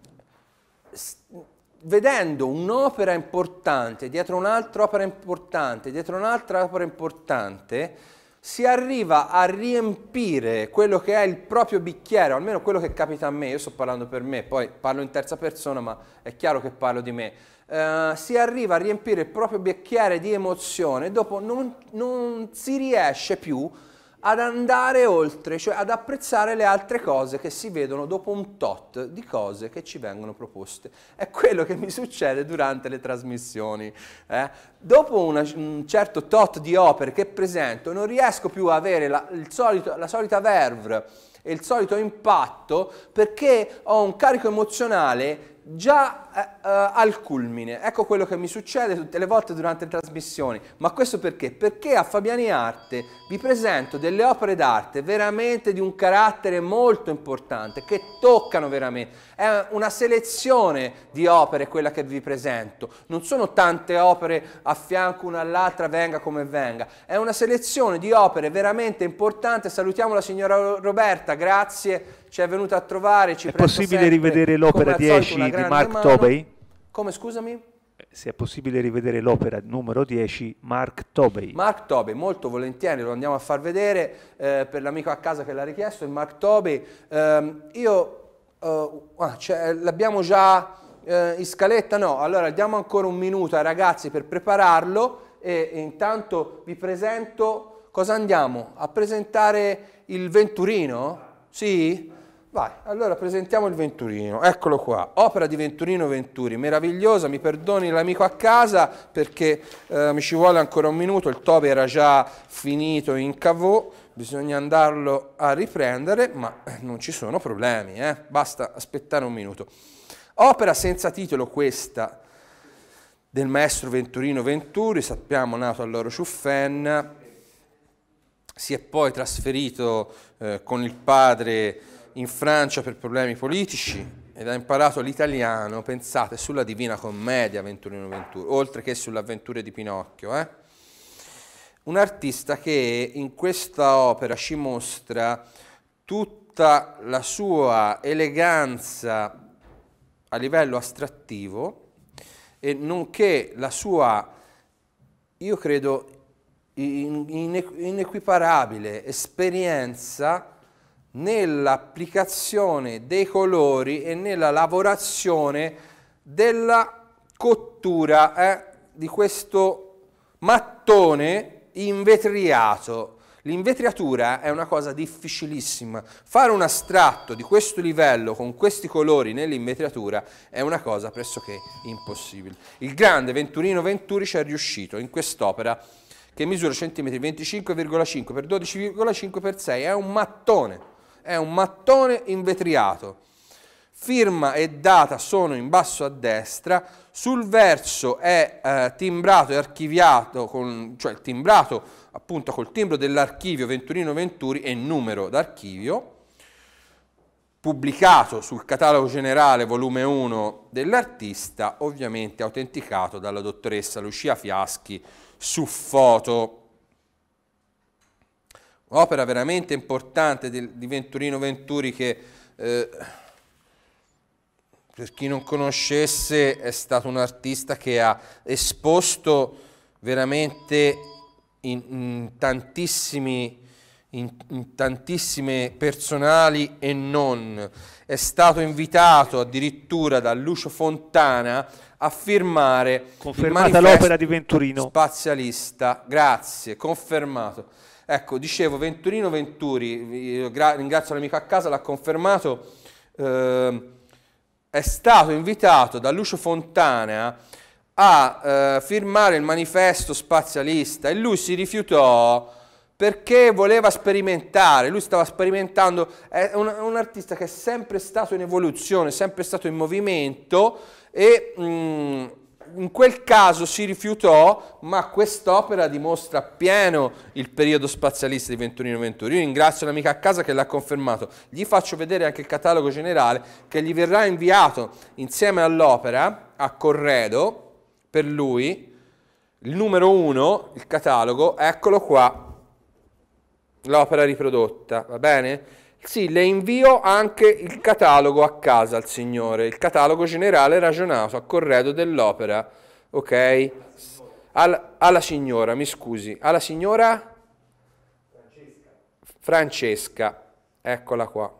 B: vedendo un'opera importante dietro un'altra opera importante, dietro un'altra opera importante, si arriva a riempire quello che è il proprio bicchiere, o almeno quello che capita a me, io sto parlando per me, poi parlo in terza persona, ma è chiaro che parlo di me. Uh, si arriva a riempire il proprio bicchiere di emozione, dopo non, non si riesce più a ad andare oltre, cioè ad apprezzare le altre cose che si vedono dopo un tot di cose che ci vengono proposte. È quello che mi succede durante le trasmissioni. Eh? Dopo una, un certo tot di opere che presento non riesco più a avere la, solito, la solita verve e il solito impatto perché ho un carico emozionale già eh, eh, al culmine. Ecco quello che mi succede tutte le volte durante le trasmissioni. Ma questo perché? Perché a Fabiani Arte vi presento delle opere d'arte veramente di un carattere molto importante, che toccano veramente. È una selezione di opere quella che vi presento. Non sono tante opere a fianco una all'altra, venga come venga. È una selezione di opere veramente importante. Salutiamo la signora Roberta, grazie, ci è venuta a trovare. Ci è possibile sempre, rivedere l'opera 10 di Mark Tober? Tobey. Come scusami? Eh, se è possibile rivedere l'opera numero 10, Mark Tobey. Mark Tobey, molto volentieri, lo andiamo a far vedere eh, per l'amico a casa che l'ha richiesto, il Mark Tobey. Ehm, eh, io, uh, ah, cioè, l'abbiamo già eh, in scaletta? No, allora diamo ancora un minuto ai ragazzi per prepararlo e, e intanto vi presento, cosa andiamo? A presentare il Venturino? Sì? Vai, allora presentiamo il Venturino, eccolo qua, opera di Venturino Venturi, meravigliosa, mi perdoni l'amico a casa perché eh, mi ci vuole ancora un minuto, il tobe era già finito in cavò, bisogna andarlo a riprendere, ma eh, non ci sono problemi, eh? basta aspettare un minuto. Opera senza titolo questa del maestro Venturino Venturi, sappiamo nato all'Oro Ciuffen, si è poi trasferito eh, con il padre in Francia per problemi politici ed ha imparato l'italiano, pensate, sulla Divina Commedia 21 Ventura, oltre che sulle di Pinocchio. Eh? Un artista che in questa opera ci mostra tutta la sua eleganza a livello astrattivo e nonché la sua, io credo, inequiparabile esperienza nell'applicazione dei colori e nella lavorazione della cottura eh, di questo mattone invetriato. L'invetriatura è una cosa difficilissima. Fare un astratto di questo livello con questi colori nell'invetriatura è una cosa pressoché impossibile. Il grande Venturino Venturi ci è riuscito in quest'opera che misura centimetri 25,5 x 12,5 x 6, è un mattone è un mattone invetriato. Firma e data sono in basso a destra, sul verso è eh, timbrato e archiviato, con, cioè timbrato appunto col timbro dell'archivio Venturino Venturi e numero d'archivio, pubblicato sul catalogo generale volume 1 dell'artista, ovviamente autenticato dalla dottoressa Lucia Fiaschi su foto opera veramente importante di, di Venturino Venturi che eh, per chi non conoscesse è stato un artista che ha esposto veramente in, in, tantissimi, in, in tantissime personali e non. È stato invitato addirittura da Lucio Fontana a firmare confermata l'opera di Venturino spazialista. Grazie, confermato Ecco, dicevo, Venturino Venturi, eh, ringrazio l'amico a casa, l'ha confermato, eh, è stato invitato da Lucio Fontana a eh, firmare il manifesto spazialista e lui si rifiutò perché voleva sperimentare, lui stava sperimentando, è un, un, artista che è sempre stato in evoluzione, sempre stato in movimento e mh, mm, in quel caso si rifiutò, ma quest'opera dimostra pieno il periodo spazialista di Venturino Venturi. Io ringrazio l'amica a casa che l'ha confermato. Gli faccio vedere anche il catalogo generale che gli verrà inviato insieme all'opera a Corredo per lui. Il numero 1, il catalogo, eccolo qua, l'opera riprodotta, va bene? Sì, le invio anche il catalogo a casa al Signore, il catalogo generale ragionato a corredo dell'opera, ok? Alla, alla signora, mi scusi, alla signora Francesca. Francesca, eccola qua.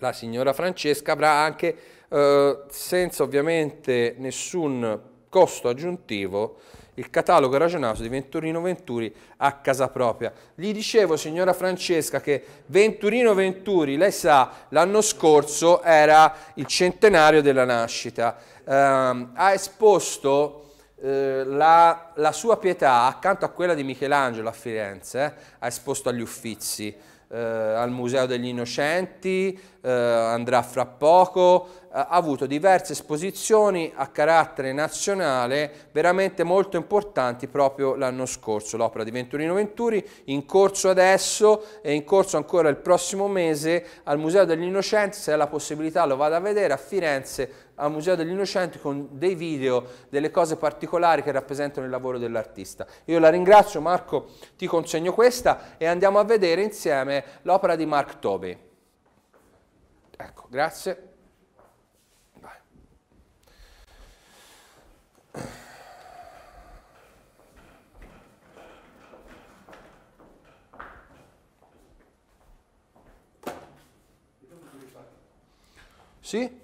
B: La signora Francesca avrà anche, eh, senza ovviamente nessun costo aggiuntivo, il catalogo ragionato di Venturino Venturi a casa propria. Gli dicevo, signora Francesca, che Venturino Venturi, lei sa, l'anno scorso era il centenario della nascita, eh, ha esposto... Eh, la, la, sua pietà accanto a quella di Michelangelo a Firenze eh, ha esposto agli Uffizi eh, al Museo degli Innocenti, eh, andrà fra poco, eh, ha avuto diverse esposizioni a carattere nazionale veramente molto importanti proprio l'anno scorso, l'opera di Venturino Venturi, in corso adesso e in corso ancora il prossimo mese al Museo degli Innocenti, se ha la possibilità lo vado a vedere a Firenze al museo degli innocenti con dei video, delle cose particolari che rappresentano il lavoro dell'artista. Io la ringrazio Marco, ti consegno questa e andiamo a vedere insieme l'opera di Mark Tobey. Ecco, grazie. Sì?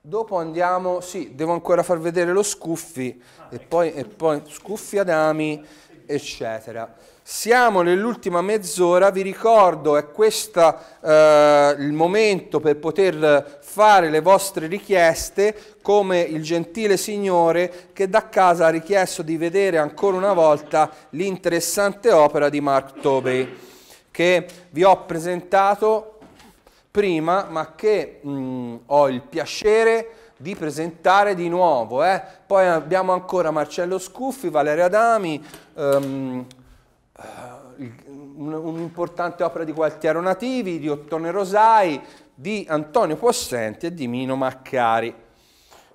B: Dopo andiamo, sì, devo ancora far vedere lo Scuffi ah, e, ecco. poi, e poi Scuffi Adami, eccetera. Siamo nell'ultima mezz'ora, vi ricordo, è questo eh, il momento per poter fare le vostre richieste, come il gentile signore che da casa ha richiesto di vedere ancora una volta l'interessante opera di Mark Tobey, che vi ho presentato prima, ma che mh, mm, ho il piacere di presentare di nuovo. Eh. Poi abbiamo ancora Marcello Scuffi, Valerio Adami, um, ehm, eh, un'importante opera di Gualtiero Nativi, di Ottone Rosai, di Antonio Possenti e di Mino Maccari.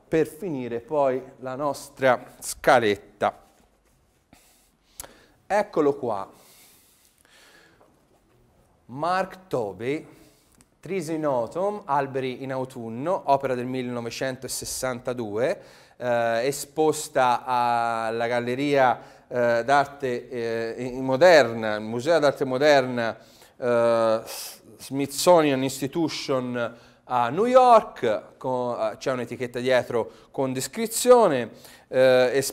B: Per finire poi la nostra scaletta. Eccolo qua. Mark Tobey in Autumn, alberi in autunno, opera del 1962, eh, esposta alla Galleria eh, d'arte eh, moderna, il Museo d'arte moderna eh, Smithsonian Institution a New York, eh, c'è un'etichetta dietro con descrizione, eh,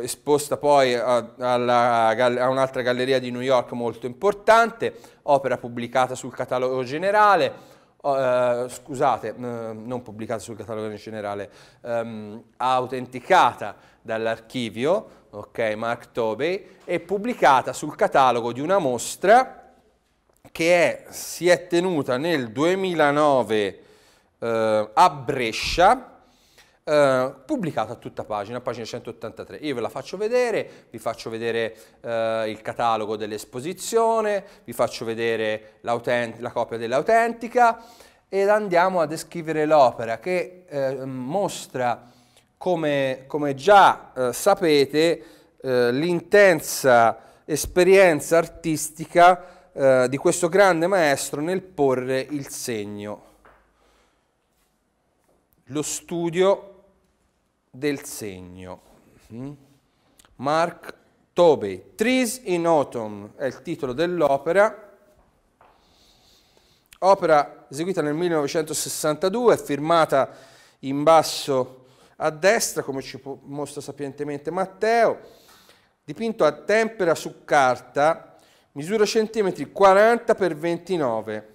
B: esposta poi a, a un'altra galleria di New York molto importante, opera pubblicata sul catalogo generale, Oh, eh, scusate, mm, non pubblicata sul catalogo in generale, ehm, autenticata dall'archivio, ok, Mark Tobey, e pubblicata sul catalogo di una mostra che è, si è tenuta nel 2009 eh, a Brescia, eh, pubblicata a tutta pagina, pagina 183. Io ve la faccio vedere, vi faccio vedere eh, il catalogo dell'esposizione, vi faccio vedere la copia dell'autentica ed andiamo a descrivere l'opera che eh, mostra, come, come già eh, sapete, eh, l'intensa esperienza artistica eh, di questo grande maestro nel porre il segno. Lo studio del segno. Mm? Mark Tobey, Trees in Autumn è il titolo dell'opera, opera eseguita nel 1962, firmata in basso a destra, come ci mostra sapientemente Matteo, dipinto a tempera su carta, misura centimetri 40 x 29.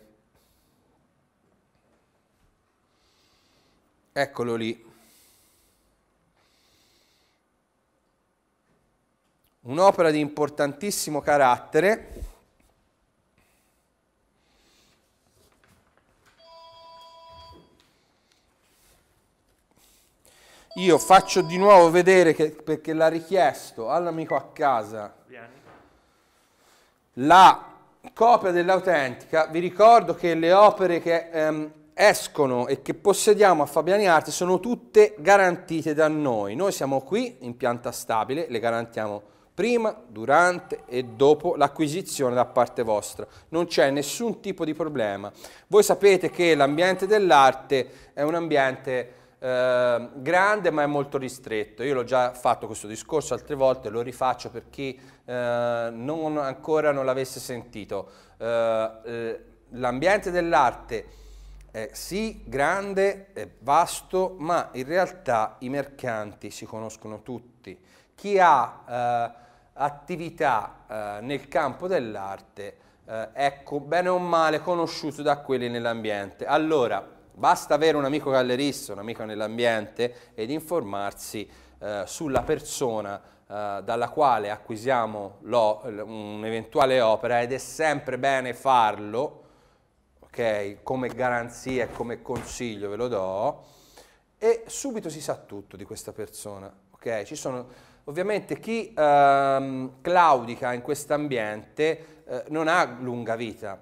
B: Eccolo lì. un'opera di importantissimo carattere io faccio di nuovo vedere che, perché l'ha richiesto all'amico a casa la copia dell'autentica vi ricordo che le opere che ehm, escono e che possediamo a Fabiani Arte sono tutte garantite da noi noi siamo qui in pianta stabile le garantiamo prima, durante e dopo l'acquisizione da parte vostra. Non c'è nessun tipo di problema. Voi sapete che l'ambiente dell'arte è un ambiente eh, grande ma è molto ristretto. Io l'ho già fatto questo discorso altre volte, lo rifaccio per chi eh, non, ancora non l'avesse sentito. Ehm, eh, l'ambiente dell'arte è sì, grande è vasto, ma in realtà i mercanti si conoscono tutti. Chi ha eh, attività eh, nel campo dell'arte, eh, ecco, bene o male, conosciuto da quelli nell'ambiente. Allora, basta avere un amico gallerista, un amico nell'ambiente ed informarsi eh, sulla persona eh, dalla quale acquisiamo un'eventuale opera ed è sempre bene farlo, ok, come garanzia e come consiglio ve lo do, e subito si sa tutto di questa persona, ok? Ci sono Ovviamente chi ehm, claudica in questo ambiente eh, non ha lunga vita.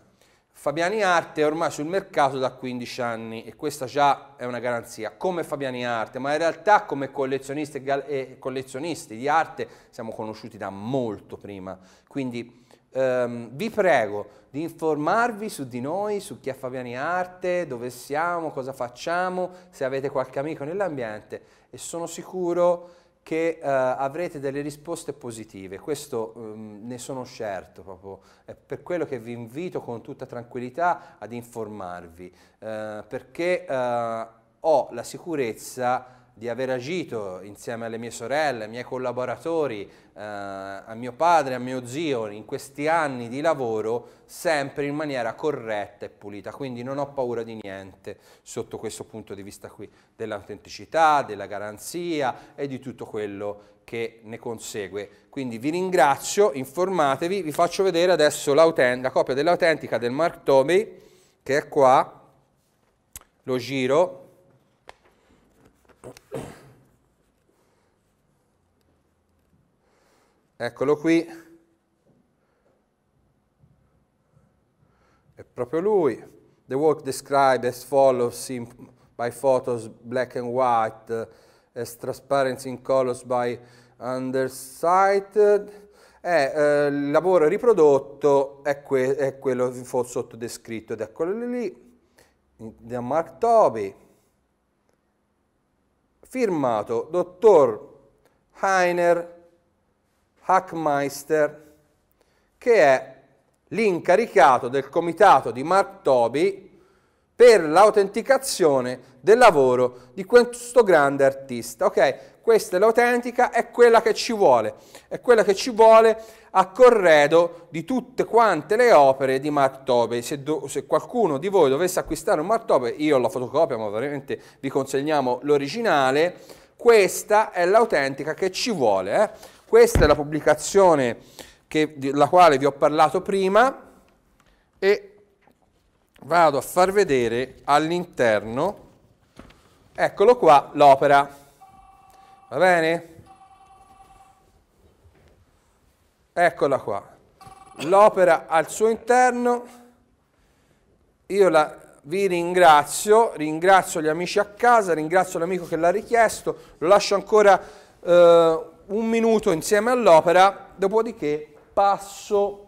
B: Fabiani Arte è ormai sul mercato da 15 anni e questa già è una garanzia, come Fabiani Arte, ma in realtà come collezionisti e collezionisti di arte siamo conosciuti da molto prima. Quindi ehm, vi prego di informarvi su di noi, su chi è Fabiani Arte, dove siamo, cosa facciamo, se avete qualche amico nell'ambiente e sono sicuro che eh, avrete delle risposte positive, questo ehm, ne sono certo proprio, è per quello che vi invito con tutta tranquillità ad informarvi, eh, perché eh, ho la sicurezza di aver agito insieme alle mie sorelle, ai miei collaboratori, eh, a mio padre, a mio zio in questi anni di lavoro sempre in maniera corretta e pulita. Quindi non ho paura di niente sotto questo punto di vista qui, dell'autenticità, della garanzia e di tutto quello che ne consegue. Quindi vi ringrazio, informatevi, vi faccio vedere adesso la copia dell'autentica del Mark Tobey che è qua, lo giro eccolo qui, è proprio lui. The work described as follows in, by photos black and white, uh, as transparency in colors by undersighted, è eh, il lavoro riprodotto è, que è quello sottodescritto ed eccolo lì, da Mark Toby, firmato dottor Heiner Hackmeister, che è l'incaricato del comitato di Mark Toby per l'autenticazione del lavoro di questo grande artista. Ok, questa è l'autentica, è quella che ci vuole, è quella che ci vuole a corredo di tutte quante le opere di Mark Tobey. Se, do, se qualcuno di voi dovesse acquistare un Mark Tobey, io la fotocopia, ma veramente vi consegniamo l'originale, questa è l'autentica che ci vuole. Eh? Questa è la pubblicazione della quale vi ho parlato prima e vado a far vedere all'interno, eccolo qua, l'opera. Va bene? Eccola qua. L'opera al suo interno. Io la, vi ringrazio, ringrazio gli amici a casa, ringrazio l'amico che l'ha richiesto, lo lascio ancora eh, un minuto insieme all'opera, dopodiché passo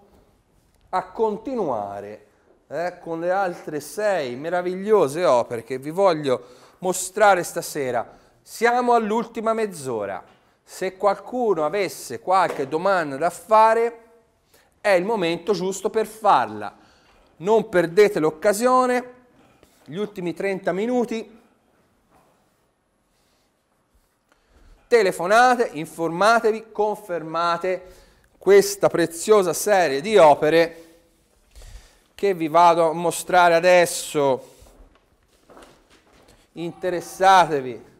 B: a continuare eh, con le altre sei meravigliose opere che vi voglio mostrare stasera. Siamo all'ultima mezz'ora. Se qualcuno avesse qualche domanda da fare, è il momento giusto per farla. Non perdete l'occasione, gli ultimi 30 minuti telefonate, informatevi, confermate questa preziosa serie di opere che vi vado a mostrare adesso. Interessatevi.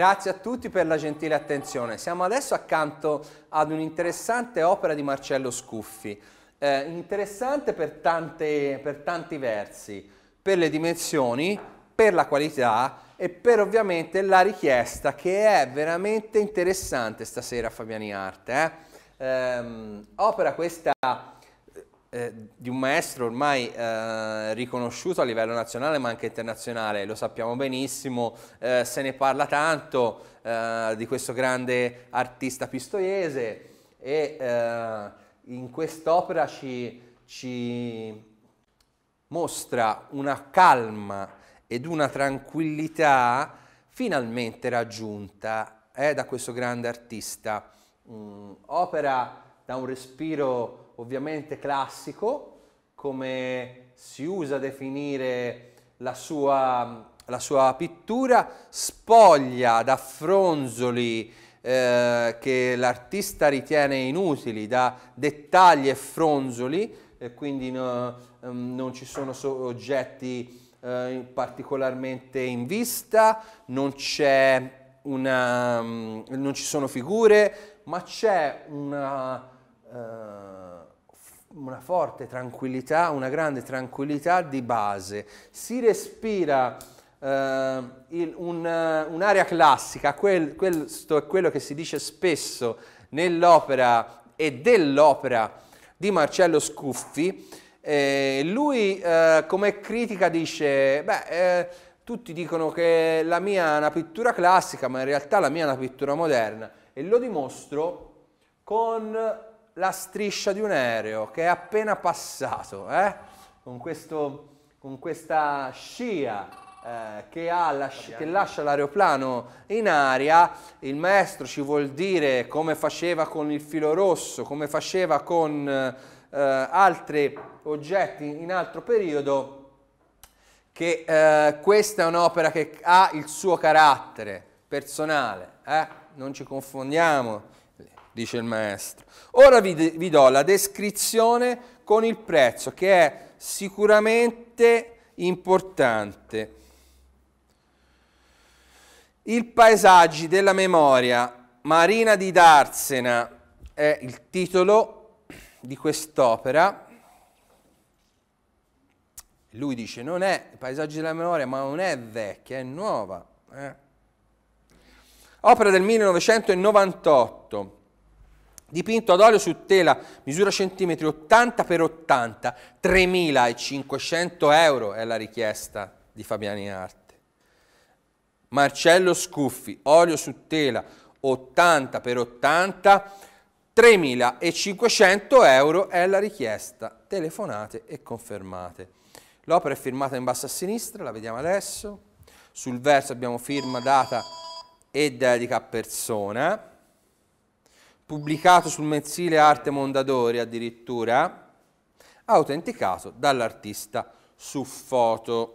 B: Grazie a tutti per la gentile attenzione. Siamo adesso accanto ad un'interessante opera di Marcello Scuffi, eh, interessante per, tante, per tanti versi, per le dimensioni, per la qualità e per ovviamente la richiesta che è veramente interessante stasera Fabiani Arte. Eh? Ehm, opera questa eh, di un maestro ormai eh, riconosciuto a livello nazionale ma anche internazionale, lo sappiamo benissimo, eh, se ne parla tanto eh, di questo grande artista pistoiese e eh, in quest'opera ci, ci mostra una calma ed una tranquillità finalmente raggiunta eh, da questo grande artista. Mm, opera da un respiro ovviamente classico, come si usa definire la sua, la sua pittura, spoglia da fronzoli eh, che l'artista ritiene inutili, da dettagli e fronzoli, e quindi no, ehm, non ci sono so oggetti eh, particolarmente in vista, non, una, mm, non ci sono figure, ma c'è una... Eh, una forte tranquillità, una grande tranquillità di base. Si respira eh, il, un, eh, un'area classica, quel, questo è quello che si dice spesso nell'opera e dell'opera di Marcello Scuffi. Eh, lui eh, come critica dice, beh, eh, tutti dicono che la mia è una pittura classica, ma in realtà la mia è una pittura moderna e lo dimostro con la striscia di un aereo che è appena passato, eh? con, questo, con, questa scia eh, che, lascia, che, lascia l'aeroplano in aria, il maestro ci vuol dire come faceva con il filo rosso, come faceva con eh, altri oggetti in altro periodo, che eh, questa è un'opera che ha il suo carattere personale, eh? non ci confondiamo dice il maestro. Ora vi, vi do la descrizione con il prezzo che è sicuramente importante. Il paesaggi della memoria, Marina di Darsena, è il titolo di quest'opera. Lui dice non è paesaggi della memoria, ma non è vecchia, è nuova. Eh. Opera del 1998 dipinto ad olio su tela misura centimetri 80 x 80, 3.500 euro è la richiesta di Fabiani Arte. Marcello Scuffi, olio su tela 80 x 80, 3.500 euro è la richiesta, telefonate e confermate. L'opera è firmata in basso a sinistra, la vediamo adesso. Sul verso abbiamo firma, data e dedica a persona pubblicato sul mensile Arte Mondadori addirittura, autenticato dall'artista su foto.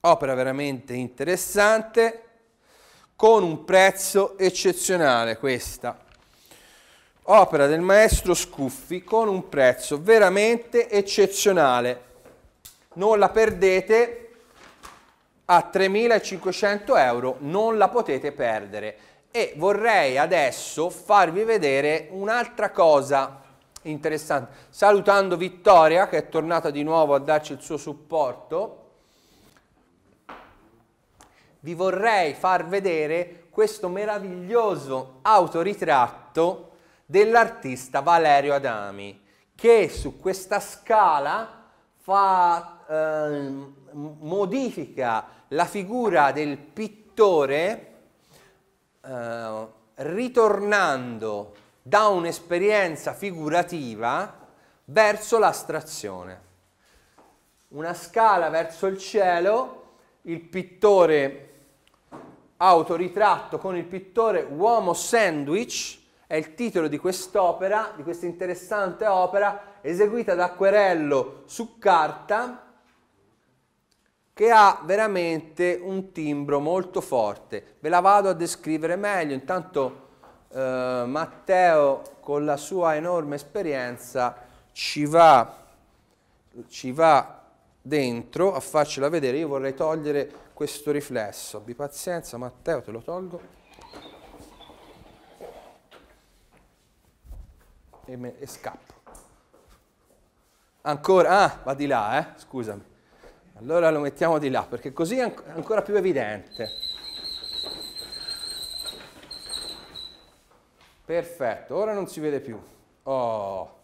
B: Opera veramente interessante, con un prezzo eccezionale questa. Opera del maestro Scuffi con un prezzo veramente eccezionale non la perdete a 3.500 euro, non la potete perdere. E vorrei adesso farvi vedere un'altra cosa interessante. Salutando Vittoria, che è tornata di nuovo a darci il suo supporto, vi vorrei far vedere questo meraviglioso autoritratto dell'artista Valerio Adami, che su questa scala fa eh, modifica la figura del pittore eh, ritornando da un'esperienza figurativa verso l'astrazione. Una scala verso il cielo, il pittore autoritratto con il pittore Uomo Sandwich, è il titolo di quest'opera, di questa interessante opera, eseguita da acquerello su carta che ha veramente un timbro molto forte. Ve la vado a descrivere meglio, intanto eh, Matteo con la sua enorme esperienza ci va, ci va dentro a farcela vedere. Io vorrei togliere questo riflesso, abbi pazienza Matteo, te lo tolgo. E, me, e scappo. Ancora? Ah, va di là, eh? Scusami. Allora lo mettiamo di là perché così è ancora più evidente. Perfetto, ora non si vede più. Oh,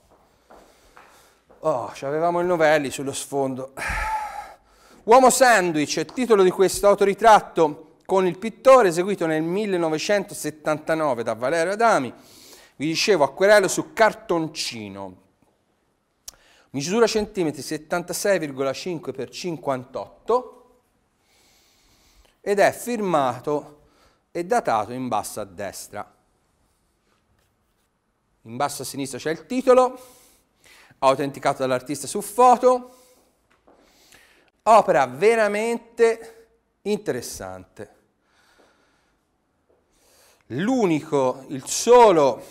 B: oh avevamo il Novelli sullo sfondo. Uomo Sandwich è titolo di questo autoritratto con il pittore eseguito nel 1979 da Valerio Adami. Vi dicevo, acquerello su cartoncino misura centimetri 76,5 x 58 ed è firmato e datato in basso a destra. In basso a sinistra c'è il titolo, autenticato dall'artista su foto, opera veramente interessante. L'unico, il solo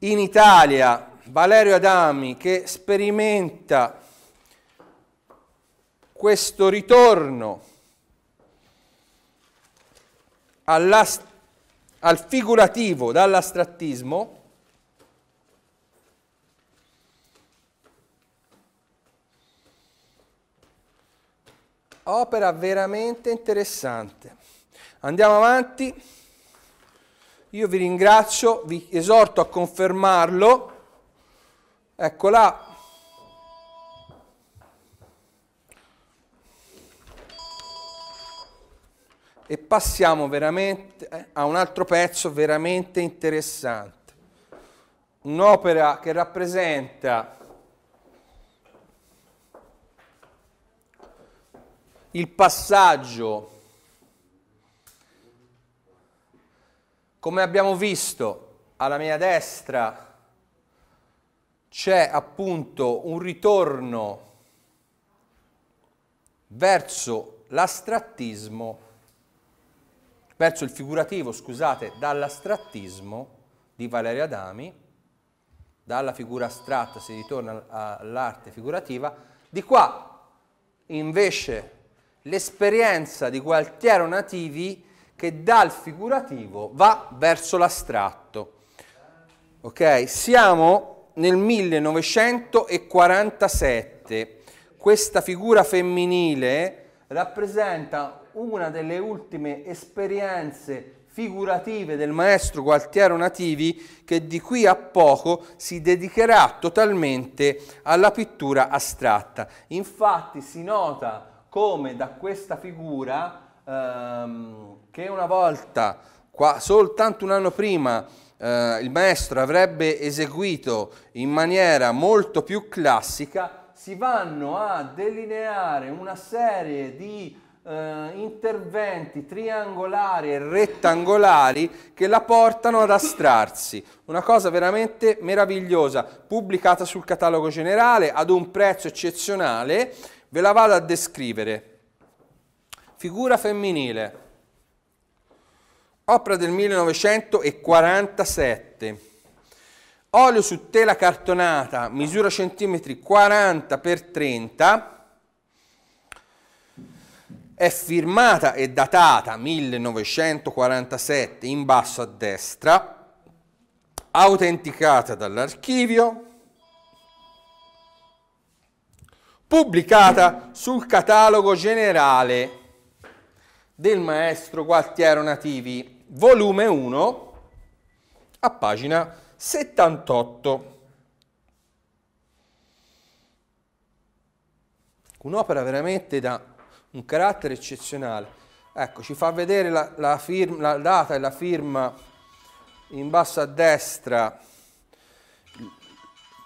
B: in Italia Valerio Adami che sperimenta questo ritorno al figurativo dall'astrattismo opera veramente interessante. Andiamo avanti. Io vi ringrazio, vi esorto a confermarlo. Eccola. E passiamo veramente eh, a un altro pezzo veramente interessante. Un'opera che rappresenta il passaggio, come abbiamo visto alla mia destra, c'è appunto un ritorno verso l'astrattismo, verso il figurativo, scusate, dall'astrattismo di Valerio Adami, dalla figura astratta si ritorna all'arte figurativa, di qua invece l'esperienza di Gualtiero Nativi che dal figurativo va verso l'astratto. Ok? Siamo nel 1947. Questa figura femminile rappresenta una delle ultime esperienze figurative del maestro Gualtiero Nativi che di qui a poco si dedicherà totalmente alla pittura astratta. Infatti si nota come da questa figura ehm, che una volta, qua, soltanto un anno prima, eh, il maestro avrebbe eseguito in maniera molto più classica, si vanno a delineare una serie di eh, interventi triangolari e rettangolari che la portano ad astrarsi. Una cosa veramente meravigliosa, pubblicata sul catalogo generale ad un prezzo eccezionale, ve la vado a descrivere. Figura femminile opera del 1947, olio su tela cartonata, misura centimetri 40 x 30, è firmata e datata 1947 in basso a destra, autenticata dall'archivio, pubblicata sul catalogo generale del maestro Gualtiero Nativi volume 1, a pagina 78. Un'opera veramente da un carattere eccezionale. Ecco, ci fa vedere la, la, firma, la data e la firma in basso a destra,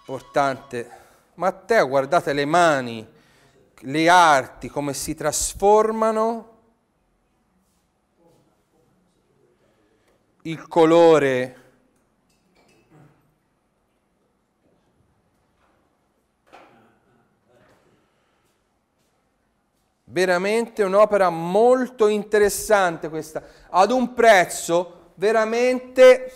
B: importante. Matteo, guardate le mani, le arti, come si trasformano il colore Veramente un'opera molto interessante questa, ad un prezzo veramente...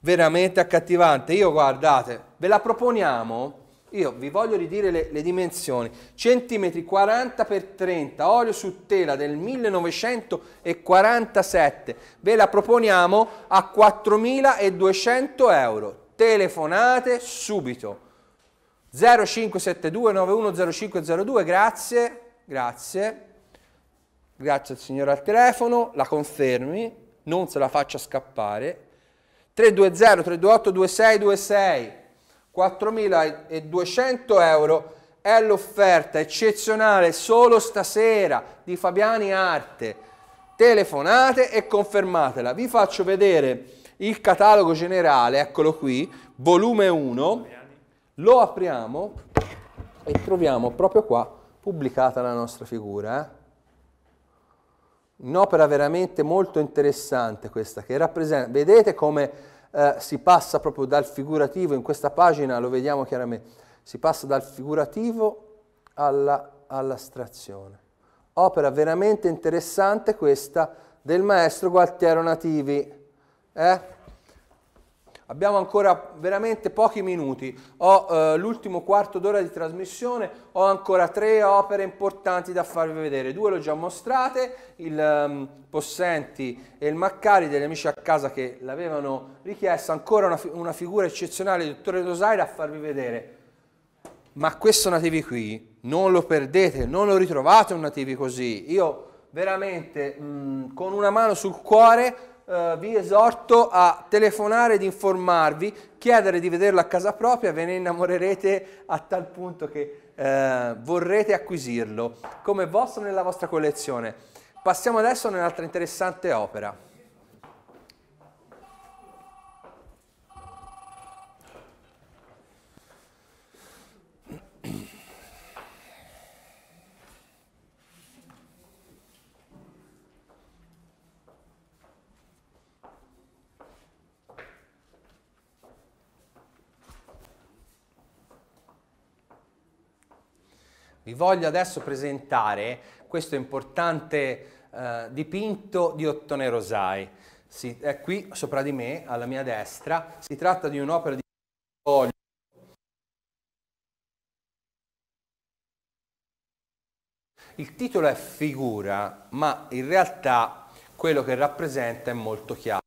B: veramente accattivante. Io guardate, ve la proponiamo io vi voglio ridire le, le dimensioni, centimetri 40 x 30, olio su tela del 1947, ve la proponiamo a 4.200 euro, telefonate subito. 0572 910502, grazie, grazie, grazie al signore al telefono, la confermi, non se la faccia scappare. 320 328 2626 4.200 euro è l'offerta eccezionale solo stasera di Fabiani Arte. Telefonate e confermatela. Vi faccio vedere il catalogo generale, eccolo qui, volume 1. Lo apriamo e troviamo proprio qua pubblicata la nostra figura. Eh? Un'opera veramente molto interessante questa che rappresenta, vedete come eh, si passa proprio dal figurativo, in questa pagina lo vediamo chiaramente, si passa dal figurativo all'astrazione. Opera veramente interessante questa del maestro Gualtiero Nativi. Eh? Abbiamo ancora veramente pochi minuti, ho eh, l'ultimo quarto d'ora di trasmissione, ho ancora tre opere importanti da farvi vedere, due le ho già mostrate, il um, Possenti e il Maccari, degli amici a casa che l'avevano richiesta, ancora una, una figura eccezionale, di dottore Dosai, da farvi vedere. Ma questo Nativi qui non lo perdete, non lo ritrovate un Nativi così. Io veramente mh, con una mano sul cuore eh, vi esorto a telefonare ed informarvi, chiedere di vederlo a casa propria, ve ne innamorerete a tal punto che eh, vorrete acquisirlo come vostro nella vostra collezione. Passiamo adesso a un'altra interessante opera. Vi voglio adesso presentare questo importante eh, dipinto di Ottone Rosai. Si, è qui sopra di me, alla mia destra. Si tratta di un'opera di olio Il titolo è figura, ma in realtà quello che rappresenta è molto chiaro.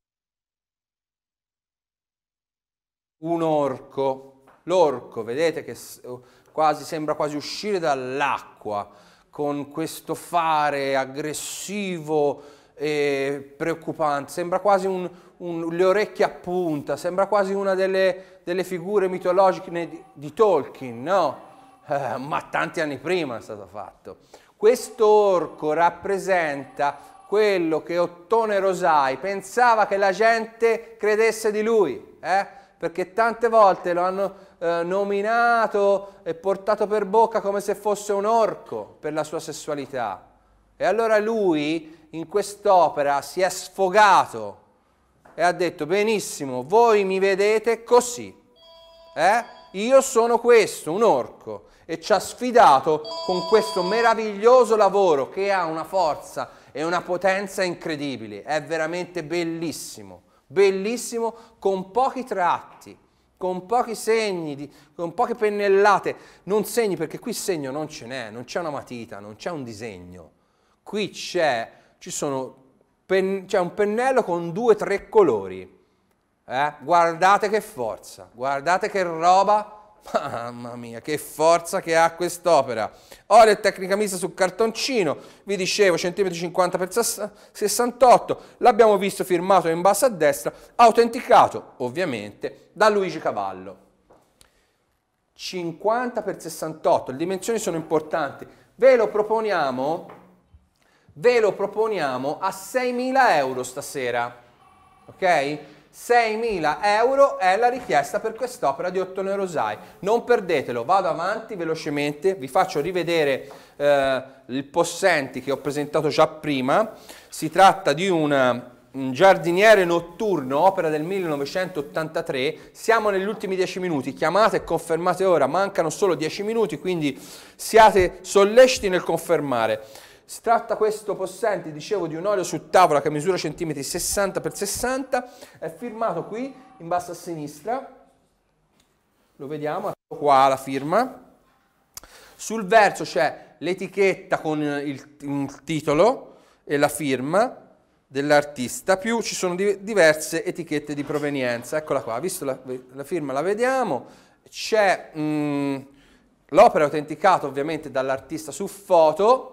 B: Un orco. L'orco, vedete che quasi, sembra quasi uscire dall'acqua, con questo fare aggressivo e preoccupante, sembra quasi un, un, le orecchie a punta, sembra quasi una delle, delle figure mitologiche di, di Tolkien, no? Eh, ma tanti anni prima è stato fatto. Questo orco rappresenta quello che Ottone Rosai pensava che la gente credesse di lui, eh? perché tante volte lo hanno eh, nominato e portato per bocca come se fosse un orco per la sua sessualità. E allora lui in quest'opera si è sfogato e ha detto benissimo, voi mi vedete così, eh? io sono questo, un orco, e ci ha sfidato con questo meraviglioso lavoro che ha una forza e una potenza incredibili, è veramente bellissimo, bellissimo con pochi tratti, con pochi segni, di, con poche pennellate, non segni perché qui segno non ce n'è, non c'è una matita, non c'è un disegno. Qui c'è, ci pen, c'è un pennello con due o tre colori. Eh? Guardate che forza, guardate che roba Mamma mia, che forza che ha quest'opera. Olio e tecnica mista sul cartoncino, vi dicevo, centimetri 50 x 68, l'abbiamo visto firmato in basso a destra, autenticato ovviamente da Luigi Cavallo. 50 x 68, le dimensioni sono importanti. Ve lo proponiamo, ve lo proponiamo a 6.000 euro stasera, ok? 6.000 euro è la richiesta per quest'opera di Ottone Rosai. Non perdetelo, vado avanti velocemente, vi faccio rivedere eh, il Possenti che ho presentato già prima. Si tratta di una, un giardiniere notturno, opera del 1983. Siamo negli ultimi 10 minuti, chiamate e confermate ora, mancano solo 10 minuti, quindi siate solleciti nel confermare. Si tratta questo possente, dicevo, di un olio su tavola che misura centimetri 60 x 60, è firmato qui in basso a sinistra, lo vediamo, ecco qua la firma. Sul verso c'è l'etichetta con il, il titolo e la firma, dell'artista, più ci sono diverse etichette di provenienza. Eccola qua, visto la, la firma la vediamo, c'è mm, l'opera autenticata ovviamente dall'artista su foto,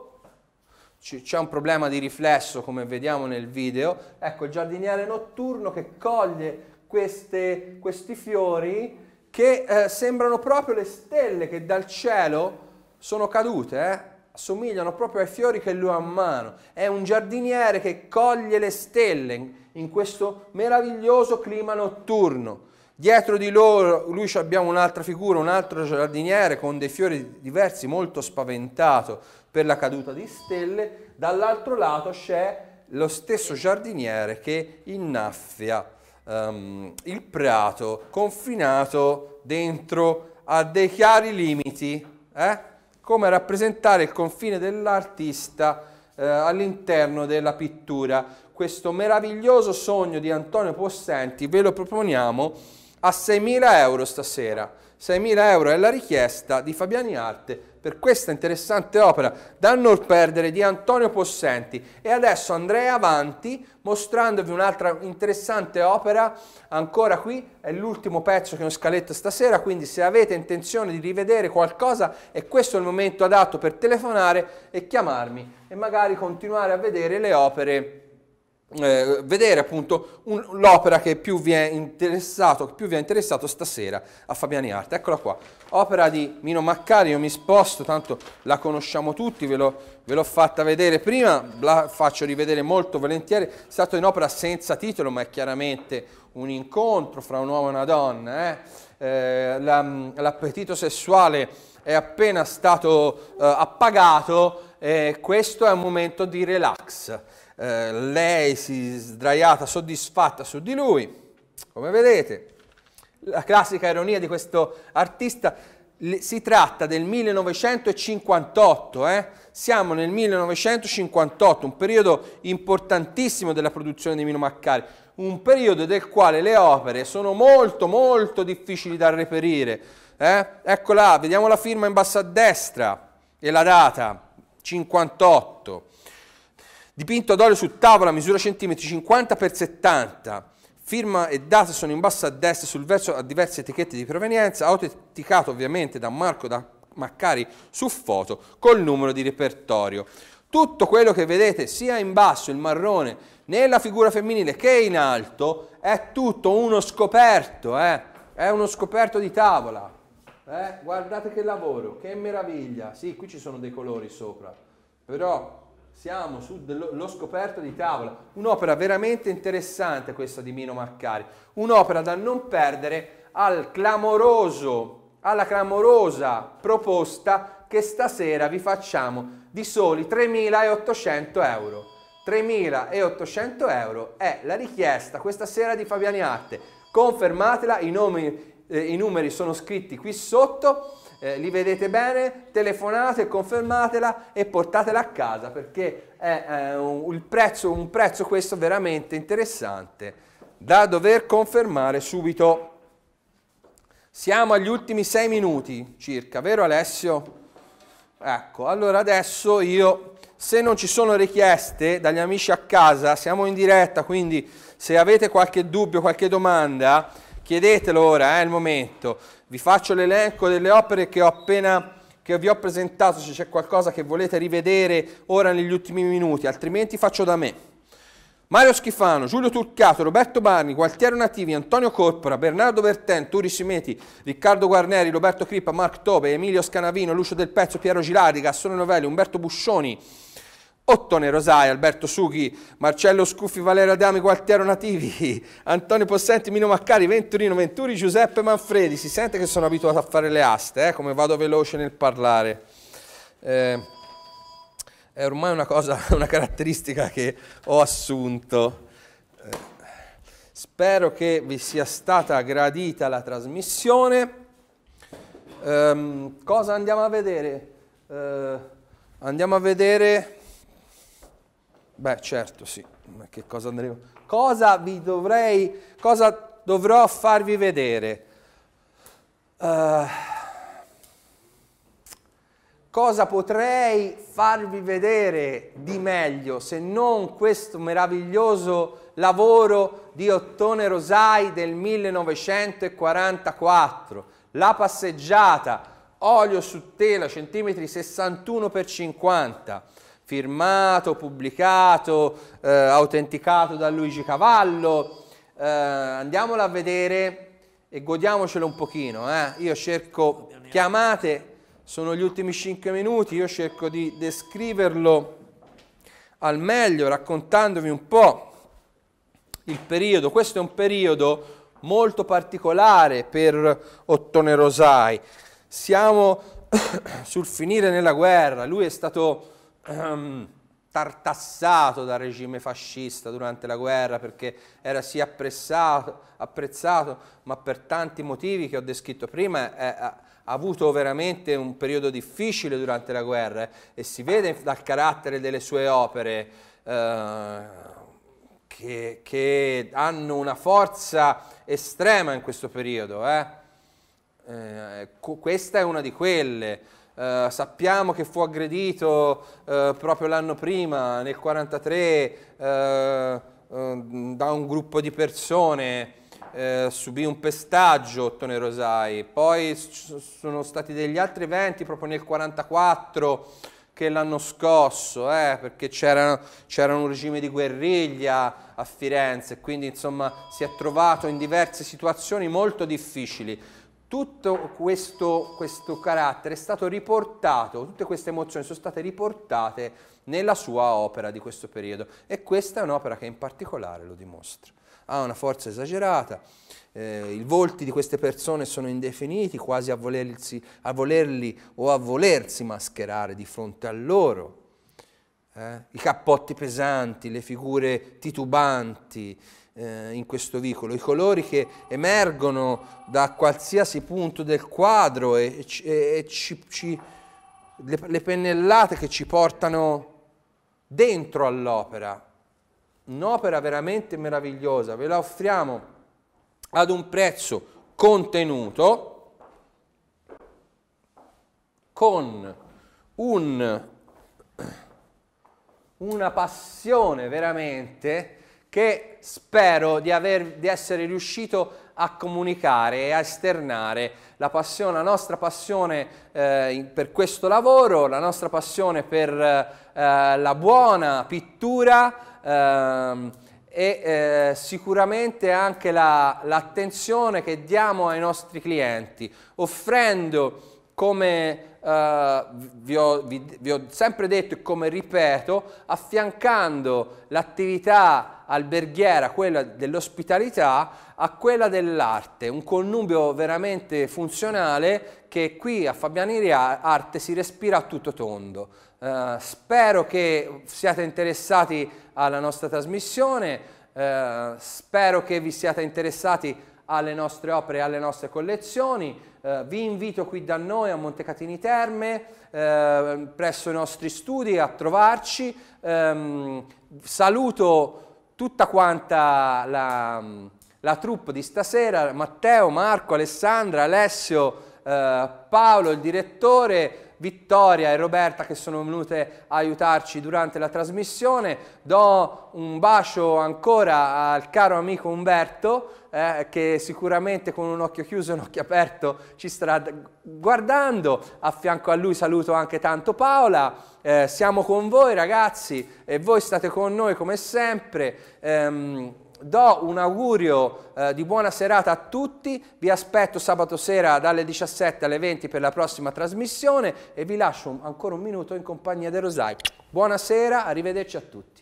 B: c'è un problema di riflesso come vediamo nel video, ecco il giardiniere notturno che coglie queste, questi fiori che eh, sembrano proprio le stelle che dal cielo sono cadute, eh? assomigliano proprio ai fiori che lui ha a mano. È un giardiniere che coglie le stelle in questo meraviglioso clima notturno. Dietro di loro, lui abbiamo un'altra figura, un altro giardiniere con dei fiori diversi, molto spaventato per la caduta di stelle, dall'altro lato c'è lo stesso giardiniere che innaffia um, il prato confinato dentro a dei chiari limiti, eh? come rappresentare il confine dell'artista eh, all'interno della pittura. Questo meraviglioso sogno di Antonio Possenti ve lo proponiamo a 6.000 euro stasera. 6.000 euro è la richiesta di Fabiani Arte per questa interessante opera da non perdere di Antonio Possenti. E adesso andrei avanti mostrandovi un'altra interessante opera ancora qui, è l'ultimo pezzo che ho scaletto stasera, quindi se avete intenzione di rivedere qualcosa è questo il momento adatto per telefonare e chiamarmi e magari continuare a vedere le opere eh, vedere appunto l'opera che più vi è interessato, che più vi è interessato stasera a Fabiani Arte. Eccola qua, opera di Mino Maccari, io mi sposto, tanto la conosciamo tutti, ve l'ho fatta vedere prima, la faccio rivedere molto volentieri, è stata un'opera senza titolo ma è chiaramente un incontro fra un uomo e una donna, eh? eh, l'appetito sessuale è appena stato eh, appagato e questo è un momento di relax eh, lei si sdraiata soddisfatta su di lui, come vedete. La classica ironia di questo artista si tratta del 1958, eh? siamo nel 1958, un periodo importantissimo della produzione di Mino Maccari, un periodo del quale le opere sono molto molto difficili da reperire. Eh? Eccola, vediamo la firma in basso a destra e la data, 58 dipinto ad olio su tavola, misura centimetri 50 x 70, firma e data sono in basso a destra sul verso a diverse etichette di provenienza, autenticato ovviamente da Marco da Maccari su foto col numero di repertorio. Tutto quello che vedete sia in basso il marrone nella figura femminile che in alto è tutto uno scoperto, eh? è uno scoperto di tavola. Eh? Guardate che lavoro, che meraviglia. Sì, qui ci sono dei colori sopra, però siamo sullo scoperto di tavola, un'opera veramente interessante questa di Mino Maccari, un'opera da non perdere al clamoroso, alla clamorosa proposta che stasera vi facciamo di soli 3.800 euro. 3.800 euro è la richiesta questa sera di Fabiani Arte, confermatela, i, nomi, eh, i numeri sono scritti qui sotto eh, li vedete bene, telefonate, confermatela e portatela a casa perché è eh, un, prezzo, un prezzo questo veramente interessante da dover confermare subito. Siamo agli ultimi sei minuti circa, vero Alessio? Ecco, allora adesso io, se non ci sono richieste dagli amici a casa, siamo in diretta, quindi se avete qualche dubbio, qualche domanda, Chiedetelo ora, è eh, il momento. Vi faccio l'elenco delle opere che ho appena che vi ho presentato, se c'è qualcosa che volete rivedere ora negli ultimi minuti, altrimenti faccio da me. Mario Schifano, Giulio Turcato, Roberto Barni, Gualtiero Nativi, Antonio Corpora, Bernardo Berten, Turi Simeti, Riccardo Guarneri, Roberto Crippa, Mark Tobe, Emilio Scanavino, Lucio Del Pezzo, Piero Gilardi, Gassone Novelli, Umberto Buscioni, Ottone Rosai, Alberto Sughi, Marcello Scuffi, Valerio Adami, Gualtiero Nativi, [LAUGHS] Antonio Possenti, Mino Maccari, Venturino Venturi, Giuseppe Manfredi. Si sente che sono abituato a fare le aste, eh, come vado veloce nel parlare. Eh, è ormai una, cosa, [LAUGHS] una caratteristica che ho assunto. Eh, spero che vi sia stata gradita la trasmissione. Ehm, cosa andiamo a vedere? Eh, andiamo a vedere Beh, certo, sì. Ma che cosa andremo? Cosa vi dovrei, cosa dovrò farvi vedere? Uh, cosa potrei farvi vedere di meglio se non questo meraviglioso lavoro di Ottone Rosai del 1944? La passeggiata, olio su tela, centimetri 61 x 50 firmato, pubblicato, eh, autenticato da Luigi Cavallo. Eh, andiamolo a vedere e godiamocelo un pochino. Eh. Io cerco, chiamate, sono gli ultimi 5 minuti, io cerco di descriverlo al meglio, raccontandovi un po' il periodo. Questo è un periodo molto particolare per Ottone Rosai. Siamo [COUGHS] sul finire nella guerra, lui è stato ehm, tartassato dal regime fascista durante la guerra perché era sì apprezzato, apprezzato ma per tanti motivi che ho descritto prima è, eh, eh, ha, ha avuto veramente un periodo difficile durante la guerra eh, e si vede dal carattere delle sue opere eh, che, che, hanno una forza estrema in questo periodo. Eh. Eh, questa è una di quelle. Uh, sappiamo che fu aggredito uh, proprio l'anno prima, nel 1943, uh, eh, ehm, da un gruppo di persone, subì un pestaggio Ottone Rosai, poi ci sono stati degli altri eventi proprio nel 1944 che l'hanno scosso, eh, perché c'era, un regime di guerriglia a Firenze, quindi insomma si è trovato in diverse situazioni molto difficili tutto questo, questo, carattere è stato riportato, tutte queste emozioni sono state riportate nella sua opera di questo periodo e questa è un'opera che in particolare lo dimostra. Ha una forza esagerata, eh, i volti di queste persone sono indefiniti, quasi a, volersi, a volerli o a volersi mascherare di fronte a loro. Eh? I cappotti pesanti, le figure titubanti, eh, in questo vicolo, i colori che emergono da qualsiasi punto del quadro e, e, e ci, ci, le, le pennellate che ci portano dentro all'opera. Un'opera veramente meravigliosa, ve la offriamo ad un prezzo contenuto con un, una passione veramente che spero di, aver, di essere riuscito a comunicare e a esternare la, passione, la nostra passione eh, per questo lavoro, la nostra passione per eh, la buona pittura ehm, eh, e sicuramente anche la, l'attenzione che diamo ai nostri clienti, offrendo come eh, vi, ho, vi, vi, ho, sempre detto e come ripeto, affiancando l'attività alberghiera, quella dell'ospitalità, a quella dell'arte, un connubio veramente funzionale che qui a Fabiani Arte si respira a tutto tondo. Eh, spero che siate interessati alla nostra trasmissione, eh, spero che vi siate interessati alle nostre opere e alle nostre collezioni. Eh, vi invito qui da noi a Montecatini Terme, eh, presso i nostri studi, a trovarci. Eh, saluto tutta quanta la, la, troupe di stasera, Matteo, Marco, Alessandra, Alessio, eh, Paolo, il direttore, Vittoria e Roberta che sono venute a aiutarci durante la trasmissione. Do un bacio ancora al caro amico Umberto eh, che sicuramente con un occhio chiuso e un occhio aperto ci starà guardando. A fianco a lui saluto anche tanto Paola. Eh, siamo con voi ragazzi e voi state con noi come sempre. Ehm, do un augurio eh, di buona serata a tutti, vi aspetto sabato sera dalle 17 alle 20 per la prossima trasmissione e vi lascio ancora un minuto in compagnia di Rosai. Buonasera, arrivederci a tutti.